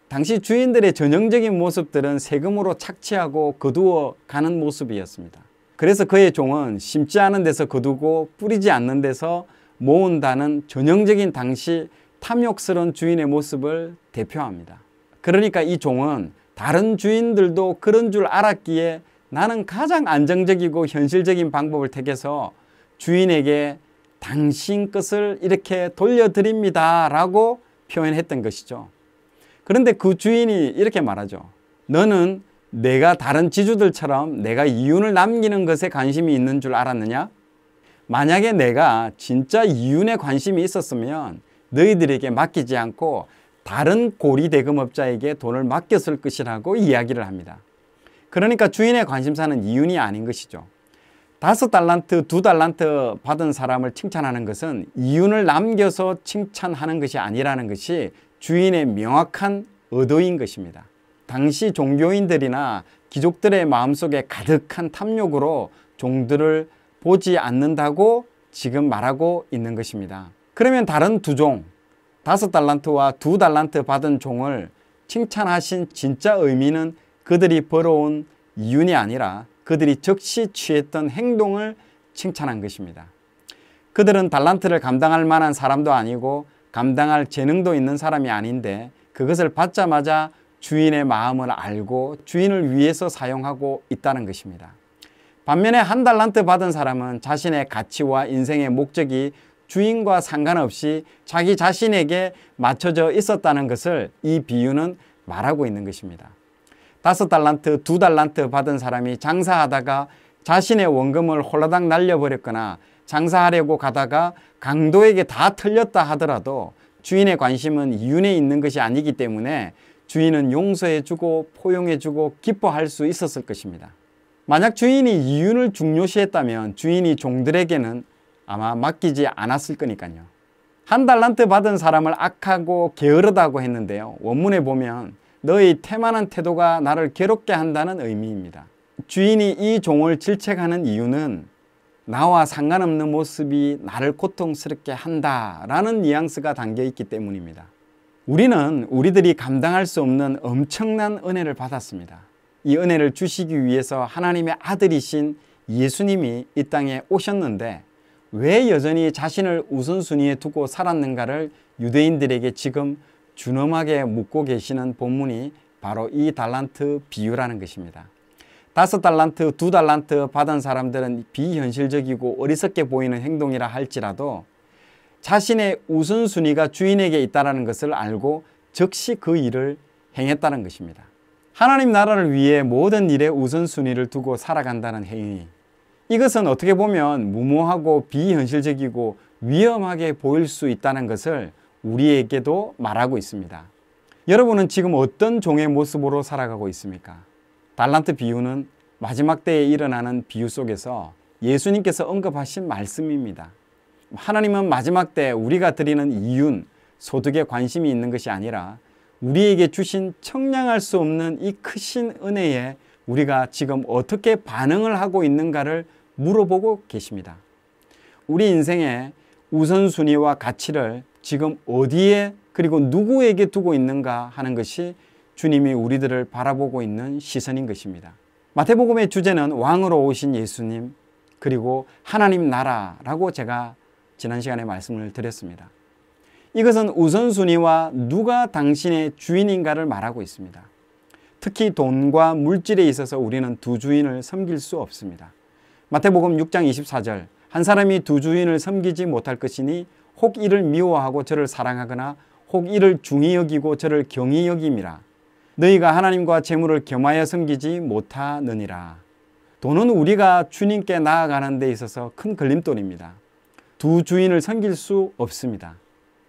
당시 주인들의 전형적인 모습들은 세금으로 착취하고 거두어 가는 모습이었습니다. 그래서 그의 종은 심지 않은 데서 거두고 뿌리지 않는 데서 모은다는 전형적인 당시 탐욕스러운 주인의 모습을 대표합니다. 그러니까 이 종은 다른 주인들도 그런 줄 알았기에 나는 가장 안정적이고 현실적인 방법을 택해서 주인에게 당신 것을 이렇게 돌려드립니다 라고 표현했던 것이죠. 그런데 그 주인이 이렇게 말하죠. 너는 내가 다른 지주들처럼 내가 이윤을 남기는 것에 관심이 있는 줄 알았느냐? 만약에 내가 진짜 이윤에 관심이 있었으면 너희들에게 맡기지 않고 다른 고리 대금업자에게 돈을 맡겼을 것이라고 이야기를 합니다. 그러니까 주인의 관심사는 이윤이 아닌 것이죠. 다섯 달란트, 두 달란트 받은 사람을 칭찬하는 것은 이윤을 남겨서 칭찬하는 것이 아니라는 것이 주인의 명확한 의도인 것입니다. 당시 종교인들이나 귀족들의 마음속에 가득한 탐욕으로 종들을 보지 않는다고 지금 말하고 있는 것입니다. 그러면 다른 두 종, 다섯 달란트와 두 달란트 받은 종을 칭찬하신 진짜 의미는 그들이 벌어온 이윤이 아니라 그들이 즉시 취했던 행동을 칭찬한 것입니다. 그들은 달란트를 감당할 만한 사람도 아니고 감당할 재능도 있는 사람이 아닌데 그것을 받자마자 주인의 마음을 알고 주인을 위해서 사용하고 있다는 것입니다. 반면에 한 달란트 받은 사람은 자신의 가치와 인생의 목적이 주인과 상관없이 자기 자신에게 맞춰져 있었다는 것을 이 비유는 말하고 있는 것입니다. 다섯 달란트, 두 달란트 받은 사람이 장사하다가 자신의 원금을 홀라당 날려버렸거나 장사하려고 가다가 강도에게 다 틀렸다 하더라도 주인의 관심은 이윤에 있는 것이 아니기 때문에 주인은 용서해주고 포용해주고 기뻐할 수 있었을 것입니다. 만약 주인이 이윤을 중요시했다면 주인이 종들에게는 아마 맡기지 않았을 거니까요. 한 달란트 받은 사람을 악하고 게으르다고 했는데요. 원문에 보면 너의 태만한 태도가 나를 괴롭게 한다는 의미입니다. 주인이 이 종을 질책하는 이유는 나와 상관없는 모습이 나를 고통스럽게 한다라는 뉘앙스가 담겨 있기 때문입니다. 우리는 우리들이 감당할 수 없는 엄청난 은혜를 받았습니다. 이 은혜를 주시기 위해서 하나님의 아들이신 예수님이 이 땅에 오셨는데 왜 여전히 자신을 우선순위에 두고 살았는가를 유대인들에게 지금 준엄하게 묻고 계시는 본문이 바로 이 달란트 비유라는 것입니다. 다섯 달란트, 두 달란트 받은 사람들은 비현실적이고 어리석게 보이는 행동이라 할지라도 자신의 우선순위가 주인에게 있다는 것을 알고 즉시 그 일을 행했다는 것입니다. 하나님 나라를 위해 모든 일에 우선순위를 두고 살아간다는 행위. 이것은 어떻게 보면 무모하고 비현실적이고 위험하게 보일 수 있다는 것을 우리에게도 말하고 있습니다. 여러분은 지금 어떤 종의 모습으로 살아가고 있습니까? 달란트 비유는 마지막 때에 일어나는 비유 속에서 예수님께서 언급하신 말씀입니다. 하나님은 마지막 때 우리가 드리는 이윤, 소득에 관심이 있는 것이 아니라 우리에게 주신 청량할 수 없는 이 크신 은혜에 우리가 지금 어떻게 반응을 하고 있는가를 물어보고 계십니다. 우리 인생의 우선순위와 가치를 지금 어디에 그리고 누구에게 두고 있는가 하는 것이 주님이 우리들을 바라보고 있는 시선인 것입니다. 마태복음의 주제는 왕으로 오신 예수님 그리고 하나님 나라라고 제가 지난 시간에 말씀을 드렸습니다. 이것은 우선순위와 누가 당신의 주인인가를 말하고 있습니다. 특히 돈과 물질에 있어서 우리는 두 주인을 섬길 수 없습니다. 마태복음 6장 24절 한 사람이 두 주인을 섬기지 못할 것이니 혹 이를 미워하고 저를 사랑하거나 혹 이를 중히 여기고 저를 경히 여김이라 너희가 하나님과 재물을 겸하여 섬기지 못하느니라 돈은 우리가 주님께 나아가는 데 있어서 큰 걸림돌입니다 두 주인을 섬길 수 없습니다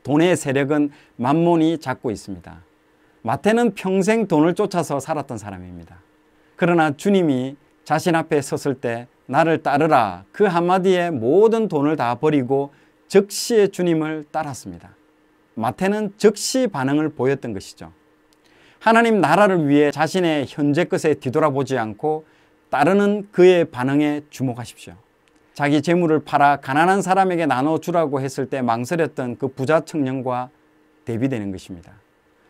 돈의 세력은 만몬이 잡고 있습니다 마태는 평생 돈을 쫓아서 살았던 사람입니다 그러나 주님이 자신 앞에 섰을 때 나를 따르라. 그 한마디에 모든 돈을 다 버리고 즉시의 주님을 따랐습니다. 마태는 즉시 반응을 보였던 것이죠. 하나님 나라를 위해 자신의 현재 것에 뒤돌아보지 않고 따르는 그의 반응에 주목하십시오. 자기 재물을 팔아 가난한 사람에게 나눠주라고 했을 때 망설였던 그 부자 청년과 대비되는 것입니다.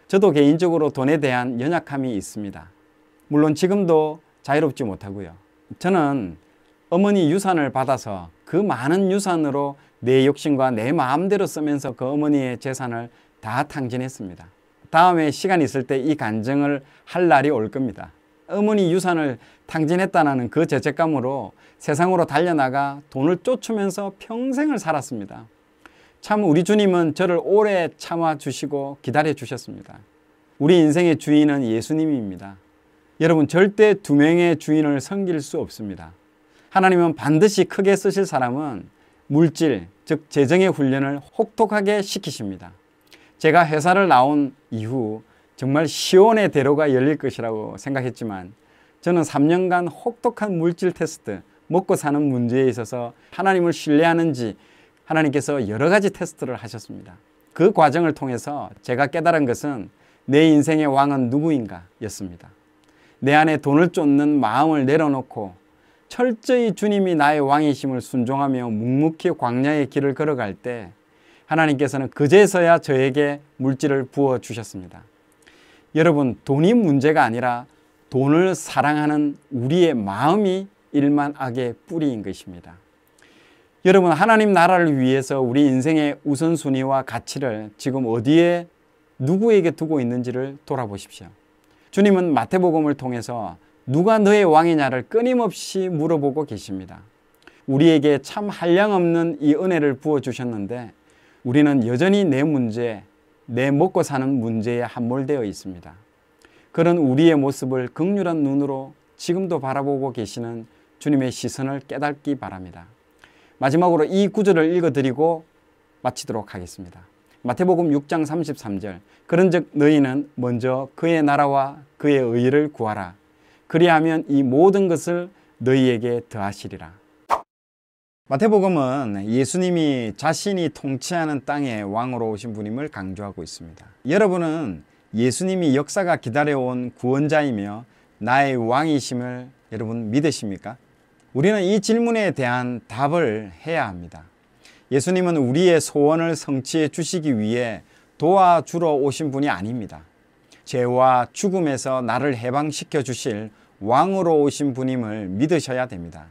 저도 개인적으로 돈에 대한 연약함이 있습니다. 물론 지금도 자유롭지 못하고요. 저는 어머니 유산을 받아서 그 많은 유산으로 내 욕심과 내 마음대로 쓰면서 그 어머니의 재산을 다 탕진했습니다. 다음에 시간 있을 때 이 간증을 할 날이 올 겁니다. 어머니 유산을 탕진했다는 그 죄책감으로 세상으로 달려나가 돈을 쫓으면서 평생을 살았습니다. 참 우리 주님은 저를 오래 참아 주시고 기다려 주셨습니다. 우리 인생의 주인은 예수님입니다. 여러분 절대 두 명의 주인을 섬길 수 없습니다. 하나님은 반드시 크게 쓰실 사람은 물질, 즉 재정의 훈련을 혹독하게 시키십니다. 제가 회사를 나온 이후 정말 시온의 대로가 열릴 것이라고 생각했지만 저는 3년간 혹독한 물질 테스트, 먹고 사는 문제에 있어서 하나님을 신뢰하는지 하나님께서 여러 가지 테스트를 하셨습니다. 그 과정을 통해서 제가 깨달은 것은 내 인생의 왕은 누구인가 였습니다. 내 안에 돈을 쫓는 마음을 내려놓고 철저히 주님이 나의 왕이심을 순종하며 묵묵히 광야의 길을 걸어갈 때 하나님께서는 그제서야 저에게 물질을 부어 주셨습니다. 여러분, 돈이 문제가 아니라 돈을 사랑하는 우리의 마음이 일만하게 뿌리인 것입니다. 여러분, 하나님 나라를 위해서 우리 인생의 우선순위와 가치를 지금 어디에 누구에게 두고 있는지를 돌아보십시오. 주님은 마태복음을 통해서 누가 너의 왕이냐를 끊임없이 물어보고 계십니다. 우리에게 참 한량없는 이 은혜를 부어주셨는데 우리는 여전히 내 문제, 내 먹고 사는 문제에 함몰되어 있습니다. 그런 우리의 모습을 극률한 눈으로 지금도 바라보고 계시는 주님의 시선을 깨닫기 바랍니다. 마지막으로 이 구절을 읽어드리고 마치도록 하겠습니다. 마태복음 6장 33절 그런즉 너희는 먼저 그의 나라와 그의 의를 구하라 그리하면 이 모든 것을 너희에게 더하시리라. 마태복음은 예수님이 자신이 통치하는 땅의 왕으로 오신 분임을 강조하고 있습니다. 여러분은 예수님이 역사가 기다려온 구원자이며 나의 왕이심을 여러분 믿으십니까? 우리는 이 질문에 대한 답을 해야 합니다. 예수님은 우리의 소원을 성취해 주시기 위해 도와주러 오신 분이 아닙니다. 죄와 죽음에서 나를 해방시켜 주실 왕으로 오신 분임을 믿으셔야 됩니다.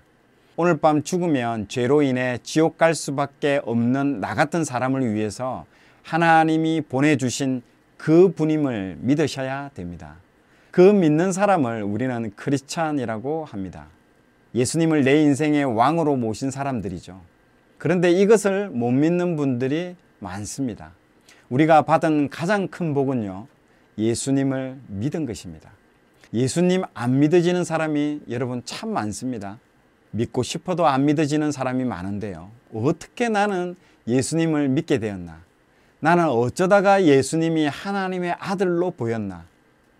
오늘 밤 죽으면 죄로 인해 지옥 갈 수밖에 없는 나 같은 사람을 위해서 하나님이 보내주신 그 분임을 믿으셔야 됩니다. 그 믿는 사람을 우리는 크리스찬이라고 합니다. 예수님을 내 인생의 왕으로 모신 사람들이죠. 그런데 이것을 못 믿는 분들이 많습니다. 우리가 받은 가장 큰 복은요. 예수님을 믿은 것입니다. 예수님 안 믿어지는 사람이 여러분 참 많습니다. 믿고 싶어도 안 믿어지는 사람이 많은데요. 어떻게 나는 예수님을 믿게 되었나? 나는 어쩌다가 예수님이 하나님의 아들로 보였나?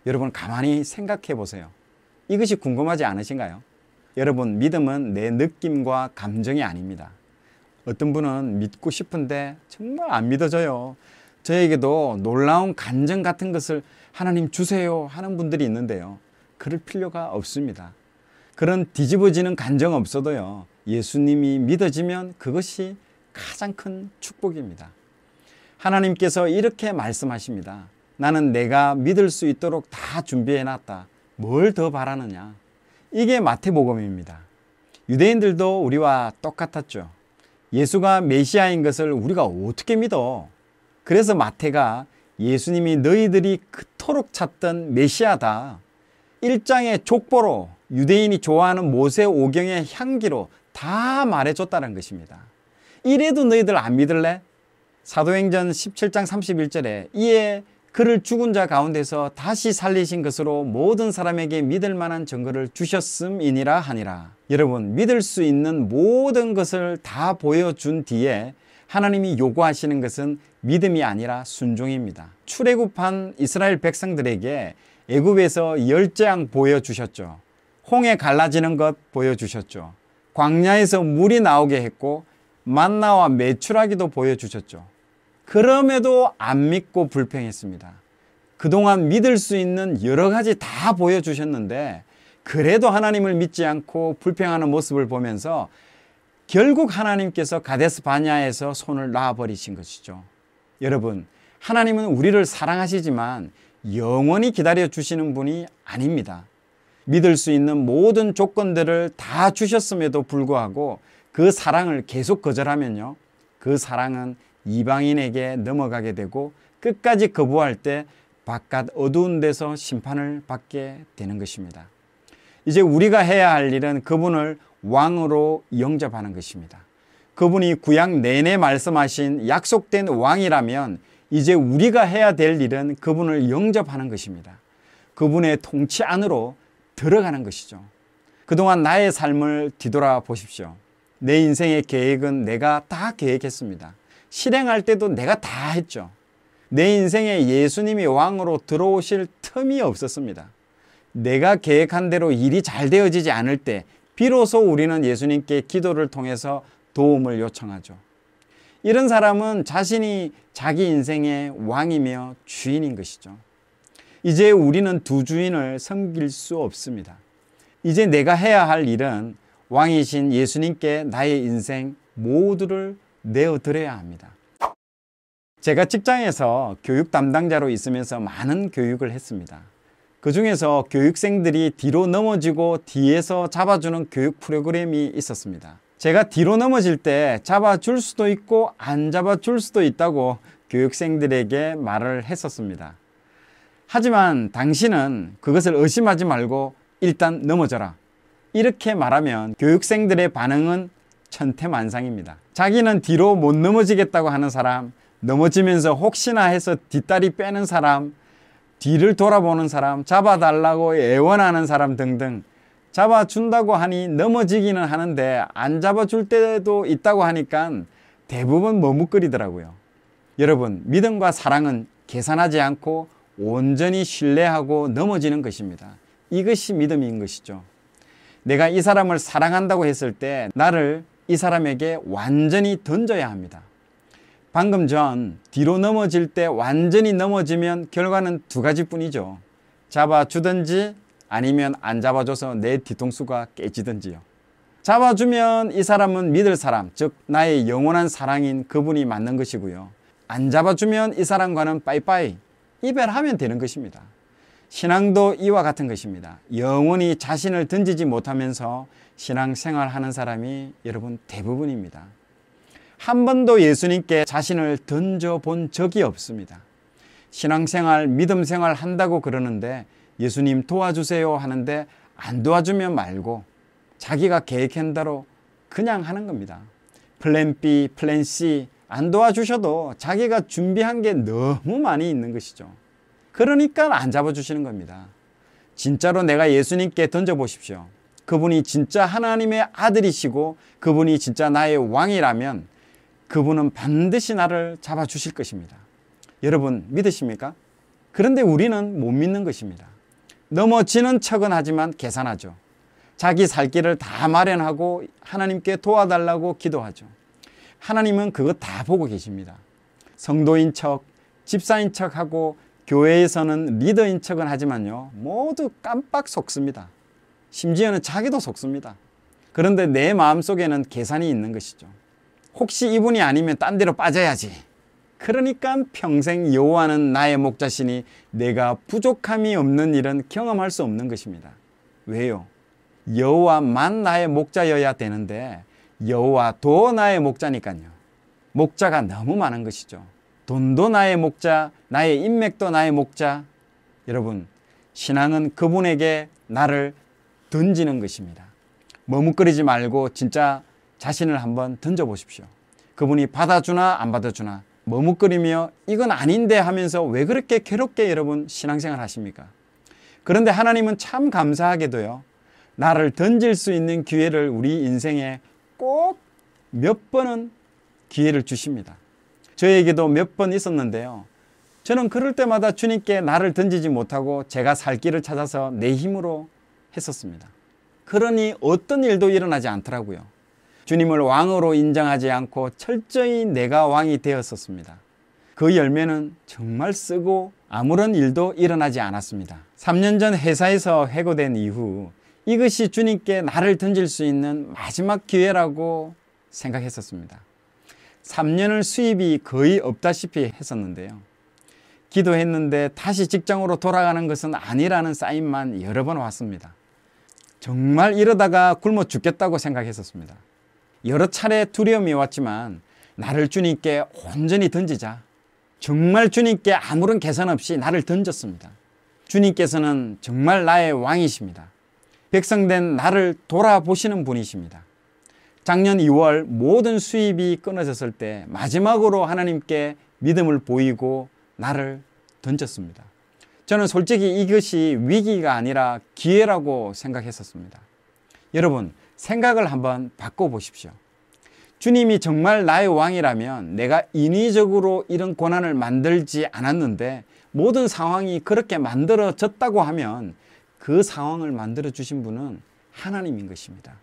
여러분 가만히 생각해 보세요. 이것이 궁금하지 않으신가요? 여러분 믿음은 내 느낌과 감정이 아닙니다. 어떤 분은 믿고 싶은데 정말 안 믿어져요. 저에게도 놀라운 간증 같은 것을 하나님 주세요 하는 분들이 있는데요. 그럴 필요가 없습니다. 그런 뒤집어지는 간증 없어도요. 예수님이 믿어지면 그것이 가장 큰 축복입니다. 하나님께서 이렇게 말씀하십니다. 나는 내가 믿을 수 있도록 다 준비해 놨다. 뭘 더 바라느냐? 이게 마태복음입니다. 유대인들도 우리와 똑같았죠. 예수가 메시아인 것을 우리가 어떻게 믿어? 그래서 마태가 예수님이 너희들이 그토록 찾던 메시아다. 1장의 족보로 유대인이 좋아하는 모세 오경의 향기로 다 말해줬다는 것입니다. 이래도 너희들 안 믿을래? 사도행전 17장 31절에 이에 그를 죽은 자 가운데서 다시 살리신 것으로 모든 사람에게 믿을 만한 증거를 주셨음이니라 하니라. 여러분 믿을 수 있는 모든 것을 다 보여준 뒤에 하나님이 요구하시는 것은 믿음이 아니라 순종입니다. 출애굽한 이스라엘 백성들에게 애굽에서 열재앙 보여주셨죠. 홍해 갈라지는 것 보여주셨죠. 광야에서 물이 나오게 했고 만나와 매출하기도 보여주셨죠. 그럼에도 안 믿고 불평했습니다. 그동안 믿을 수 있는 여러 가지 다 보여주셨는데 그래도 하나님을 믿지 않고 불평하는 모습을 보면서 결국 하나님께서 가데스 바냐에서 손을 놔버리신 것이죠. 여러분, 하나님은 우리를 사랑하시지만 영원히 기다려 주시는 분이 아닙니다. 믿을 수 있는 모든 조건들을 다 주셨음에도 불구하고 그 사랑을 계속 거절하면요. 그 사랑은 이방인에게 넘어가게 되고 끝까지 거부할 때 바깥 어두운 데서 심판을 받게 되는 것입니다. 이제 우리가 해야 할 일은 그분을 왕으로 영접하는 것입니다. 그분이 구약 내내 말씀하신 약속된 왕이라면 이제 우리가 해야 될 일은 그분을 영접하는 것입니다. 그분의 통치 안으로 들어가는 것이죠. 그동안 나의 삶을 뒤돌아 보십시오. 내 인생의 계획은 내가 다 계획했습니다. 실행할 때도 내가 다 했죠. 내 인생에 예수님이 왕으로 들어오실 틈이 없었습니다. 내가 계획한 대로 일이 잘 되어지지 않을 때 비로소 우리는 예수님께 기도를 통해서 도움을 요청하죠. 이런 사람은 자신이 자기 인생의 왕이며 주인인 것이죠. 이제 우리는 두 주인을 섬길 수 없습니다. 이제 내가 해야 할 일은 왕이신 예수님께 나의 인생 모두를 내어드려야 합니다. 제가 직장에서 교육 담당자로 있으면서 많은 교육을 했습니다. 그 중에서 교육생들이 뒤로 넘어지고 뒤에서 잡아주는 교육 프로그램이 있었습니다. 제가 뒤로 넘어질 때 잡아줄 수도 있고 안 잡아줄 수도 있다고 교육생들에게 말을 했었습니다. 하지만 당신은 그것을 의심하지 말고 일단 넘어져라. 이렇게 말하면 교육생들의 반응은 천태만상입니다. 자기는 뒤로 못 넘어지겠다고 하는 사람, 넘어지면서 혹시나 해서 뒷다리 빼는 사람, 뒤를 돌아보는 사람, 잡아달라고 애원하는 사람 등등 잡아준다고 하니 넘어지기는 하는데 안 잡아줄 때도 있다고 하니까 대부분 머뭇거리더라고요. 여러분, 믿음과 사랑은 계산하지 않고 온전히 신뢰하고 넘어지는 것입니다. 이것이 믿음인 것이죠. 내가 이 사람을 사랑한다고 했을 때 나를 이 사람에게 완전히 던져야 합니다. 방금 전 뒤로 넘어질 때 완전히 넘어지면 결과는 두 가지 뿐이죠. 잡아주든지 아니면 안 잡아줘서 내 뒤통수가 깨지든지요. 잡아주면 이 사람은 믿을 사람, 즉 나의 영원한 사랑인 그분이 맞는 것이고요. 안 잡아주면 이 사람과는 빠이빠이 이별하면 되는 것입니다. 신앙도 이와 같은 것입니다. 영원히 자신을 던지지 못하면서 신앙 생활하는 사람이 여러분 대부분입니다. 한 번도 예수님께 자신을 던져 본 적이 없습니다. 신앙생활, 믿음생활 한다고 그러는데 예수님 도와주세요 하는데 안 도와주면 말고 자기가 계획한 대로 그냥 하는 겁니다. 플랜 B, 플랜 C 안 도와주셔도 자기가 준비한 게 너무 많이 있는 것이죠. 그러니까 안 잡아주시는 겁니다. 진짜로 내가 예수님께 던져보십시오. 그분이 진짜 하나님의 아들이시고 그분이 진짜 나의 왕이라면 그분은 반드시 나를 잡아주실 것입니다. 여러분 믿으십니까? 그런데 우리는 못 믿는 것입니다. 넘어지는 척은 하지만 계산하죠. 자기 살 길을 다 마련하고 하나님께 도와달라고 기도하죠. 하나님은 그거 다 보고 계십니다. 성도인 척, 집사인 척하고 교회에서는 리더인 척은 하지만요. 모두 깜빡 속습니다. 심지어는 자기도 속습니다. 그런데 내 마음속에는 계산이 있는 것이죠. 혹시 이분이 아니면 딴 데로 빠져야지. 그러니까 평생 여호와는 나의 목자시니 내가 부족함이 없는 일은 경험할 수 없는 것입니다. 왜요? 여호와만 나의 목자여야 되는데 여호와도 나의 목자니까요. 목자가 너무 많은 것이죠. 돈도 나의 목자, 나의 인맥도 나의 목자. 여러분, 신앙은 그분에게 나를 던지는 것입니다. 머뭇거리지 말고 진짜 자신을 한번 던져 보십시오. 그분이 받아주나 안 받아주나 머뭇거리며 이건 아닌데 하면서 왜 그렇게 괴롭게 여러분 신앙생활 하십니까? 그런데 하나님은 참 감사하게도요. 나를 던질 수 있는 기회를 우리 인생에 꼭 몇 번은 기회를 주십니다. 저에게도 몇 번 있었는데요. 저는 그럴 때마다 주님께 나를 던지지 못하고 제가 살 길을 찾아서 내 힘으로 했었습니다. 그러니 어떤 일도 일어나지 않더라고요. 주님을 왕으로 인정하지 않고 철저히 내가 왕이 되었었습니다. 그 열매는 정말 쓰고 아무런 일도 일어나지 않았습니다. 3년 전 회사에서 해고된 이후 이것이 주님께 나를 던질 수 있는 마지막 기회라고 생각했었습니다. 3년을 수입이 거의 없다시피 했었는데요. 기도했는데 다시 직장으로 돌아가는 것은 아니라는 사인만 여러 번 왔습니다. 정말 이러다가 굶어 죽겠다고 생각했었습니다. 여러 차례 두려움이 왔지만 나를 주님께 온전히 던지자. 정말 주님께 아무런 계산 없이 나를 던졌습니다. 주님께서는 정말 나의 왕이십니다. 백성된 나를 돌아보시는 분이십니다. 작년 2월 모든 수입이 끊어졌을 때 마지막으로 하나님께 믿음을 보이고 나를 던졌습니다. 저는 솔직히 이것이 위기가 아니라 기회라고 생각했었습니다. 여러분, 생각을 한번 바꿔보십시오. 주님이 정말 나의 왕이라면 내가 인위적으로 이런 고난을 만들지 않았는데 모든 상황이 그렇게 만들어졌다고 하면 그 상황을 만들어 주신 분은 하나님인 것입니다.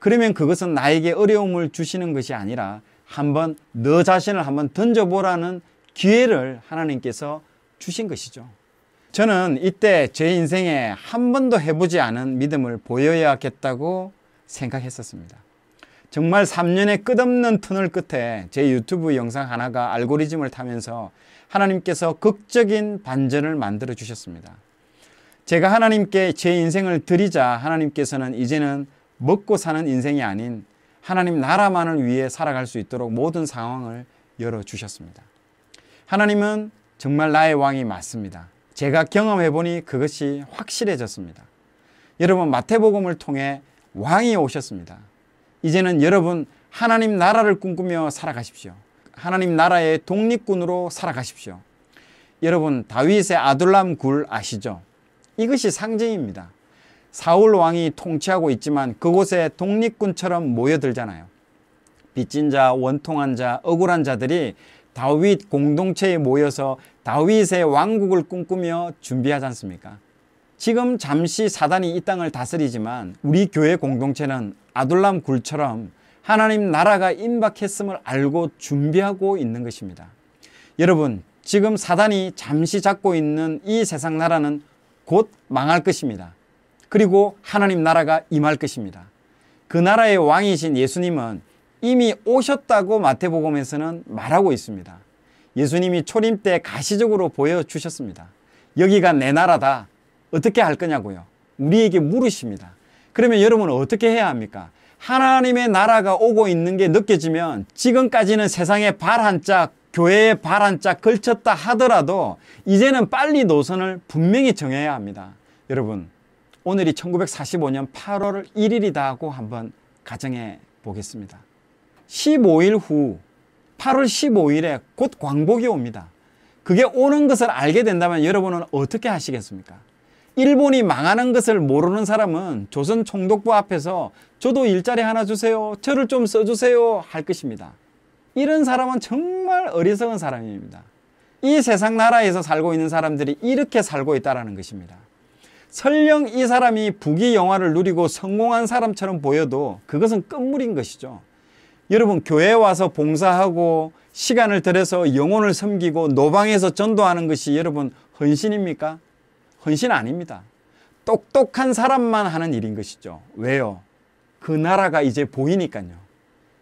그러면 그것은 나에게 어려움을 주시는 것이 아니라 한번 너 자신을 한번 던져보라는 기회를 하나님께서 주신 것이죠. 저는 이때 제 인생에 한 번도 해보지 않은 믿음을 보여야겠다고 생각했었습니다. 정말 3년의 끝없는 터널 끝에 제 유튜브 영상 하나가 알고리즘을 타면서 하나님께서 극적인 반전을 만들어 주셨습니다. 제가 하나님께 제 인생을 드리자 하나님께서는 이제는 먹고 사는 인생이 아닌 하나님 나라만을 위해 살아갈 수 있도록 모든 상황을 열어 주셨습니다. 하나님은 정말 나의 왕이 맞습니다. 제가 경험해 보니 그것이 확실해졌습니다. 여러분 마태복음을 통해 왕이 오셨습니다. 이제는 여러분 하나님 나라를 꿈꾸며 살아가십시오. 하나님 나라의 독립군으로 살아가십시오. 여러분 다윗의 아둘람 굴 아시죠? 이것이 상징입니다. 사울 왕이 통치하고 있지만 그곳에 독립군처럼 모여들잖아요. 빚진 자, 원통한 자, 억울한 자들이 다윗 공동체에 모여서 다윗의 왕국을 꿈꾸며 준비하지 않습니까? 지금 잠시 사단이 이 땅을 다스리지만 우리 교회 공동체는 아둘람 굴처럼 하나님 나라가 임박했음을 알고 준비하고 있는 것입니다. 여러분 지금 사단이 잠시 잡고 있는 이 세상 나라는 곧 망할 것입니다. 그리고 하나님 나라가 임할 것입니다. 그 나라의 왕이신 예수님은 이미 오셨다고 마태복음에서는 말하고 있습니다. 예수님이 초림 때 가시적으로 보여주셨습니다. 여기가 내 나라다. 어떻게 할 거냐고요. 우리에게 물으십니다. 그러면 여러분은 어떻게 해야 합니까? 하나님의 나라가 오고 있는 게 느껴지면 지금까지는 세상에 발한 짝, 교회에 발한 짝 걸쳤다 하더라도 이제는 빨리 노선을 분명히 정해야 합니다. 여러분, 오늘이 1945년 8월 1일이다고 한번 가정해 보겠습니다. 15일 후 8월 15일에 곧 광복이 옵니다. 그게 오는 것을 알게 된다면 여러분은 어떻게 하시겠습니까? 일본이 망하는 것을 모르는 사람은 조선 총독부 앞에서 저도 일자리 하나 주세요. 저를 좀 써주세요. 할 것입니다. 이런 사람은 정말 어리석은 사람입니다. 이 세상 나라에서 살고 있는 사람들이 이렇게 살고 있다는 것입니다. 설령 이 사람이 북귀 영화를 누리고 성공한 사람처럼 보여도 그것은 끝물인 것이죠. 여러분 교회에 와서 봉사하고 시간을 들여서 영혼을 섬기고 노방에서 전도하는 것이 여러분 헌신입니까? 헌신 아닙니다. 똑똑한 사람만 하는 일인 것이죠. 왜요? 그 나라가 이제 보이니까요.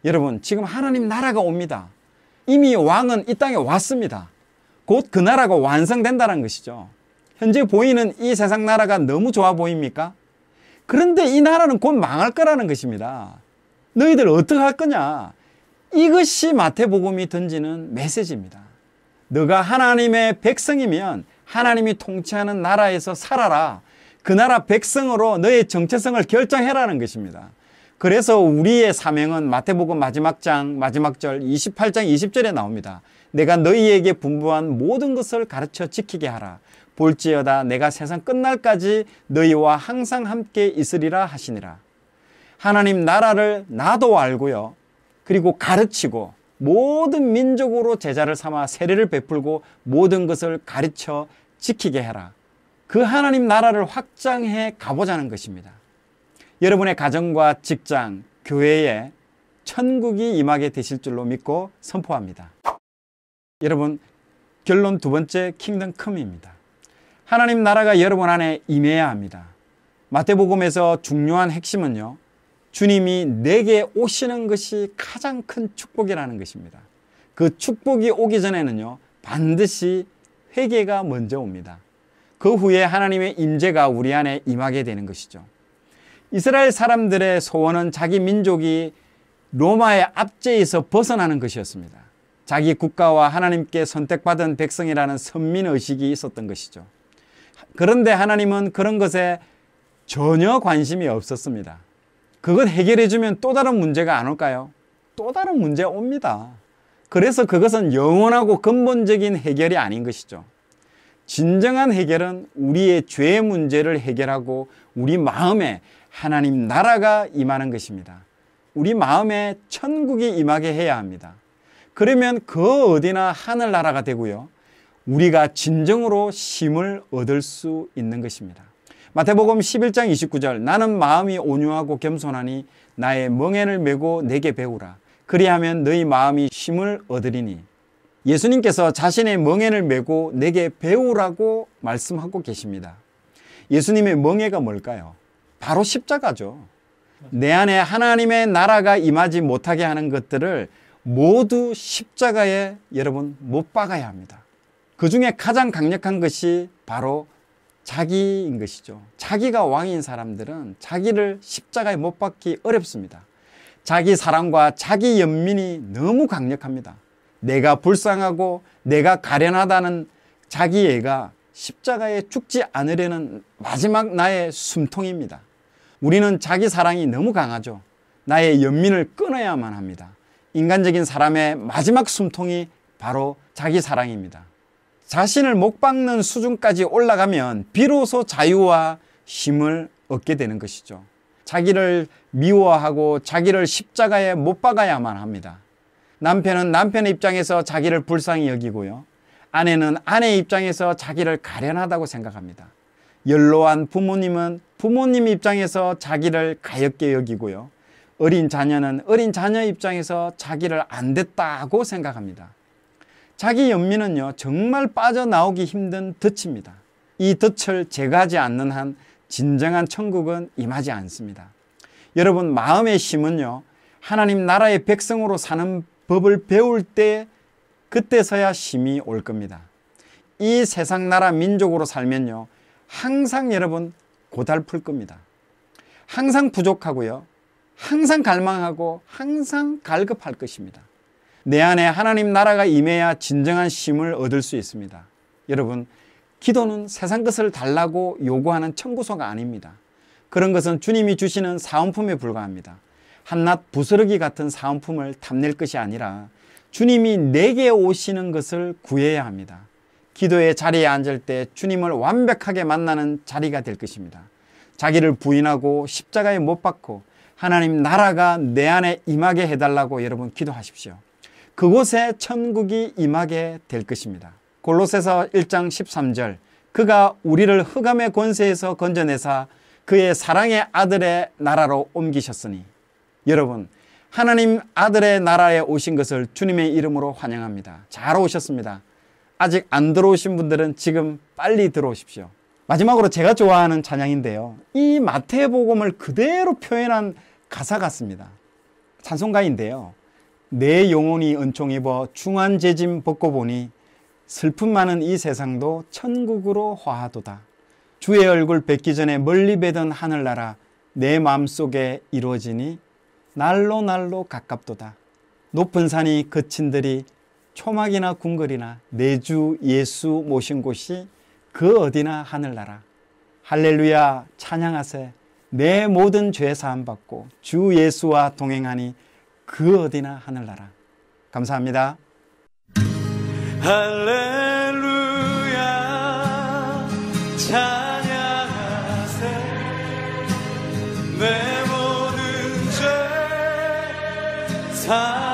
여러분, 지금 하나님 나라가 옵니다. 이미 왕은 이 땅에 왔습니다. 곧 그 나라가 완성된다는 것이죠. 현재 보이는 이 세상 나라가 너무 좋아 보입니까? 그런데 이 나라는 곧 망할 거라는 것입니다. 너희들 어떻게 할 거냐? 이것이 마태복음이 던지는 메시지입니다. 너가 하나님의 백성이면 하나님이 통치하는 나라에서 살아라. 그 나라 백성으로 너의 정체성을 결정해라는 것입니다. 그래서 우리의 사명은 마태복음 마지막 장 마지막 절 28장 20절에 나옵니다. 내가 너희에게 분부한 모든 것을 가르쳐 지키게 하라. 볼지어다 내가 세상 끝날까지 너희와 항상 함께 있으리라 하시니라. 하나님 나라를 나도 알고요. 그리고 가르치고 모든 민족으로 제자를 삼아 세례를 베풀고 모든 것을 가르쳐 지키게 해라. 그 하나님 나라를 확장해 가보자는 것입니다. 여러분의 가정과 직장, 교회에 천국이 임하게 되실 줄로 믿고 선포합니다. 여러분, 결론 두 번째 킹덤 컴입니다. 하나님 나라가 여러분 안에 임해야 합니다. 마태복음에서 중요한 핵심은요. 주님이 내게 오시는 것이 가장 큰 축복이라는 것입니다. 그 축복이 오기 전에는요. 반드시 회개가 먼저 옵니다. 그 후에 하나님의 임재가 우리 안에 임하게 되는 것이죠. 이스라엘 사람들의 소원은 자기 민족이 로마의 압제에서 벗어나는 것이었습니다. 자기 국가와 하나님께 선택받은 백성이라는 선민 의식이 있었던 것이죠. 그런데 하나님은 그런 것에 전혀 관심이 없었습니다. 그건 해결해주면 또 다른 문제가 안 올까요? 또 다른 문제 옵니다. 그래서 그것은 영원하고 근본적인 해결이 아닌 것이죠. 진정한 해결은 우리의 죄 문제를 해결하고 우리 마음에 하나님 나라가 임하는 것입니다. 우리 마음에 천국이 임하게 해야 합니다. 그러면 그 어디나 하늘나라가 되고요. 우리가 진정으로 힘을 얻을 수 있는 것입니다. 마태복음 11장 29절 나는 마음이 온유하고 겸손하니 나의 멍에를 메고 내게 배우라 그리하면 너희 마음이 쉼을 얻으리니 예수님께서 자신의 멍에를 메고 내게 배우라고 말씀하고 계십니다. 예수님의 멍에가 뭘까요? 바로 십자가죠. 내 안에 하나님의 나라가 임하지 못하게 하는 것들을 모두 십자가에 여러분 못 박아야 합니다. 그 중에 가장 강력한 것이 바로 자기인 것이죠. 자기가 왕인 사람들은 자기를 십자가에 못 박기 어렵습니다. 자기 사랑과 자기 연민이 너무 강력합니다. 내가 불쌍하고 내가 가련하다는 자기애가 십자가에 죽지 않으려는 마지막 나의 숨통입니다. 우리는 자기 사랑이 너무 강하죠. 나의 연민을 끊어야만 합니다. 인간적인 사람의 마지막 숨통이 바로 자기 사랑입니다. 자신을 못 박는 수준까지 올라가면 비로소 자유와 힘을 얻게 되는 것이죠. 자기를 미워하고 자기를 십자가에 못 박아야만 합니다. 남편은 남편의 입장에서 자기를 불쌍히 여기고요. 아내는 아내의 입장에서 자기를 가련하다고 생각합니다. 연로한 부모님은 부모님 입장에서 자기를 가엽게 여기고요. 어린 자녀는 어린 자녀 입장에서 자기를 안 됐다고 생각합니다. 자기 연민은요 정말 빠져나오기 힘든 덫입니다. 이 덫을 제거하지 않는 한 진정한 천국은 임하지 않습니다. 여러분 마음의 심은요 하나님 나라의 백성으로 사는 법을 배울 때 그때서야 심이 올 겁니다. 이 세상 나라 민족으로 살면요 항상 여러분 고달플 겁니다. 항상 부족하고요. 항상 갈망하고 항상 갈급할 것입니다. 내 안에 하나님 나라가 임해야 진정한 심을 얻을 수 있습니다. 여러분, 기도는 세상 것을 달라고 요구하는 청구서가 아닙니다. 그런 것은 주님이 주시는 사은품에 불과합니다. 한낱 부스러기 같은 사은품을 탐낼 것이 아니라 주님이 내게 오시는 것을 구해야 합니다. 기도의 자리에 앉을 때 주님을 완벽하게 만나는 자리가 될 것입니다. 자기를 부인하고 십자가에 못 박고 하나님 나라가 내 안에 임하게 해달라고 여러분 기도하십시오. 그곳에 천국이 임하게 될 것입니다. 골로새서 1장 13절 그가 우리를 흑암의 권세에서 건져내사 그의 사랑의 아들의 나라로 옮기셨으니 여러분 하나님 아들의 나라에 오신 것을 주님의 이름으로 환영합니다. 잘 오셨습니다. 아직 안 들어오신 분들은 지금 빨리 들어오십시오. 마지막으로 제가 좋아하는 찬양인데요. 이 마태복음을 그대로 표현한 가사 같습니다. 찬송가인데요. 내 영혼이 은총 입어 중한 재짐 벗고 보니 슬픔 많은 이 세상도 천국으로 화하도다. 주의 얼굴 뵙기 전에 멀리 뵈던 하늘나라 내 마음속에 이루어지니 날로 날로 가깝도다. 높은 산이 그친들이 초막이나 궁궐이나 내 주 예수 모신 곳이 그 어디나 하늘나라. 할렐루야 찬양하세 내 모든 죄 사함 받고 주 예수와 동행하니 그 어디나 하늘나라. 감사합니다. 할렐루야 찬양하세 내 모든 죄